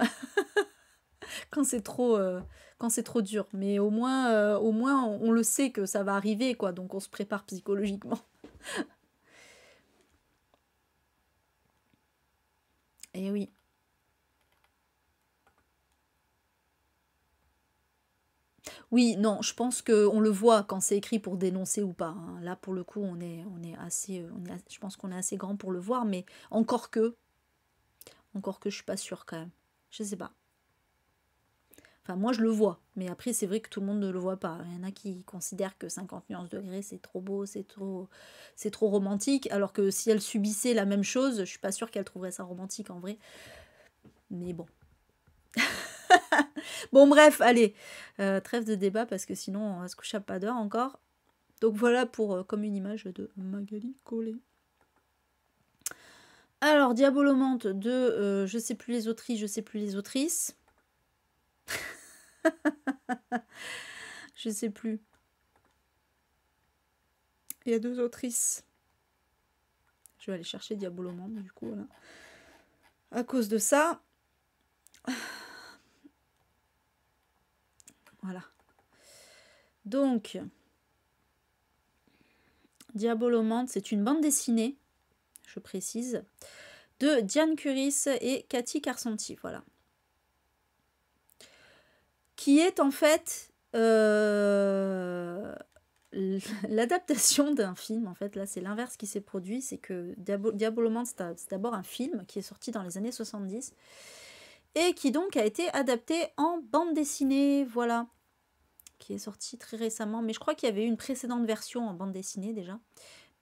quand c'est trop, euh, quand c'est trop dur. Mais au moins, euh, au moins on, le sait que ça va arriver, quoi. Donc on se prépare psychologiquement. Et eh oui. Oui, non, je pense qu'on le voit quand c'est écrit pour dénoncer ou pas. Hein. Là, pour le coup, on est, on est assez, euh, je pense qu'on est assez grand pour le voir, mais encore que, encore que je suis pas sûre quand même. Je sais pas. Enfin, moi, je le vois. Mais après, c'est vrai que tout le monde ne le voit pas. Il y en a qui considèrent que 50 nuances degrés, c'est trop beau, c'est trop, c'est trop romantique. Alors que si elle subissait la même chose, je suis pas sûre qu'elle trouverait ça romantique en vrai. Mais bon. bon, bref, allez. Euh, trêve de débat parce que sinon, on va se coucher à pas d'heure encore. Donc voilà pour euh, comme une image de Magali Collet. Alors, Diabolomante de euh, je sais plus les autrices, je sais plus les autrices. Je sais plus. Il y a deux autrices. Je vais aller chercher Diabolomande, du coup, À cause de ça. Voilà. Donc, Diabolomante, c'est une bande dessinée, je précise, de Diane Curis et Cathy Carsanti. Voilà qui est en fait euh, l'adaptation d'un film. En fait, là, c'est l'inverse qui s'est produit. C'est que Diablo, c'est d'abord un film qui est sorti dans les années 70 et qui donc a été adapté en bande dessinée. Voilà. Qui est sorti très récemment. Mais je crois qu'il y avait une précédente version en bande dessinée déjà.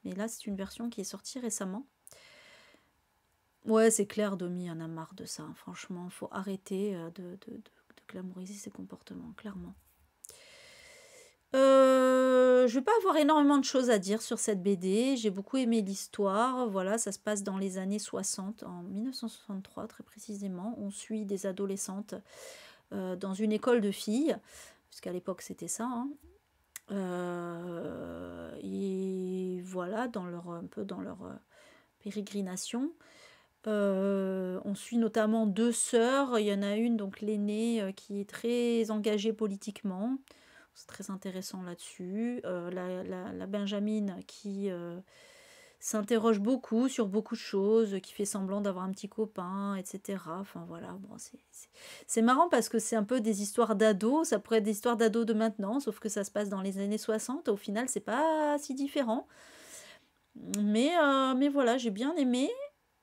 Mais là, c'est une version qui est sortie récemment. Ouais, c'est clair, Domi, en a marre de ça. Hein. Franchement, faut arrêter euh, de Glamouriser ses comportements, clairement. Je euh, je vais pas avoir énormément de choses à dire sur cette BD. J'ai beaucoup aimé l'histoire. Voilà, ça se passe dans les années 60, en 1963 très précisément. On suit des adolescentes euh, dans une école de filles, puisqu'à l'époque c'était ça. Hein. Euh, et voilà, dans leur, un peu dans leur pérégrination. Euh, on suit notamment deux sœurs. Il y en a une, donc l'aînée, euh, qui est très engagée politiquement. C'est très intéressant là-dessus. Euh, la, la, Benjamine qui s'interroge beaucoup sur beaucoup de choses, qui fait semblant d'avoir un petit copain, etc. Enfin voilà, bon, c'est marrant parce que c'est un peu des histoires d'ados. Ça pourrait être des histoires d'ados de maintenant, sauf que ça se passe dans les années 60. Au final, c'est pas si différent. Mais, mais voilà, j'ai bien aimé.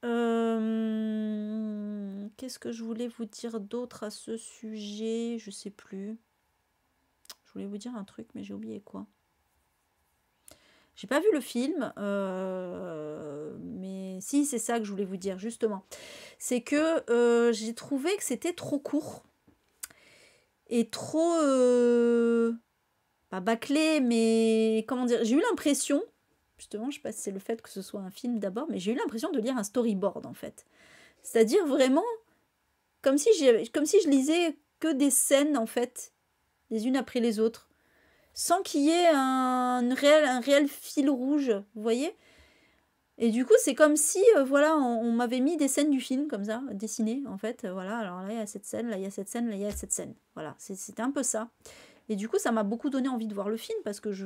Euh, qu'est-ce que je voulais vous dire d'autre à ce sujet Je sais plus. Je voulais vous dire un truc, mais j'ai oublié quoi. J'ai pas vu le film, euh, mais si, c'est ça que je voulais vous dire, justement. C'est que euh, j'ai trouvé que c'était trop court et trop. pas bâclé, mais comment dire J'ai eu l'impression justement, je ne sais pas si c'est le fait que ce soit un film d'abord, mais j'ai eu l'impression de lire un storyboard en fait. C'est-à-dire vraiment comme si, comme si je lisais que des scènes en fait, les unes après les autres, sans qu'il y ait un réel, un réel fil rouge, vous voyez et du coup, c'est comme si, euh, voilà, on, m'avait mis des scènes du film comme ça, dessinées, en fait. Euh, voilà, alors là, il y a cette scène, là, il y a cette scène, là, il y a cette scène. Voilà, c'était un peu ça. Et du coup, ça m'a beaucoup donné envie de voir le film parce que je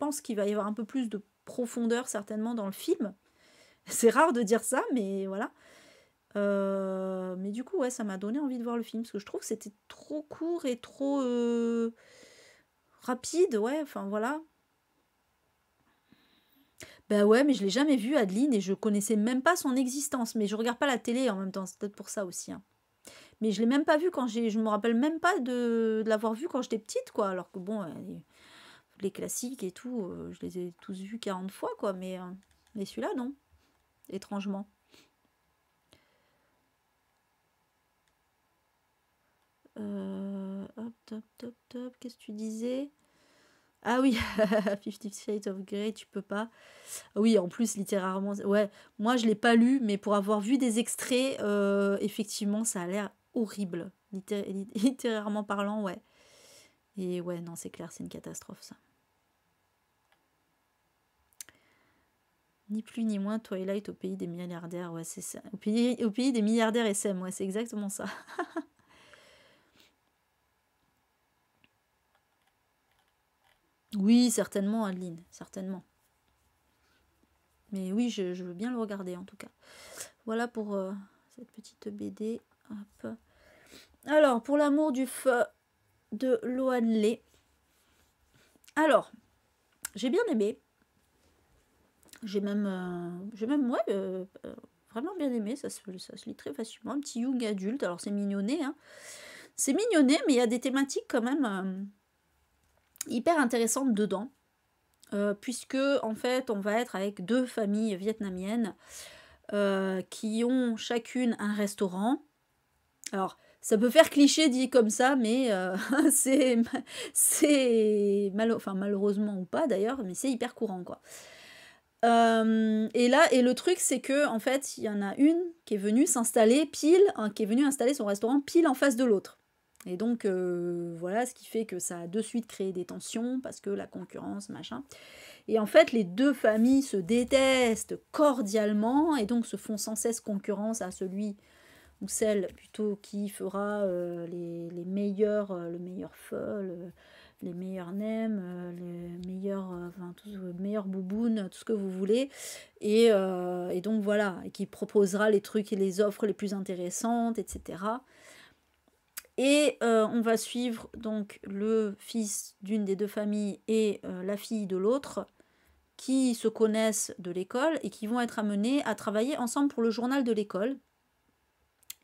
pense qu'il va y avoir un peu plus de profondeur certainement dans le film. C'est rare de dire ça, mais voilà. Euh, mais du coup, ouais, ça m'a donné envie de voir le film, parce que je trouve que c'était trop court et trop euh, rapide, ouais, enfin voilà. Ben ouais, mais je l'ai jamais vu, Adeline, et je connaissais même pas son existence, mais je regarde pas la télé en même temps, c'est peut-être pour ça aussi. Hein. Mais je l'ai même pas vu quand j'ai. Je me rappelle même pas de, l'avoir vu quand j'étais petite, quoi. Alors que bon, les classiques et tout, euh, je les ai tous vus 40 fois, quoi, mais, euh, mais celui-là, non. Étrangement. Euh, top, top, top. Qu'est-ce que tu disais Ah oui, Fifty Shades of Grey, tu peux pas. Oui, en plus, littérairement. Ouais, moi, je l'ai pas lu, mais pour avoir vu des extraits, effectivement, ça a l'air horrible. Littérairement parlant, ouais. Et ouais, non, c'est clair, c'est une catastrophe, ça. Ni plus ni moins, Twilight au pays des milliardaires. Ouais, c'est ça. Au pays, des milliardaires SM, ouais, c'est exactement ça. oui, certainement, Adeline, certainement. Mais oui, je, veux bien le regarder en tout cas. Voilà pour euh, cette petite BD. Alors, pour l'amour du feu de Loanley Alors, j'ai bien aimé. J'ai même, euh, même ouais, euh, euh, vraiment bien aimé, ça se, lit très facilement. Un petit Young adulte, alors c'est mignonné. Hein. C'est mignonné, mais il y a des thématiques quand même hyper intéressantes dedans. puisque en fait on va être avec deux familles vietnamiennes qui ont chacune un restaurant. Alors ça peut faire cliché dit comme ça, mais c'est mal, enfin, malheureusement ou pas d'ailleurs, mais c'est hyper courant quoi. Euh, et là, et le truc, c'est que en fait, il y en a une qui est venue s'installer pile, hein, qui est venue installer son restaurant pile en face de l'autre. Et donc, euh, voilà, ce qui fait que ça a de suite créé des tensions parce que la concurrence, machin. Et en fait, les deux familles se détestent cordialement et donc se font sans cesse concurrence à celui ou celle plutôt qui fera euh, les, les, meilleurs, le meilleur feu, les meilleurs nems, euh, les meilleurs, euh, meilleurs boubounes, tout ce que vous voulez. Euh, et, donc voilà, et qui proposera les trucs et les offres les plus intéressantes, etc. Et on va suivre donc le fils d'une des deux familles et la fille de l'autre qui se connaissent de l'école et qui vont être amenés à travailler ensemble pour le journal de l'école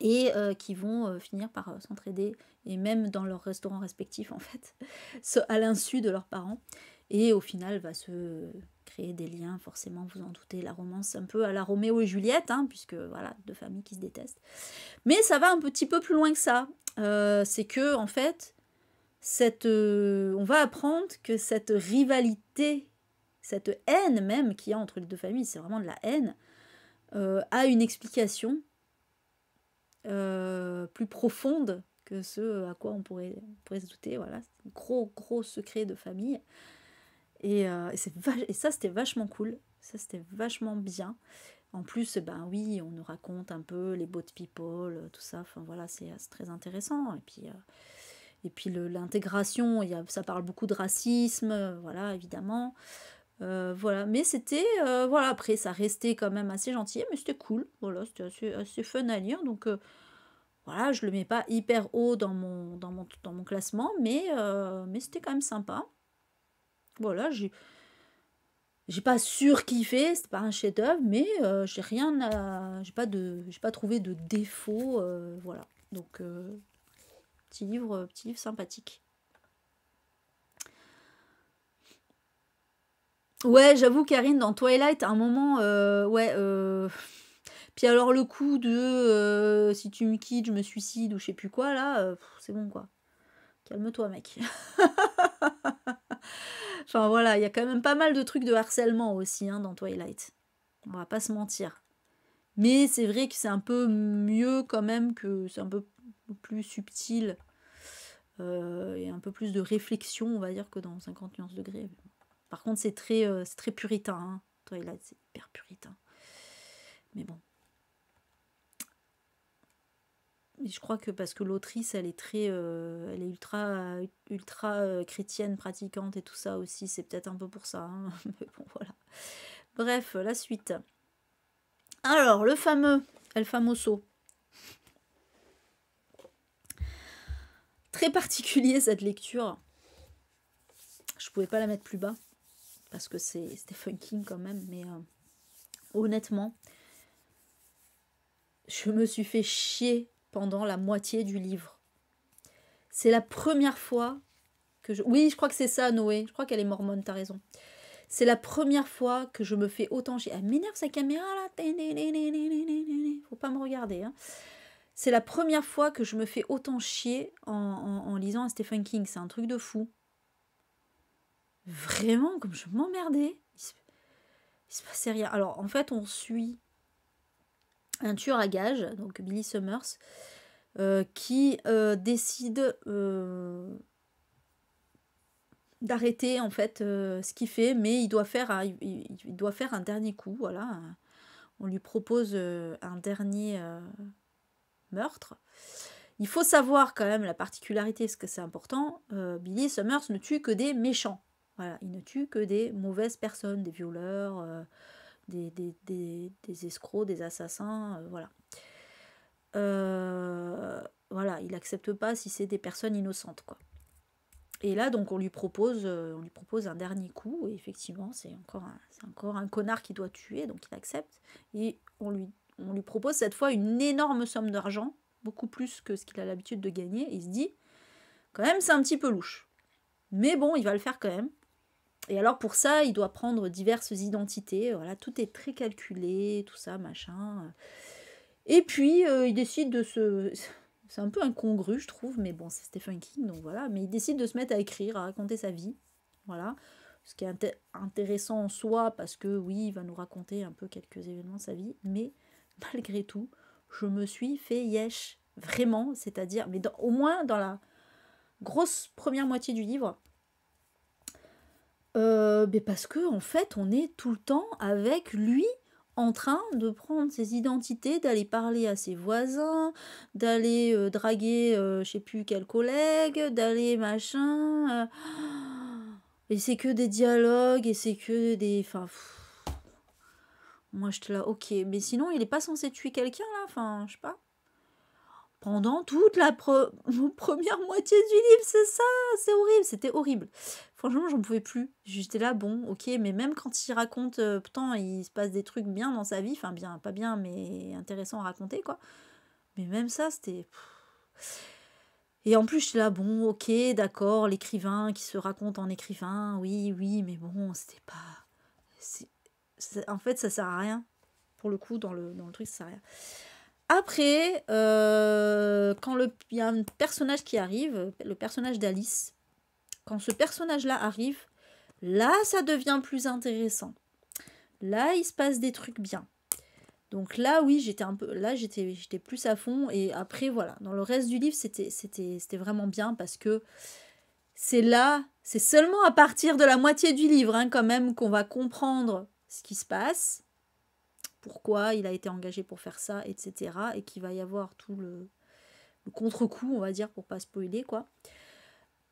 et euh, qui vont euh, finir par euh, s'entraider et même dans leurs restaurants respectifs en fait, à l'insu de leurs parents. Et au final va se créer des liens, forcément, vous en doutez, la romance un peu à la Roméo et Juliette, hein, puisque voilà, deux familles qui se détestent. Mais ça va un petit peu plus loin que ça. C'est que en fait, cette, on va apprendre que cette rivalité, cette haine même qu'il y a entre les deux familles, c'est vraiment de la haine, a une explication euh, plus profonde que ce à quoi on pourrait, pourrait se douter. Voilà, un gros, gros secret de famille. Et, euh, et, et ça, c'était vachement cool. Ça, c'était vachement bien. En plus, eh ben oui, on nous raconte un peu les de people, euh, tout ça. Enfin voilà, c'est très intéressant. Et puis, et puis l'intégration, ça parle beaucoup de racisme, voilà, évidemment. Euh, voilà, mais c'était, euh, voilà, après ça restait quand même assez gentil, mais c'était cool, voilà, c'était assez, fun à lire, donc euh, voilà, je le mets pas hyper haut dans mon, dans mon, dans mon classement, mais, mais c'était quand même sympa. Voilà, j'ai, j'ai pas Ce c'est pas un chef-d'œuvre, mais j'ai rien j'ai pas de, j'ai pas trouvé de défaut, voilà, donc petit livre, petit livre sympathique. Ouais, j'avoue, Karine, dans Twilight, à un moment, euh, ouais. Euh, puis alors, le coup de euh, si tu me quittes, je me suicide ou je sais plus quoi, là, c'est bon quoi. Calme-toi, mec. enfin voilà, il y a quand même pas mal de trucs de harcèlement aussi hein, dans Twilight. On va pas se mentir. Mais c'est vrai que c'est un peu mieux quand même que c'est un peu plus subtil. Euh, et un peu plus de réflexion, on va dire, que dans 50 nuances degrés. Par contre, c'est très, euh, très puritain. Hein. Toi, là, c'est hyper puritain. Mais bon. je crois que parce que l'autrice, elle est très, euh, elle est ultra, ultra euh, chrétienne, pratiquante et tout ça aussi. C'est peut-être un peu pour ça. Hein. Mais bon, voilà. Bref, la suite. Alors, le fameux El Famoso. Très particulier cette lecture. Je pouvais pas la mettre plus bas parce que c'est Stephen King quand même, mais euh, honnêtement, je me suis fait chier pendant la moitié du livre. C'est la première fois que je... Oui, je crois que c'est ça, Noé. Je crois qu'elle est mormone, t'as raison. C'est la première fois que je me fais autant chier. Elle m'énerve sa caméra là. Faut pas me regarder. Hein. C'est la première fois que je me fais autant chier en, lisant Stephen King. C'est un truc de fou vraiment, comme je m'emmerdais, il, se... se passait rien. Alors, en fait, on suit un tueur à gage, donc Billy Summers, euh, qui euh, décide euh, d'arrêter en fait ce qu'il fait, mais il doit faire un, il, doit faire un dernier coup, voilà. On lui propose un dernier meurtre. Il faut savoir quand même la particularité, ce que c'est important, Billy Summers ne tue que des méchants. Voilà, il ne tue que des mauvaises personnes, des violeurs, euh, des, des, escrocs, des assassins, euh, voilà. Euh, voilà, il n'accepte pas si c'est des personnes innocentes, quoi. Et là, donc, on lui propose, on lui propose un dernier coup, et effectivement, c'est encore, un, encore un connard qui doit tuer, donc il accepte. Et on lui, on lui propose cette fois une énorme somme d'argent, beaucoup plus que ce qu'il a l'habitude de gagner, il se dit, quand même, c'est un petit peu louche. Mais bon, il va le faire quand même et alors pour ça, il doit prendre diverses identités. Voilà, tout est très calculé, tout ça, machin. Et puis euh, il décide de se. C'est un peu incongru, je trouve, mais bon, c'est Stephen King, donc voilà. Mais il décide de se mettre à écrire, à raconter sa vie. Voilà. Ce qui est intéressant en soi, parce que oui, il va nous raconter un peu quelques événements de sa vie. Mais malgré tout, je me suis fait yesh. Vraiment, c'est-à-dire, mais au moins dans la grosse première moitié du livre, euh, mais Parce que en fait, on est tout le temps avec lui en train de prendre ses identités, d'aller parler à ses voisins, d'aller euh, draguer euh, je sais plus quel collègue, d'aller machin. Et c'est que des dialogues, et c'est que des. Enfin. moi je te la ok, mais sinon il est pas censé tuer quelqu'un là, enfin, je sais pas pendant toute la première moitié du livre, c'est ça, c'est horrible, c'était horrible. Franchement, je j'en pouvais plus. J'étais là, bon, ok, mais même quand il raconte, euh, pourtant, il se passe des trucs bien dans sa vie, enfin, bien, pas bien, mais intéressant à raconter, quoi. Mais même ça, c'était. Et en plus, j'étais là, bon, ok, d'accord, l'écrivain qui se raconte en écrivain, oui, oui, mais bon, c'était pas. En fait, ça sert à rien. Pour le coup, dans le, dans le truc, ça sert à rien. Après, euh, quand il y a un personnage qui arrive, le personnage d'Alice, quand ce personnage-là arrive, là, ça devient plus intéressant. Là, il se passe des trucs bien. Donc là, oui, j'étais un peu, là, j'étais, j'étais plus à fond. Et après, voilà, dans le reste du livre, c'était, c'était, c'était vraiment bien parce que c'est là, c'est seulement à partir de la moitié du livre, hein, quand même, qu'on va comprendre ce qui se passe pourquoi il a été engagé pour faire ça, etc. Et qu'il va y avoir tout le, contre-coup, on va dire, pour pas spoiler, quoi.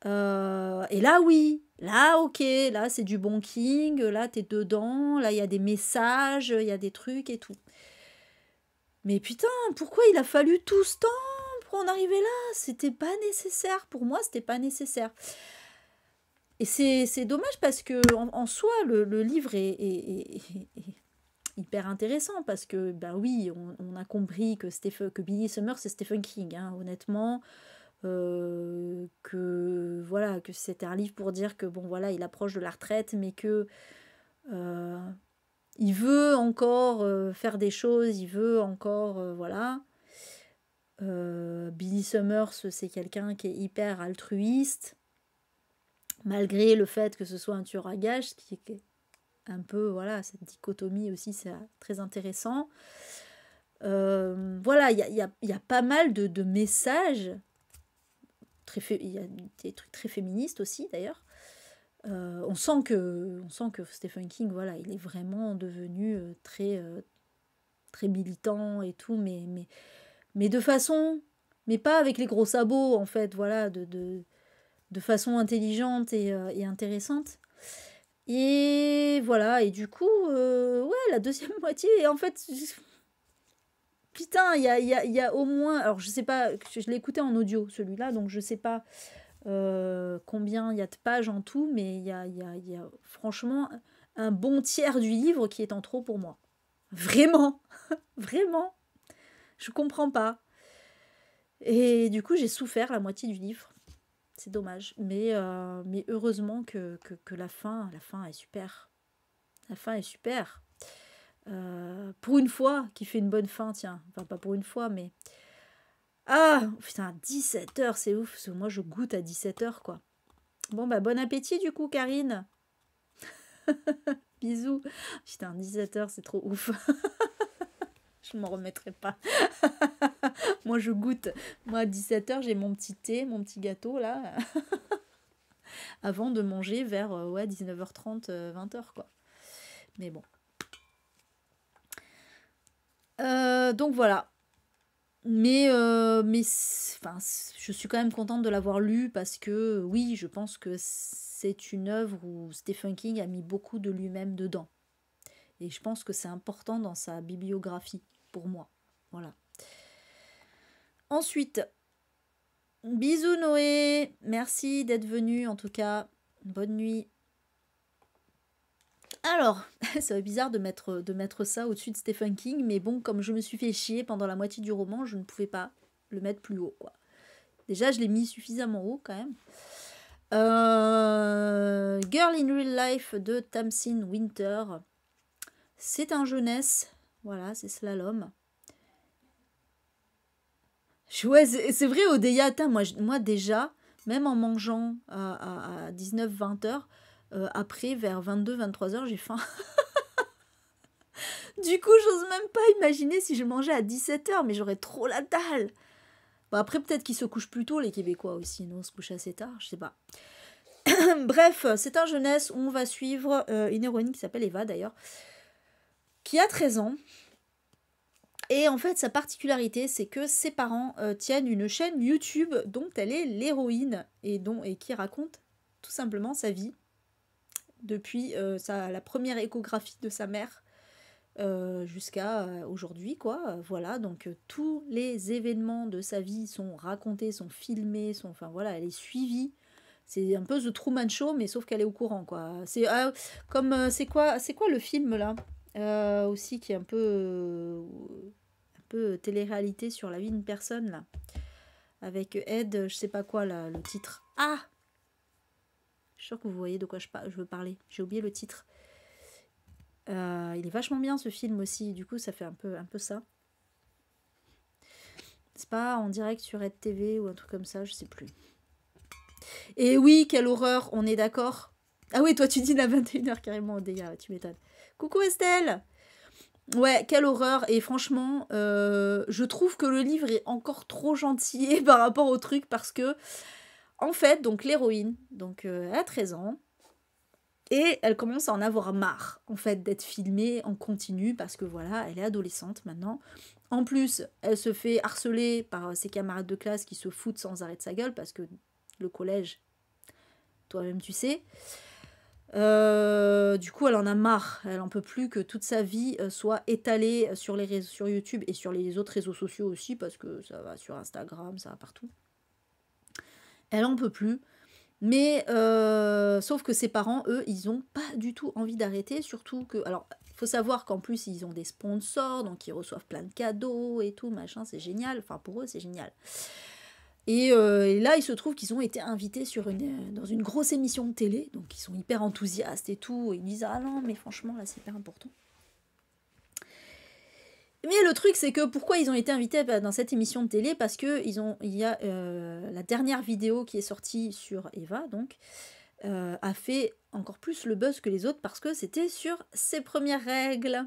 Euh, et là, oui, là, ok, là, c'est du banking, là, t'es dedans, là, il y a des messages, il y a des trucs et tout. Mais putain, pourquoi il a fallu tout ce temps pour en arriver là C'était pas nécessaire. Pour moi, c'était pas nécessaire. Et c'est dommage parce que, en, soi, le, livre est hyper intéressant parce que, ben oui, on, a compris que, Stephen, que Billy Summers c'est Stephen King, hein, honnêtement. Euh, que voilà, que c'était un livre pour dire que bon voilà, il approche de la retraite, mais que euh, il veut encore euh, faire des choses, il veut encore voilà. Billy Summers, c'est quelqu'un qui est hyper altruiste, malgré le fait que ce soit un tueur à gages, qui est un peu, voilà, cette dichotomie aussi, c'est très intéressant. Euh, voilà, il y a, pas mal de, messages. Il y a des trucs très féministes aussi, d'ailleurs. Euh, on, sent que, on sent que Stephen King, voilà, il est vraiment devenu euh, très, très militant et tout, mais, mais, mais de façon mais pas avec les gros sabots, en fait, voilà, de, de, façon intelligente et, et intéressante. Et voilà, et du coup, euh, ouais, la deuxième moitié, et en fait, putain, il y a, y a, au moins, alors je sais pas, je, l'ai écouté en audio celui-là, donc je sais pas euh, combien il y a de pages en tout, mais il y a, y a franchement un bon tiers du livre qui est en trop pour moi. Vraiment, vraiment, je comprends pas. Et du coup, j'ai souffert la moitié du livre. C'est dommage. Mais, euh, mais heureusement que, que, la fin, la fin est super. La fin est super. Euh, pour une fois, qui fait une bonne fin, tiens. Enfin, pas pour une fois, mais. Ah Putain, 17h, c'est ouf, parce moi je goûte à 17h, quoi. Bon, bah bon appétit du coup, Karine. Bisous. Putain, 17h, c'est trop ouf. je m'en remettrai pas. Moi, je goûte. Moi, à 17h, j'ai mon petit thé, mon petit gâteau, là. Avant de manger vers euh, ouais, 19h30, 20h, euh, quoi. Mais bon. Euh, donc voilà. Mais, mais enfin, je suis quand même contente de l'avoir lu parce que oui, je pense que c'est une œuvre où Stephen King a mis beaucoup de lui-même dedans. Et je pense que c'est important dans sa bibliographie moi. Voilà. Ensuite, bisous Noé. Merci d'être venu en tout cas. Bonne nuit. Alors, c'est bizarre de mettre, de mettre ça au-dessus de Stephen King, mais bon, comme je me suis fait chier pendant la moitié du roman, je ne pouvais pas le mettre plus haut, Déjà, je l'ai mis suffisamment haut, quand même. Euh, Girl in Real Life de Tamsin Winter. C'est un jeunesse, voilà, c'est slalom. Ouais, c'est vrai, Odéia, hein, moi, moi déjà, même en mangeant à, à, 19-20 heures, euh, après, vers 22-23 heures, j'ai faim. du coup, j'ose même pas imaginer si je mangeais à 17 heures, mais j'aurais trop la dalle. Bon, bah, après, peut-être qu'ils se couchent plus tôt, les Québécois aussi. non on se couche assez tard, je sais pas. Bref, c'est un jeunesse où on va suivre euh, une héroïne qui s'appelle Eva d'ailleurs, qui a 13 ans. Et en fait, sa particularité, c'est que ses parents euh, tiennent une chaîne YouTube dont elle est l'héroïne et, et qui raconte tout simplement sa vie depuis euh, la première échographie de sa mère euh, jusqu'à aujourd'hui quoi voilà donc tous les événements de sa vie sont racontés sont filmés sont enfin voilà elle est suivie c'est un peu The Truman Show mais sauf qu'elle est au courant quoi c'est comme c'est quoi c'est quoi le film là euh, aussi qui est un peu, euh, un peu télé-réalité sur la vie d'une personne là. Avec Ed, je sais pas quoi là, le titre. Ah Je suis sûre que vous voyez de quoi je, je veux parler. J'ai oublié le titre. Euh, il est vachement bien ce film aussi, du coup ça fait un peu, un peu ça. C'est pas en direct sur EdTV TV ou un truc comme ça, je sais plus. Et oui, quelle horreur, on est d'accord. Ah oui, toi tu dis la 21h carrément au tu m'étonnes. Coucou Estelle Ouais, quelle horreur. Et franchement, euh, je trouve que le livre est encore trop gentil par rapport au truc parce que, en fait, donc l'héroïne, donc euh, a 13 ans, et elle commence à en avoir marre, en fait, d'être filmée en continu parce que voilà, elle est adolescente maintenant. En plus, elle se fait harceler par euh, ses camarades de classe qui se foutent sans arrêt de sa gueule parce que le collège, toi-même tu sais. Euh, du coup, elle en a marre. Elle en peut plus que toute sa vie euh, soit étalée sur, les réseaux, sur YouTube et sur les autres réseaux sociaux aussi, parce que ça va sur Instagram, ça va partout. Elle en peut plus. Mais euh, sauf que ses parents, eux, ils n'ont pas du tout envie d'arrêter, surtout que... Alors, faut savoir qu'en plus, ils ont des sponsors, donc ils reçoivent plein de cadeaux et tout, machin, c'est génial. Enfin, pour eux, c'est génial. Euh, et, là, il se trouve qu'ils ont été invités sur euh, dans une grosse émission de télé, donc ils sont hyper enthousiastes et tout. Et ils disent Ah non, mais franchement, là, c'est hyper important. Mais le truc, c'est que pourquoi ils ont été invités dans cette émission de télé Parce que ont, il a euh, la dernière vidéo qui est sortie sur Eva, donc, a fait encore plus le buzz que les autres parce que c'était sur ses premières règles.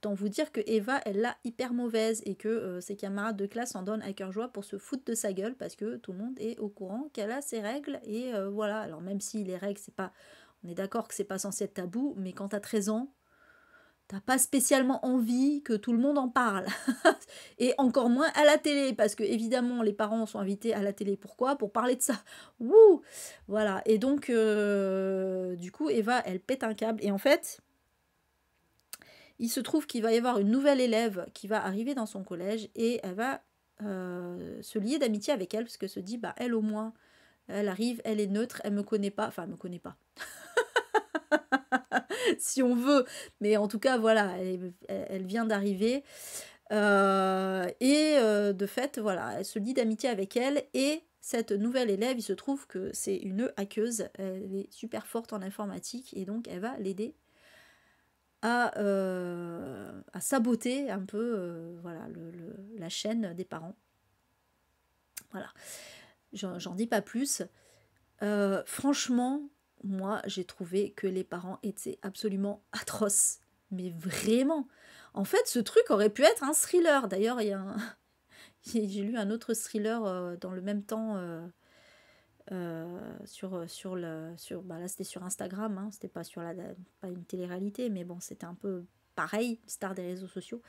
Tant vous dire que Eva, elle l'a hyper mauvaise et que euh, ses camarades de classe en donnent à cœur joie pour se foutre de sa gueule parce que tout le monde est au courant qu'elle a ses règles et euh, voilà. Alors même si les règles, c'est pas, on est d'accord que c'est pas censé être tabou, mais quand t'as 13 ans, t'as pas spécialement envie que tout le monde en parle. et encore moins à la télé, parce que évidemment les parents sont invités à la télé. Pourquoi Pour parler de ça. Voilà. Et donc, euh, du coup, Eva, elle pète un câble. Et en fait, il se trouve qu'il va y avoir une nouvelle élève qui va arriver dans son collège et elle va euh, se lier d'amitié avec elle parce que se dit bah elle au moins elle arrive, elle est neutre, elle me connaît pas, enfin elle me connaît pas. si on veut, mais en tout cas voilà, elle, vient d'arriver euh, et euh, de fait voilà, elle se lie d'amitié avec elle et cette nouvelle élève, il se trouve que c'est une hackeuse, elle est super forte en informatique et donc elle va l'aider euh, à, saboter un peu euh, voilà, la chaîne des parents. Voilà, j'en dis pas plus. Euh, franchement, moi, j'ai trouvé que les parents étaient absolument atroces. Mais vraiment. En fait, ce truc aurait pu être un thriller. D'ailleurs, il y a j'ai lu un autre thriller dans le même temps euh, sur, sur, le, sur bah là c'était sur Instagram, hein, c'était pas sur la pas une télé-réalité, mais bon c'était un peu pareil, star des réseaux sociaux.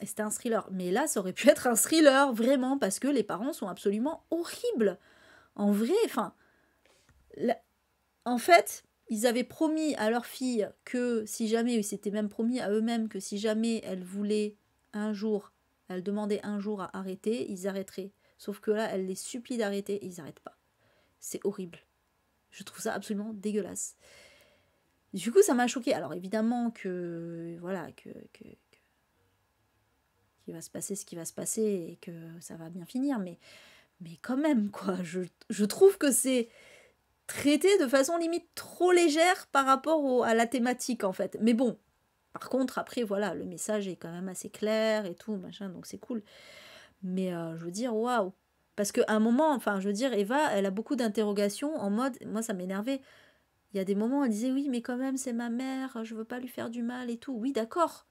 Et c'était un thriller. Mais là, ça aurait pu être un thriller, vraiment, parce que les parents sont absolument horribles. En vrai, enfin. En fait, ils avaient promis à leur fille que si jamais, ils s'étaient même promis à eux-mêmes que si jamais elle voulait un jour, elle demandait un jour à arrêter, ils arrêteraient. Sauf que là, elle les supplie d'arrêter et ils n'arrêtent pas. C'est horrible. Je trouve ça absolument dégueulasse. Du coup, ça m'a choqué. Alors évidemment que voilà que, que, va se passer ce qui va se passer et que ça va bien finir, mais mais quand même quoi. Je, je trouve que c'est traité de façon limite trop légère par rapport à la thématique en fait. Mais bon, par contre après voilà le message est quand même assez clair et tout machin donc c'est cool. Mais euh, je veux dire, waouh Parce qu'à un moment, enfin, je veux dire, Eva, elle a beaucoup d'interrogations en mode, moi, ça m'énervait. Il y a des moments elle disait, oui, mais quand même, c'est ma mère, je veux pas lui faire du mal et tout. Oui, d'accord.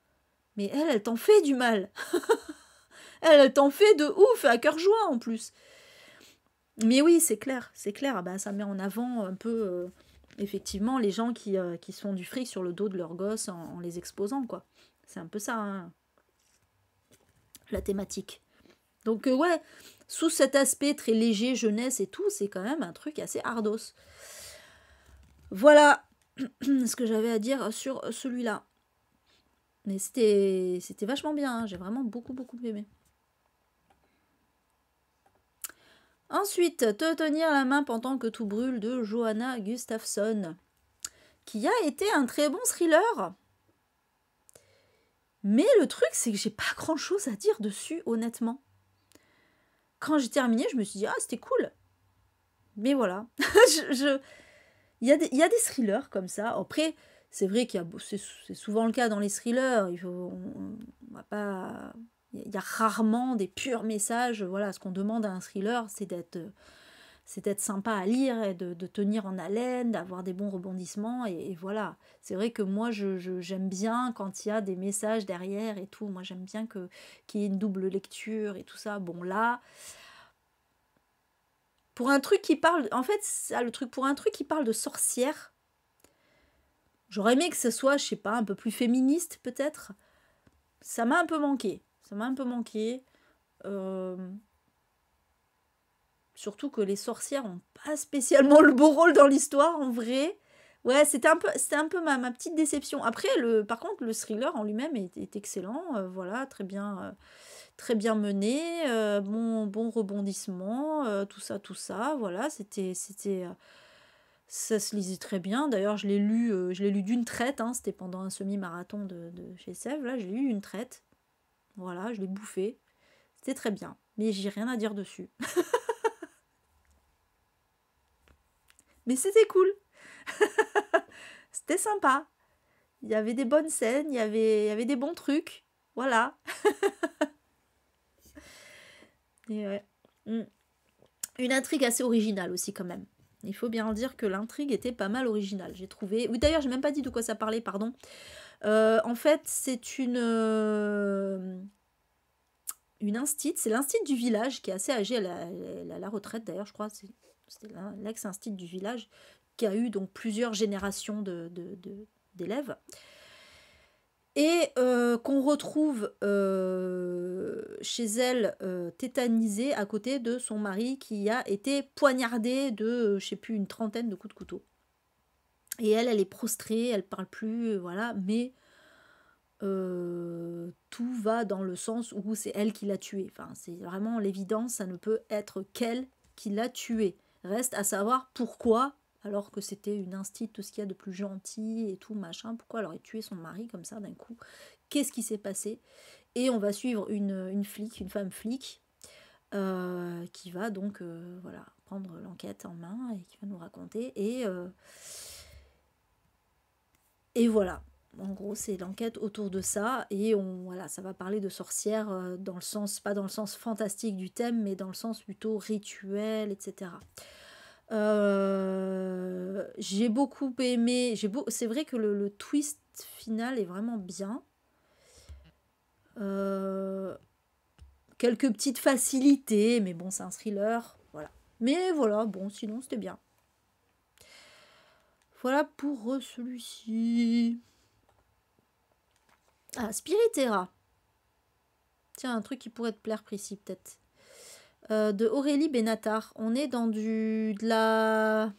Mais elle, elle t'en fait du mal. elle, t'en fait de ouf, à cœur joie en plus. Mais oui, c'est clair, c'est clair. Ben, ça met en avant un peu, euh, effectivement, les gens qui, euh, font du fric sur le dos de leurs gosses en, les exposant, quoi. C'est un peu ça, hein, la thématique. Donc euh, ouais, sous cet aspect très léger, jeunesse et tout, c'est quand même un truc assez ardos. Voilà ce que j'avais à dire sur celui-là. Mais c'était vachement bien, hein. j'ai vraiment beaucoup beaucoup aimé. Ensuite, Te tenir la main pendant que tout brûle de Johanna Gustafsson, qui a été un très bon thriller. Mais le truc, c'est que j'ai pas grand chose à dire dessus, honnêtement quand j'ai terminé, je me suis dit, ah, c'était cool. Mais voilà. je, Il, y a des, thrillers comme ça. Après, c'est vrai qu'il y a, c'est, souvent le cas dans les thrillers. Il faut, pas, il y a rarement des purs messages. Voilà, ce qu'on demande à un thriller, c'est d'être euh, c'est peut-être sympa à lire et de, tenir en haleine, d'avoir des bons rebondissements. Et, voilà, c'est vrai que moi, j'aime je, j'aime bien quand il y a des messages derrière et tout. Moi, j'aime bien qu'il y ait une double lecture et tout ça. Bon, là, pour un truc qui parle, en fait, ça, le truc pour un truc qui parle de sorcière, j'aurais aimé que ce soit, je sais pas, un peu plus féministe peut-être. Ça m'a un peu manqué. Ça m'a un peu manqué. Euh, Surtout que les sorcières n'ont pas spécialement le beau rôle dans l'histoire, en vrai. Ouais, c'était un peu, c'était un peu ma, ma, petite déception. Après, le, par contre, le thriller en lui-même est, excellent. Euh, voilà, très bien, euh, très bien mené, euh, bon, bon rebondissement, tout ça, tout ça. Voilà, c'était, c'était, ça se lisait très bien. D'ailleurs, je l'ai lu, je l'ai lu d'une traite. Hein. c'était pendant un semi-marathon de, de, chez Sèvres. Là, j'ai lu une traite. Voilà, je l'ai bouffé. C'était très bien. Mais j'ai rien à dire dessus. Mais c'était cool. c'était sympa. Il y avait des bonnes scènes, il y avait, il y avait des bons trucs. Voilà. Mm. Une intrigue assez originale aussi quand même. Il faut bien dire que l'intrigue était pas mal originale. J'ai trouvé. ou d'ailleurs j'ai même pas dit de quoi ça parlait, pardon. Euh, en fait, c'est une. Euh, une instite. C'est l'institut du village qui est assez âgé à la retraite d'ailleurs, je crois c'est l'ex-instit du village, qui a eu donc plusieurs générations d'élèves. et euh, qu'on retrouve euh, chez elle euh, tétanisée à côté de son mari qui a été poignardé de, je ne sais plus, une trentaine de coups de couteau. Et elle, elle est prostrée, elle ne parle plus, voilà, mais tout va dans le sens où c'est elle qui l'a tué. Enfin, c'est vraiment l'évidence, ça ne peut être qu'elle qui l'a tué. Reste à savoir pourquoi, alors que c'était une insti, tout ce qu'il y a de plus gentil et tout, machin, pourquoi elle aurait tué son mari comme ça d'un coup Qu'est-ce qui s'est passé Et on va suivre une, flic, une femme flic, euh, qui va donc euh, voilà, prendre l'enquête en main et qui va nous raconter. Et, euh, et voilà. En gros, c'est l'enquête autour de ça et on voilà, ça va parler de sorcières euh, dans le sens pas dans le sens fantastique du thème, mais dans le sens plutôt rituel, etc. Euh, j'ai beaucoup aimé. J'ai c'est vrai que le, twist final est vraiment bien. Euh, quelques petites facilités, mais bon, c'est un thriller, voilà. Mais voilà, bon, sinon c'était bien. Voilà pour celui-ci. Ah, Spiritera. Tiens, un truc qui pourrait te plaire, précis peut-être. Euh, de Aurélie Benatar. On est dans du. de la.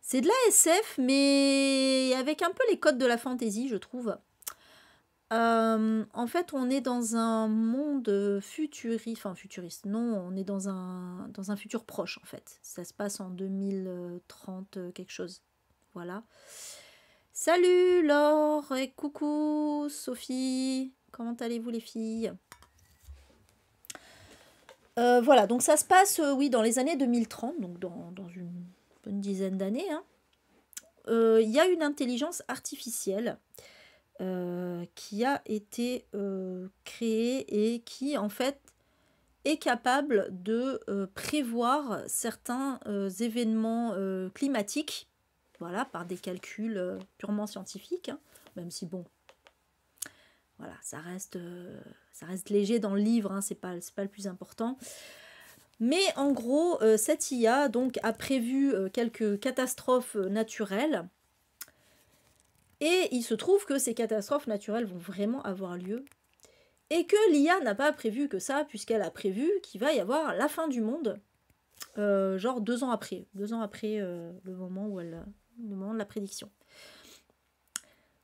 C'est de la SF, mais avec un peu les codes de la fantaisie, je trouve. Euh, en fait, on est dans un monde futuriste, enfin futuriste, non, on est dans un, dans un futur proche en fait. Ça se passe en 2030 euh, quelque chose. Voilà. Salut Laure et coucou Sophie. Comment allez-vous les filles euh, Voilà, donc ça se passe, euh, oui, dans les années 2030, donc dans, une bonne dizaine d'années. Hein. Euh, il y a une intelligence artificielle qui a été créée et qui, en fait, est capable de prévoir certains événements climatiques voilà, par des calculs euh, purement scientifiques, hein, même si bon, voilà, ça reste, euh, ça reste léger dans le livre, ce hein, c'est pas, pas le plus important. Mais en gros, euh, cette IA donc, a prévu quelques catastrophes naturelles. Et il se trouve que ces catastrophes naturelles vont vraiment avoir lieu. Et que l'IA n'a pas prévu que ça, puisqu'elle a prévu qu'il va y avoir la fin du monde, genre deux ans après, deux ans après le moment où elle, le moment de la prédiction.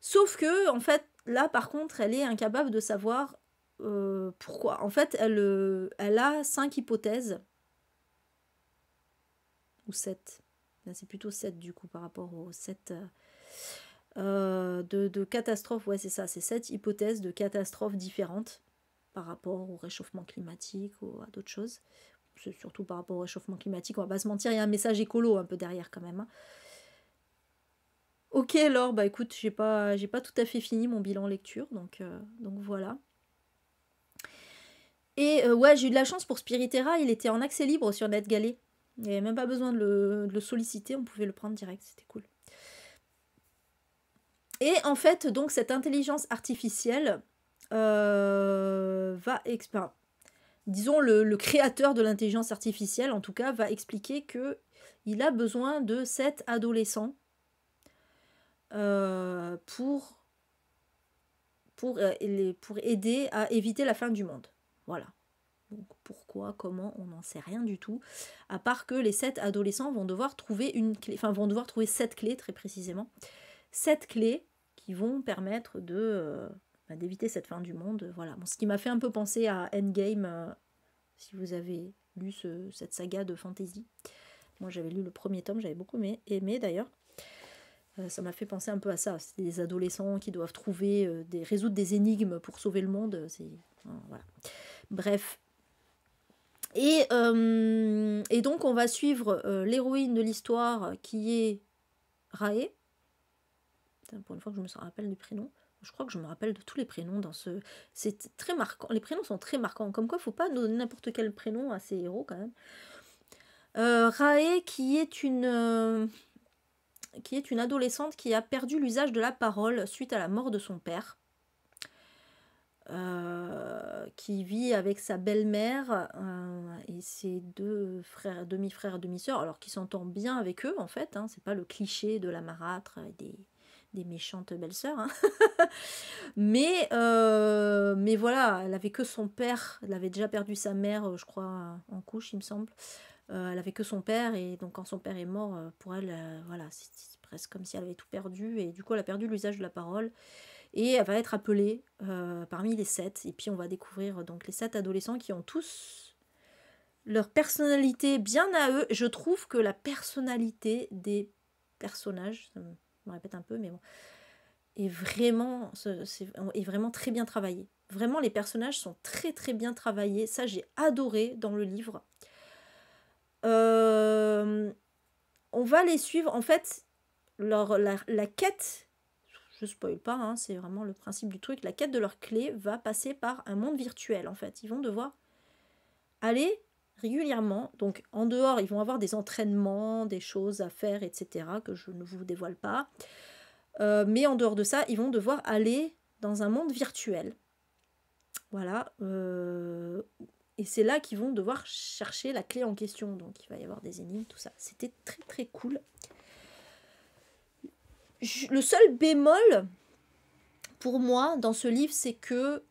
Sauf que, en fait, là, par contre, elle est incapable de savoir euh, pourquoi. En fait, elle, euh, elle a cinq hypothèses. Ou sept. C'est plutôt sept du coup par rapport aux 7 euh, de, catastrophes. Ouais, c'est ça, c'est sept hypothèses de catastrophes différentes par rapport au réchauffement climatique ou à d'autres choses. Surtout par rapport au réchauffement climatique, on va pas se mentir, il y a un message écolo un peu derrière quand même. Hein. Ok alors, bah écoute, j'ai pas, j'ai pas tout à fait fini mon bilan lecture, donc, euh, donc voilà. Et euh, ouais, j'ai eu de la chance pour Spiritera, il était en accès libre sur NetGalley. Il n'y avait même pas besoin de le, solliciter, on pouvait le prendre direct, c'était cool. Et en fait, donc cette intelligence artificielle euh, va Disons, le, créateur de l'intelligence artificielle, en tout cas, va expliquer que il a besoin de cet adolescent euh, pour, pour, euh, les, pour aider à éviter la fin du monde. Voilà. pourquoi, comment, on n'en sait rien du tout. À part que les sept adolescents vont devoir trouver une enfin vont devoir trouver sept clés très précisément. Sept clés qui vont permettre de euh, bah, d'éviter cette fin du monde. Voilà. ce qui m'a fait un peu penser à Endgame, si vous avez lu cette saga de fantasy. Moi j'avais lu le premier tome, j'avais beaucoup aimé d'ailleurs. Euh, ça m'a fait penser un peu à ça. C'est des adolescents qui doivent trouver, euh, des, résoudre des énigmes pour sauver le monde. C'est, voilà. Bref. Euh, et, donc on va suivre l'héroïne de l'histoire qui est Rae. pour une fois que je me rappelle du prénom. Je crois que je me rappelle de tous les prénoms dans ce. C'est très marquant. Les prénoms sont très marquants. Comme quoi, il ne faut pas donner n'importe quel prénom à ces héros quand même. Euh, Rae qui est une qui est une adolescente qui a perdu l'usage de la parole suite à la mort de son père. Euh, qui vit avec sa belle-mère euh, et ses deux frères, demi-frères, demi-sœurs, alors qui s'entendent bien avec eux en fait, hein, c'est pas le cliché de la marâtre et des, méchantes belles-sœurs, hein. mais, euh, mais voilà, elle avait que son père, elle avait déjà perdu sa mère, je crois, en couche, il me semble. Euh, elle avait que son père et donc quand son père est mort, euh, pour elle, euh, voilà, c'est presque comme si elle avait tout perdu et du coup elle a perdu l'usage de la parole et elle va être appelée parmi les sept et puis on va découvrir donc les sept adolescents qui ont tous leur personnalité bien à eux. Je trouve que la personnalité des personnages, je me répète un peu, mais bon, est vraiment, est vraiment très bien travaillée. Vraiment, les personnages sont très très bien travaillés. Ça, j'ai adoré dans le livre on va les suivre. En fait, leur, la, quête, je spoil pas, hein, c'est vraiment le principe du truc, la quête de leur clé va passer par un monde virtuel en fait. Ils vont devoir aller régulièrement. Donc en dehors, ils vont avoir des entraînements, des choses à faire, etc., que je ne vous dévoile pas. mais en dehors de ça, ils vont devoir aller dans un monde virtuel. Voilà. Euh, et c'est là qu'ils vont devoir chercher la clé en question. Donc il va y avoir des énigmes, tout ça. C'était très très cool. le seul bémol pour moi dans ce livre, c'est que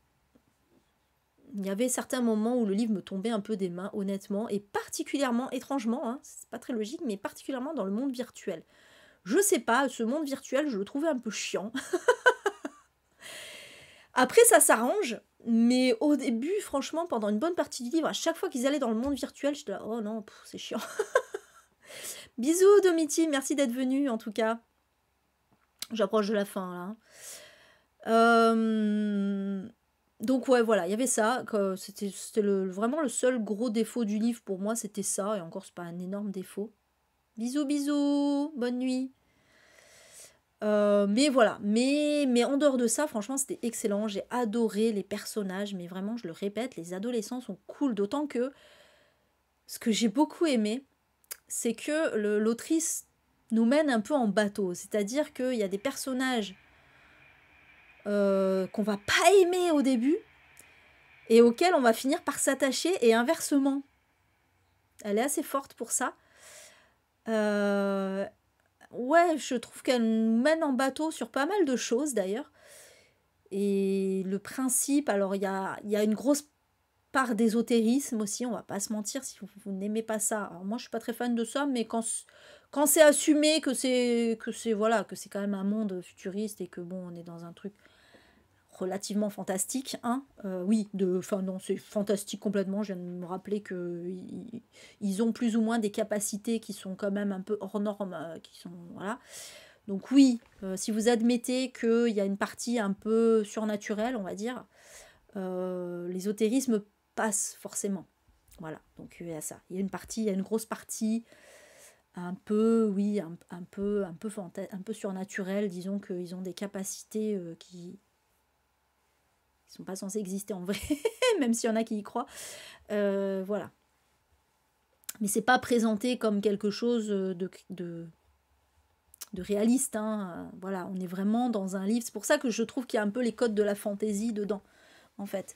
il y avait certains moments où le livre me tombait un peu des mains, honnêtement, et particulièrement, étrangement, hein, c'est pas très logique, mais particulièrement dans le monde virtuel. Je sais pas, ce monde virtuel, je le trouvais un peu chiant. Après, ça s'arrange mais au début, franchement, pendant une bonne partie du livre, à chaque fois qu'ils allaient dans le monde virtuel, j'étais là, oh non, c'est chiant. Bisous Domiti, merci d'être venu en tout cas. J'approche de la fin là. Euh, donc ouais, voilà, il y avait ça. C'était vraiment le seul gros défaut du livre pour moi, c'était ça. Et encore, c'est pas un énorme défaut. Bisous, bisous, bonne nuit. Euh, mais voilà, mais, mais en dehors de ça, franchement, c'était excellent. J'ai adoré les personnages, mais vraiment, je le répète, les adolescents sont cool. D'autant que ce que j'ai beaucoup aimé, c'est que l'autrice nous mène un peu en bateau. C'est-à-dire qu'il y a des personnages euh, qu'on va pas aimer au début et auxquels on va finir par s'attacher et inversement. Elle est assez forte pour ça. Euh, ouais, je trouve qu'elle nous mène en bateau sur pas mal de choses d'ailleurs. Et le principe, alors il y a, y a, une grosse part d'ésotérisme aussi, on va pas se mentir si vous, n'aimez pas ça. Alors, moi je suis pas très fan de ça, mais quand, quand c'est assumé que c'est que c'est voilà, que c'est quand même un monde futuriste et que bon, on est dans un truc relativement fantastique. Hein euh, oui, de, enfin non, c'est fantastique complètement. Je viens de me rappeler que ils, ont plus ou moins des capacités qui sont quand même un peu hors normes, euh, qui sont voilà. Donc oui, euh, si vous admettez qu'il y a une partie un peu surnaturelle, on va dire, l'ésotérisme passe forcément. Voilà, donc il y a ça. Il y a une partie, il y a une grosse partie un peu, oui, un, peu, un peu, un peu surnaturelle. Disons qu'ils ont des capacités qui, ils sont pas censés exister en vrai, même s'il y en a qui y croient. Euh, voilà. Mais c'est pas présenté comme quelque chose de, réaliste. Hein. Voilà, on est vraiment dans un livre. C'est pour ça que je trouve qu'il y a un peu les codes de la fantaisie dedans, en fait.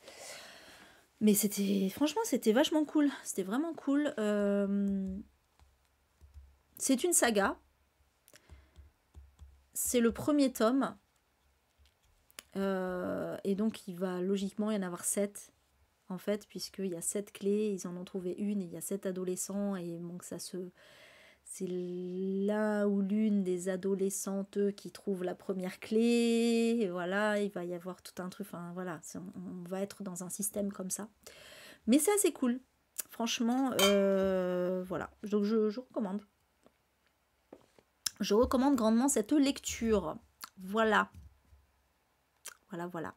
Mais c'était, franchement, c'était vachement cool. C'était vraiment cool. Euh, c'est une saga. C'est le premier tome. Euh, et donc il va logiquement y en avoir sept en fait, puisqu'il y a sept clés, ils en ont trouvé une, et il y a sept adolescents, et donc ça se... C'est l'un ou l'une des adolescentes qui trouve la première clé, et voilà, il va y avoir tout un truc, enfin voilà, on, va être dans un système comme ça. Mais ça c'est cool, franchement, euh, voilà, donc je, je recommande. Je recommande grandement cette lecture. Voilà. Voilà, voilà.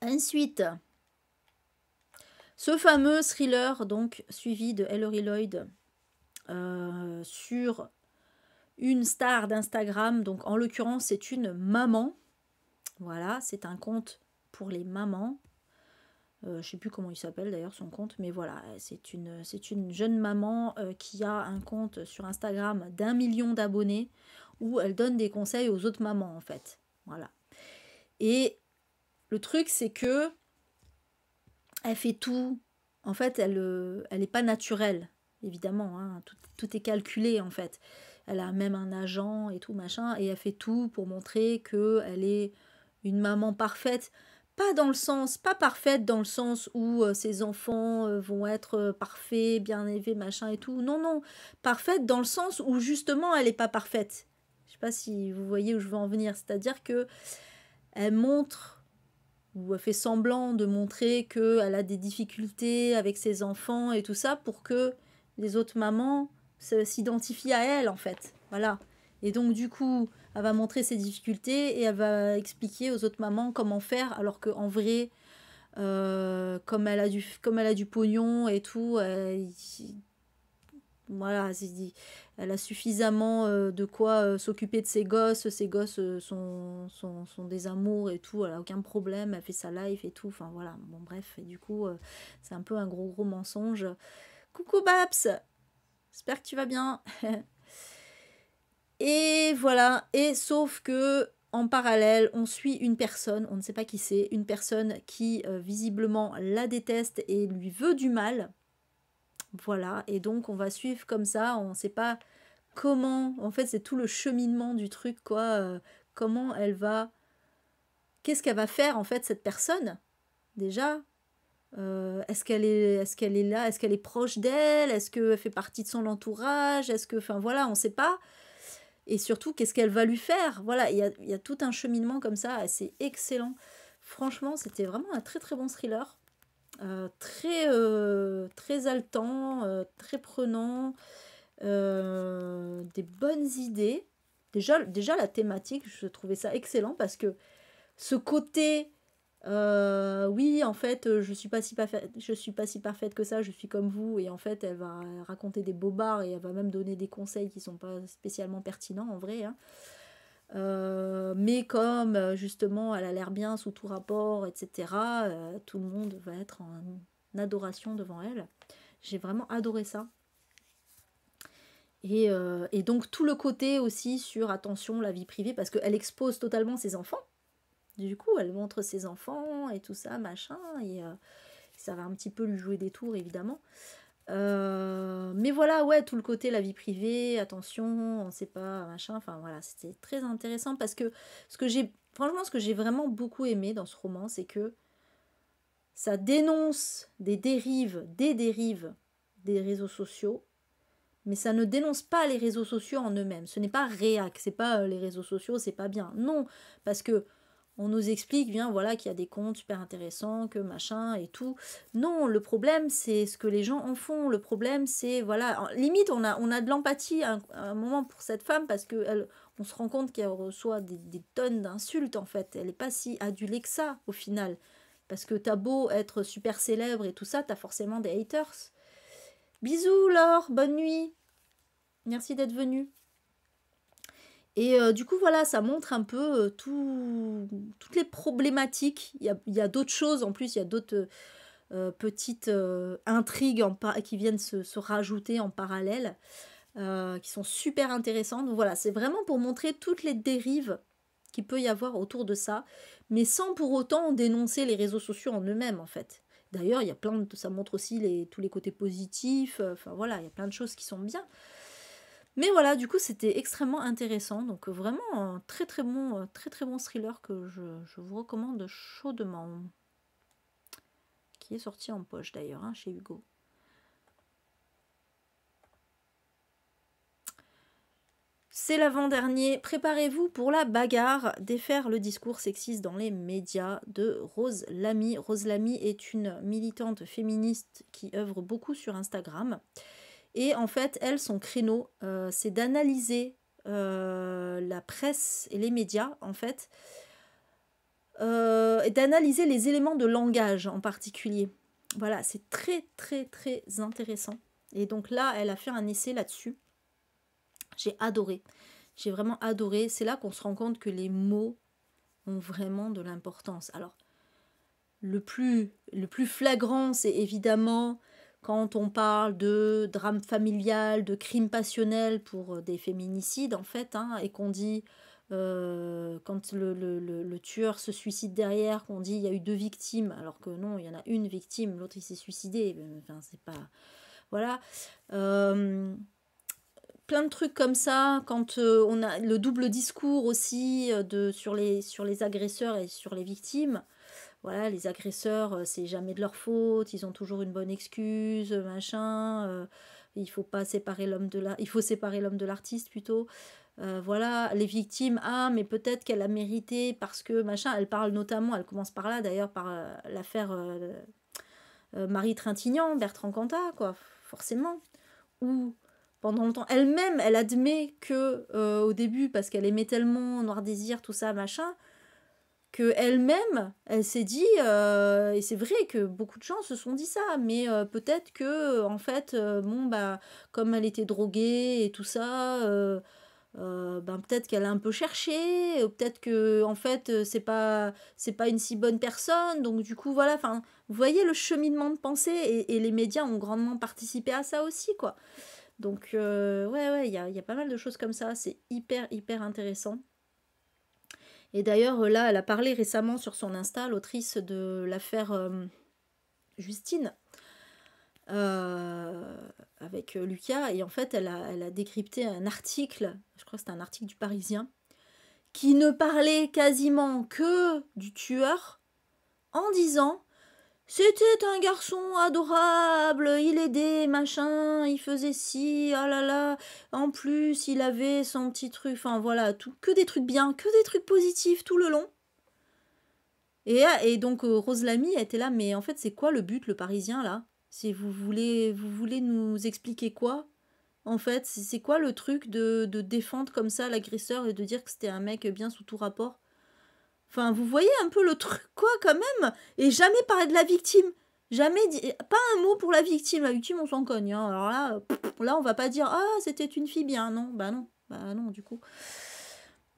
Ensuite, ce fameux thriller, donc suivi de Ellery Lloyd euh, sur une star d'Instagram. Donc en l'occurrence, c'est une maman. Voilà, c'est un compte pour les mamans. Euh, je ne sais plus comment il s'appelle d'ailleurs son compte, mais voilà, c'est une, une, jeune maman euh, qui a un compte sur Instagram d'un million d'abonnés où elle donne des conseils aux autres mamans en fait. Voilà. Et le truc c'est que elle fait tout. En fait, elle n'est euh, pas naturelle, évidemment. Hein. Tout, est calculé, en fait. Elle a même un agent et tout, machin. Et elle fait tout pour montrer qu'elle est une maman parfaite pas dans le sens, pas parfaite dans le sens où euh, ses enfants euh, vont être parfaits, bien élevés, machin et tout. Non, non, parfaite dans le sens où justement elle n'est pas parfaite. Je sais pas si vous voyez où je veux en venir. C'est-à-dire que elle montre ou fait semblant de montrer qu'elle a des difficultés avec ses enfants et tout ça pour que les autres mamans s'identifient à elle en fait. Voilà. Et donc du coup, elle va montrer ses difficultés et elle va expliquer aux autres mamans comment faire alors qu'en vrai, euh, comme, elle a du, comme elle a du pognon et tout, euh, voilà, elle a suffisamment euh, de quoi euh, s'occuper de ses gosses. Ses gosses euh, sont, des amours et tout. Elle a aucun problème. Elle fait sa life et tout. Enfin voilà. Bon bref. Et du coup, c'est un peu un gros gros mensonge. Coucou Babs. J'espère que tu vas bien. et voilà. Et sauf que en parallèle, on suit une personne, on ne sait pas qui c'est, une personne qui visiblement la déteste et lui veut du mal. Voilà, et donc on va suivre comme ça, on ne sait pas comment, en fait c'est tout le cheminement du truc, quoi, euh, comment elle va, qu'est-ce qu'elle va faire en fait cette personne déjà euh, Est-ce qu'elle est, est, qu'elle est là Est-ce qu'elle est proche d'elle Est-ce qu'elle fait partie de son entourage Est-ce que, enfin voilà, on ne sait pas. Et surtout, qu'est-ce qu'elle va lui faire Voilà, il y a, y a, tout un cheminement comme ça, c'est excellent. Franchement, c'était vraiment un très très bon thriller. Euh, très, euh, très haletant, euh, très prenant, des bonnes idées. Déjà, déjà, la thématique, je trouvais ça excellent parce que ce côté oui, en fait, je suis pas si je suis pas si parfaite que ça, je suis comme vous, et en fait, elle va raconter des bobards et elle va même donner des conseils qui sont pas spécialement pertinents en vrai. Hein. Euh, mais comme euh, justement elle a l'air bien sous tout rapport, etc., euh, tout le monde va être en adoration devant elle. J'ai vraiment adoré ça. Et, et, donc tout le côté aussi sur attention, la vie privée, parce qu'elle expose totalement ses enfants. Du coup, elle montre ses enfants et tout ça, machin, et ça va un petit peu lui jouer des tours, évidemment. Euh, mais voilà, ouais, tout le côté la vie privée, attention, on ne sait pas, machin. Enfin voilà, c'était très intéressant parce que ce que j'ai, franchement, ce que j'ai vraiment beaucoup aimé dans ce roman, c'est que ça dénonce des dérives, des dérives des réseaux sociaux, mais ça ne dénonce pas les réseaux sociaux en eux-mêmes. Ce n'est pas réac, c'est pas euh, les réseaux sociaux, c'est pas bien. Non, parce que on nous explique bien voilà qu'il y a des comptes super intéressants, que machin et tout. Non, le problème c'est ce que les gens en font. Le problème c'est voilà, limite on a on a de l'empathie à, un moment pour cette femme parce que on se rend compte qu'elle reçoit des, des tonnes d'insultes en fait. Elle est pas si adulée que ça au final. Parce que t'as beau être super célèbre et tout ça, t'as forcément des haters. Bisous Laure, bonne nuit. Merci d'être venue. Et euh, du coup, voilà, ça montre un peu euh, toutes les problématiques. Il y a, d'autres choses en plus, il y a d'autres euh, petites intrigues qui viennent se, rajouter en parallèle, qui sont super intéressantes. voilà, c'est vraiment pour montrer toutes les dérives qu'il peut y avoir autour de ça, mais sans pour autant dénoncer les réseaux sociaux en eux-mêmes en fait. D'ailleurs, il y a plein ça montre aussi les, tous les côtés positifs. Enfin voilà, il y a plein de choses qui sont bien. Mais voilà, du coup, c'était extrêmement intéressant. Donc euh, vraiment un très très bon, euh, très très bon thriller que je, vous recommande chaudement. Qui est sorti en poche d'ailleurs, hein, chez Hugo. C'est l'avant-dernier. Préparez-vous pour la bagarre. Défaire le discours sexiste dans les médias de Rose Lamy. Rose Lamy est une militante féministe qui œuvre beaucoup sur Instagram. Et en fait, elle, son créneau, euh, c'est d'analyser euh, la presse et les médias, en fait, euh, et d'analyser les éléments de langage en particulier. Voilà, c'est très, très, très intéressant. Et donc là, elle a fait un essai là-dessus. J'ai adoré. J'ai vraiment adoré. C'est là qu'on se rend compte que les mots ont vraiment de l'importance. Alors, le plus, le plus flagrant, c'est évidemment quand on parle de drame familial, de crime passionnel pour euh, des féminicides, en fait, hein, et qu'on dit, euh, quand le, tueur se suicide derrière, qu'on dit il y a eu deux victimes, alors que non, il y en a une victime, l'autre il s'est suicidé. Enfin, c'est pas. Voilà. Euh, plein de trucs comme ça, quand on a le double discours aussi sur les agresseurs et sur les victimes voilà, les agresseurs, euh, c'est jamais de leur faute, ils ont toujours une bonne excuse, euh, machin. Euh, il faut pas séparer l'homme de il faut séparer l'homme de l'artiste plutôt. voilà, les victimes, ah, mais peut-être qu'elle a mérité parce que machin. Elle parle notamment, elle commence par là d'ailleurs, par l'affaire Marie Trintignant, Bertrand Cantat, quoi, forcément. Ou pendant longtemps. Elle-même, elle admet que au début, parce qu'elle aimait tellement Noir Désir, tout ça, machin, que elle-même, elle s'est dit, euh, et c'est vrai que beaucoup de gens se sont dit ça, mais euh, peut-être que en fait, euh, bon bah, comme elle était droguée et tout ça, ben peut-être qu'elle a un peu cherché, peut-être que en fait c'est pas c'est pas une si bonne personne, donc du coup voilà, enfin, vous voyez le cheminement de pensée et, les médias ont grandement participé à ça aussi quoi. Donc ouais ouais, il y y a pas mal de choses comme ça, c'est hyper hyper intéressant. Et d'ailleurs, euh, là, elle a parlé récemment sur son Insta, l'autrice de l'affaire euh, Justine, euh, avec Lucas. Et en fait, elle a, elle a décrypté un article, je crois que c'était un article du Parisien, qui ne parlait quasiment que du tueur, en disant c'était un garçon adorable, il aidait, machin, il faisait ci, ah là là. En plus, il avait son petit truc, enfin voilà, tout, que des trucs bien, que des trucs positifs tout le long. Et, ah, et donc euh, Rose Lamy était là, mais en fait, c'est quoi le but, le Parisien, là si vous voulez, vous voulez nous expliquer quoi en fait, c'est quoi le truc de, de défendre comme ça l'agresseur et de dire que c'était un mec bien sous tout rapport Enfin, vous voyez un peu le truc, quoi, quand même. Et jamais parler de la victime. Jamais pas un mot pour la victime. La victime, on s'en cogne. Hein. Alors là, là, on va pas dire ah c'était une fille bien. Non, bah non, bah non, du coup.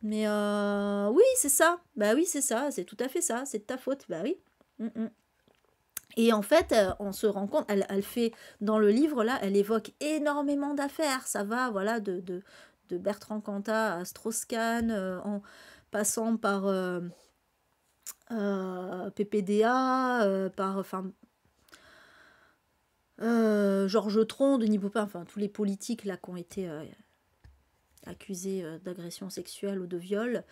Mais euh, oui, c'est ça. Bah oui, c'est ça. C'est tout à fait ça. C'est de ta faute. Bah oui. Mm, mm. Et en fait, euh, on se rend compte, elle, fait, dans le livre là, elle évoque énormément d'affaires. Ça va, voilà, de, de, de Bertrand Cantat à Strauss-Kahn, euh, en passant par. Euh, PPDA, euh, par enfin, euh, Georges Tron, Denis Poupin, enfin tous les politiques là qui ont été accusés d'agression sexuelle ou de viol,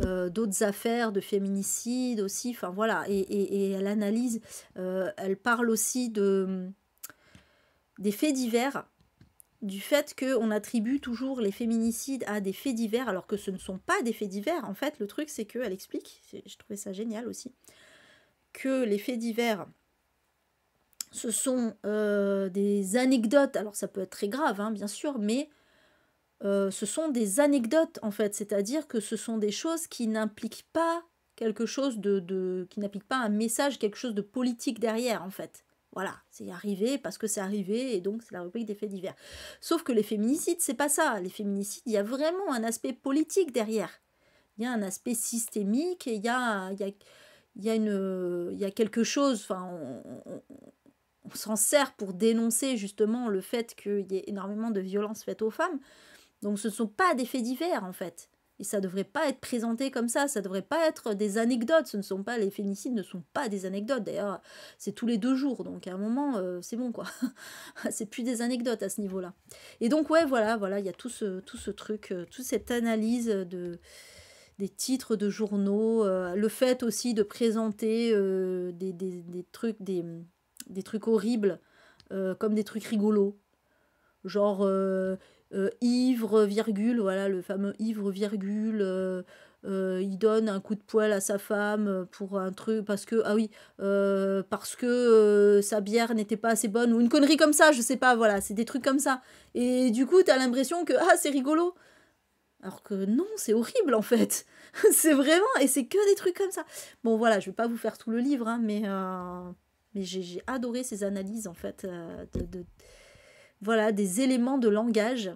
d'autres affaires de féminicide aussi, enfin voilà, et, elle analyse, elle parle aussi de des faits divers du fait qu'on attribue toujours les féminicides à des faits divers, alors que ce ne sont pas des faits divers. En fait, le truc, c'est qu'elle explique, je trouvais ça génial aussi, que les faits divers, ce sont euh, des anecdotes, alors ça peut être très grave, hein, bien sûr, mais euh, ce sont des anecdotes, en fait, c'est-à-dire que ce sont des choses qui n'impliquent pas quelque chose de, qui pas un message, quelque chose de politique derrière, en fait. Voilà, c'est arrivé parce que c'est arrivé et donc c'est la rubrique des faits divers. Sauf que les féminicides, c'est pas ça. Les féminicides, il y a vraiment un aspect politique derrière. Il y a un aspect systémique et il y a, quelque chose. Enfin, on, s'en sert pour dénoncer justement le fait qu'il y ait énormément de violences faites aux femmes. Donc ce ne sont pas des faits divers en fait. Et ça ne devrait pas être présenté comme ça, ça ne devrait pas être des anecdotes. Ce ne sont pas, les phéniciens ne sont pas des anecdotes. D'ailleurs, c'est tous les deux jours, donc à un moment, euh, c'est bon quoi. c'est plus des anecdotes à ce niveau-là. Et donc, ouais, voilà, voilà, il y a tout ce, tout ce truc, euh, toute cette analyse de des titres de journaux, euh, le fait aussi de présenter des, trucs, des, des trucs horribles comme des trucs rigolos. Genre euh, ivre, virgule, voilà, le fameux ivre, virgule. Euh, euh, il donne un coup de poêle à sa femme pour un truc parce que ah oui parce que sa bière n'était pas assez bonne ou une connerie comme ça je sais pas voilà c'est des trucs comme ça et du coup t'as l'impression que ah c'est rigolo alors que non c'est horrible en fait c'est vraiment et c'est que des trucs comme ça bon voilà je vais pas vous faire tout le livre hein, mais mais j'ai adoré ces analyses en fait de voilà, des éléments de langage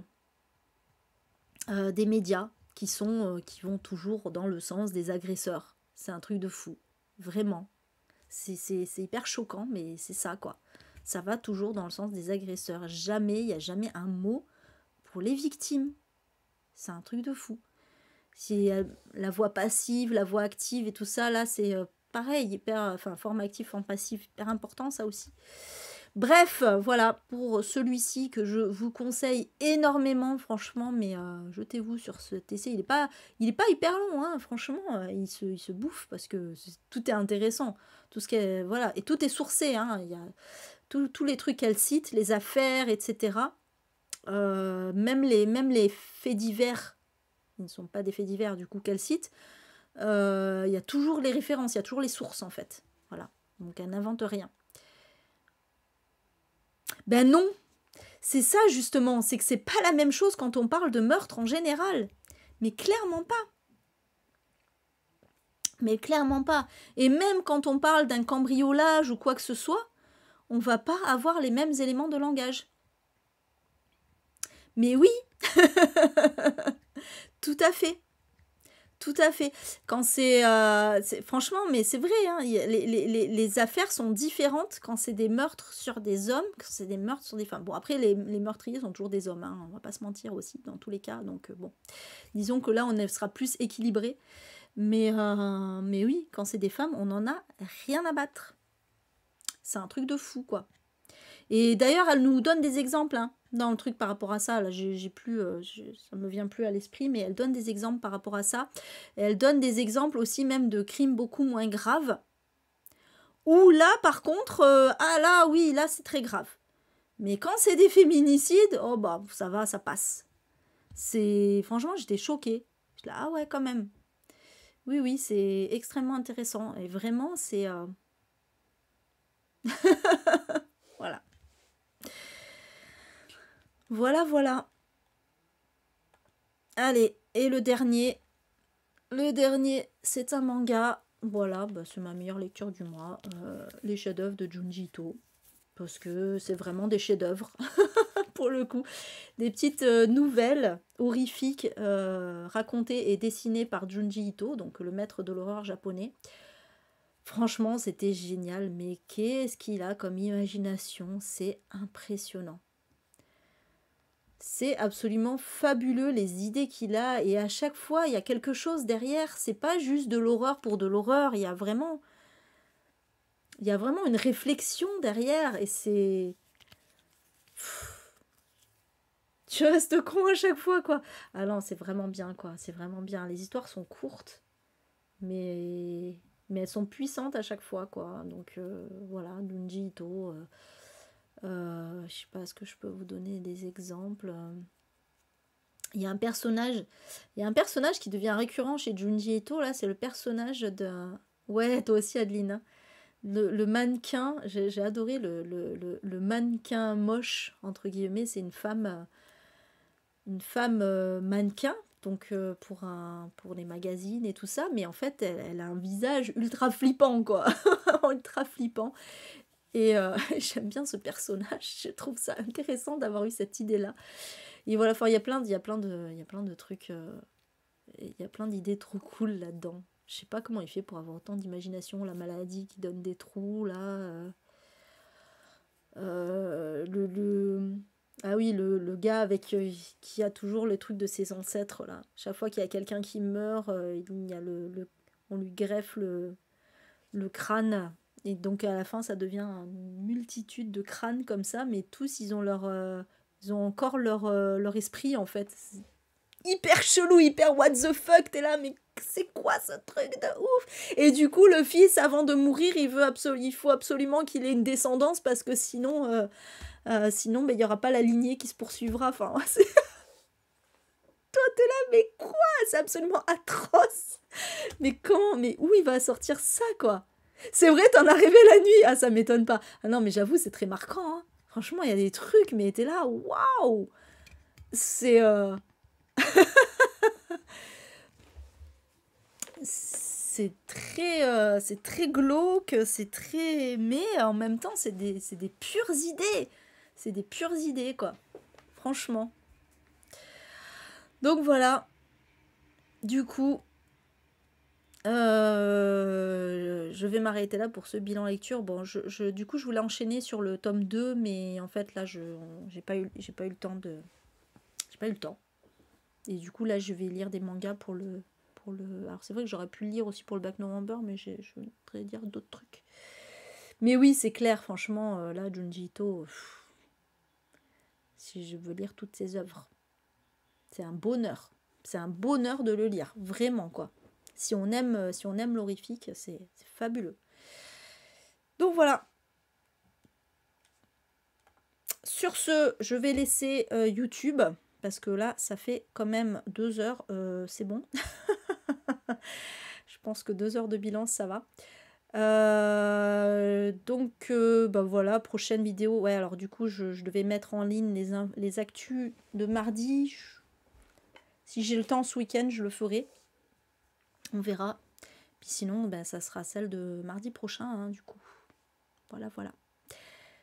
euh, des médias qui, sont, euh, qui vont toujours dans le sens des agresseurs. C'est un truc de fou, vraiment. C'est hyper choquant, mais c'est ça, quoi. Ça va toujours dans le sens des agresseurs. Jamais, il n'y a jamais un mot pour les victimes. C'est un truc de fou. Euh, la voix passive, la voix active et tout ça, là, c'est pareil, hyper, enfin, forme active, forme passive, hyper important, ça aussi. Bref, voilà pour celui-ci que je vous conseille énormément, franchement, mais euh, jetez-vous sur cet essai. Il n'est pas, il pas hyper long, hein, franchement, euh, il se, il se bouffe parce que tout est intéressant. Tout ce est, voilà, et tout est sourcé, hein, il tous les trucs qu'elle cite, les affaires, etc. Euh, même, les, même les faits divers, ils ne sont pas des faits divers du coup qu'elle cite, il y a toujours les références, il y a toujours les sources en fait. Voilà, donc elle n'invente rien. Ben non C'est ça justement, c'est que c'est pas la même chose quand on parle de meurtre en général. Mais clairement pas mais clairement pas. Et même quand on parle d'un cambriolage ou quoi que ce soit, on va pas avoir les mêmes éléments de langage. Mais oui Tout à fait. Tout à fait. Quand c'est, euh, franchement, mais c'est vrai, hein, les, affaires sont différentes quand c'est des meurtres sur des hommes, quand c'est des meurtres sur des femmes. Bon, après, les, meurtriers sont toujours des hommes, on hein, on va pas se mentir aussi, dans tous les cas. Donc, euh, bon, disons que là, on sera plus équilibré. Mais, euh, mais oui, quand c'est des femmes, on n'en a rien à battre. C'est un truc de fou, quoi. Et d'ailleurs, elle nous donne des exemples. Hein dans le truc par rapport à ça. Là, j'ai plus, euh, ça me vient plus à l'esprit, mais elle donne des exemples par rapport à ça. elle donne des exemples aussi même de crimes beaucoup moins graves. Où là, par contre, euh, ah là, oui, là, c'est très grave. Mais quand c'est des féminicides, oh bah, ça va, ça passe. C'est franchement, j'étais choquée. ah ouais, quand même. Oui, oui, c'est extrêmement intéressant et vraiment, c'est euh, voilà. Voilà, voilà. Allez, et le dernier. Le dernier, c'est un manga. Voilà, bah, c'est ma meilleure lecture du mois. Euh, les chefs-d'œuvre de Junji Ito. Parce que c'est vraiment des chefs-d'œuvre, pour le coup. Des petites euh, nouvelles horrifiques euh, racontées et dessinées par Junji Ito, donc le maître de l'horreur japonais. Franchement, c'était génial, mais qu'est-ce qu'il a comme imagination C'est impressionnant. C'est absolument fabuleux les idées qu'il a et à chaque fois il y a quelque chose derrière. C'est pas juste de l'horreur pour de l'horreur. Il y a vraiment, il y a vraiment une réflexion derrière et c'est. Tu restes con à chaque fois quoi. Ah non, c'est vraiment bien quoi. C'est vraiment bien. Les histoires sont courtes, mais elles sont puissantes à chaque fois quoi. Donc euh, voilà, Dunji Ito. Euh, je euh, je sais pas ce que je peux vous donner des exemples. Euh. Il y a un personnage, il un personnage qui devient récurrent chez Junji Ito là, c'est le personnage de ouais toi aussi Adeline. Hein. Le, mannequin, j'ai adoré le, mannequin moche entre guillemets, c'est une femme, euh, une femme mannequin donc pour un pour les magazines et tout ça mais en fait elle, elle a un visage ultra flippant quoi ultra flippant et euh, j'aime bien ce personnage, je trouve ça intéressant d'avoir eu cette idée-là. Et voilà, il y a plein de, il y a plein de, il y plein de trucs, euh, il y a plein d'idées trop cool là-dedans. Je sais pas comment il fait pour avoir autant d'imagination, la maladie qui donne des trous, là. Euh, le, Ah oui, le, gars avec qui a toujours le truc de ses ancêtres, là. Chaque fois qu'il y a quelqu'un qui meurt, il y a le, on lui greffe le, le crâne et donc à la fin, ça devient une multitude de crânes comme ça, mais tous, ils ont leur, euh, ils ont encore leur, euh, esprit en fait. Hyper chelou, hyper what the fuck, t'es là, mais c'est quoi ce truc de ouf Et du coup, le fils, avant de mourir, il, veut il faut absolument qu'il ait une descendance parce que sinon, euh, euh ben, il y n'y aura pas la lignée qui se poursuivra. Enfin, Toi, t'es là, mais quoi C'est absolument atroce Mais comment Mais où il va sortir ça, quoi c'est vrai, t'en as rêvé la nuit. Ah, ça m'étonne pas. Ah non, mais j'avoue, c'est très marquant. Hein. Franchement, il y a des trucs, mais t'es là, waouh C'est. Euh, c'est très, euh, c'est très glauque, c'est très. Mais en même temps, c'est des, des pures idées. C'est des pures idées, quoi. Franchement. Donc voilà. Du coup, euh, je vais m'arrêter là pour ce bilan lecture. Bon, du coup, je voulais enchaîner sur le tome 2, mais en fait, là, je j'ai pas, eu, pas eu le temps de. J'ai pas eu le temps. Et du coup, là, je vais lire des mangas pour le. Pour le... Alors, c'est vrai que j'aurais pu le lire aussi pour le bac November, mais je voudrais dire d'autres trucs. Mais oui, c'est clair, franchement, euh, là, Junji Ito, si je veux lire toutes ses œuvres, c'est un bonheur. C'est un bonheur de le lire, vraiment, quoi si on aime, euh, si on aime l'horrifique, c'est fabuleux. Donc voilà. Sur ce, je vais laisser euh, YouTube, parce que là, ça fait quand même deux heures, euh, c'est bon. je pense que deux heures de bilan, ça va. donc bah voilà, prochaine vidéo. Ouais, alors du coup, je, devais mettre en ligne les, les actus de mardi. Si j'ai le temps ce week-end, je le ferai on verra. Puis sinon, ben, ça sera celle de mardi prochain, hein, du coup. Voilà, voilà.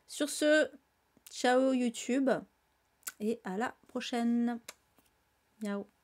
Sur ce, ciao YouTube et à la prochaine. Ciao.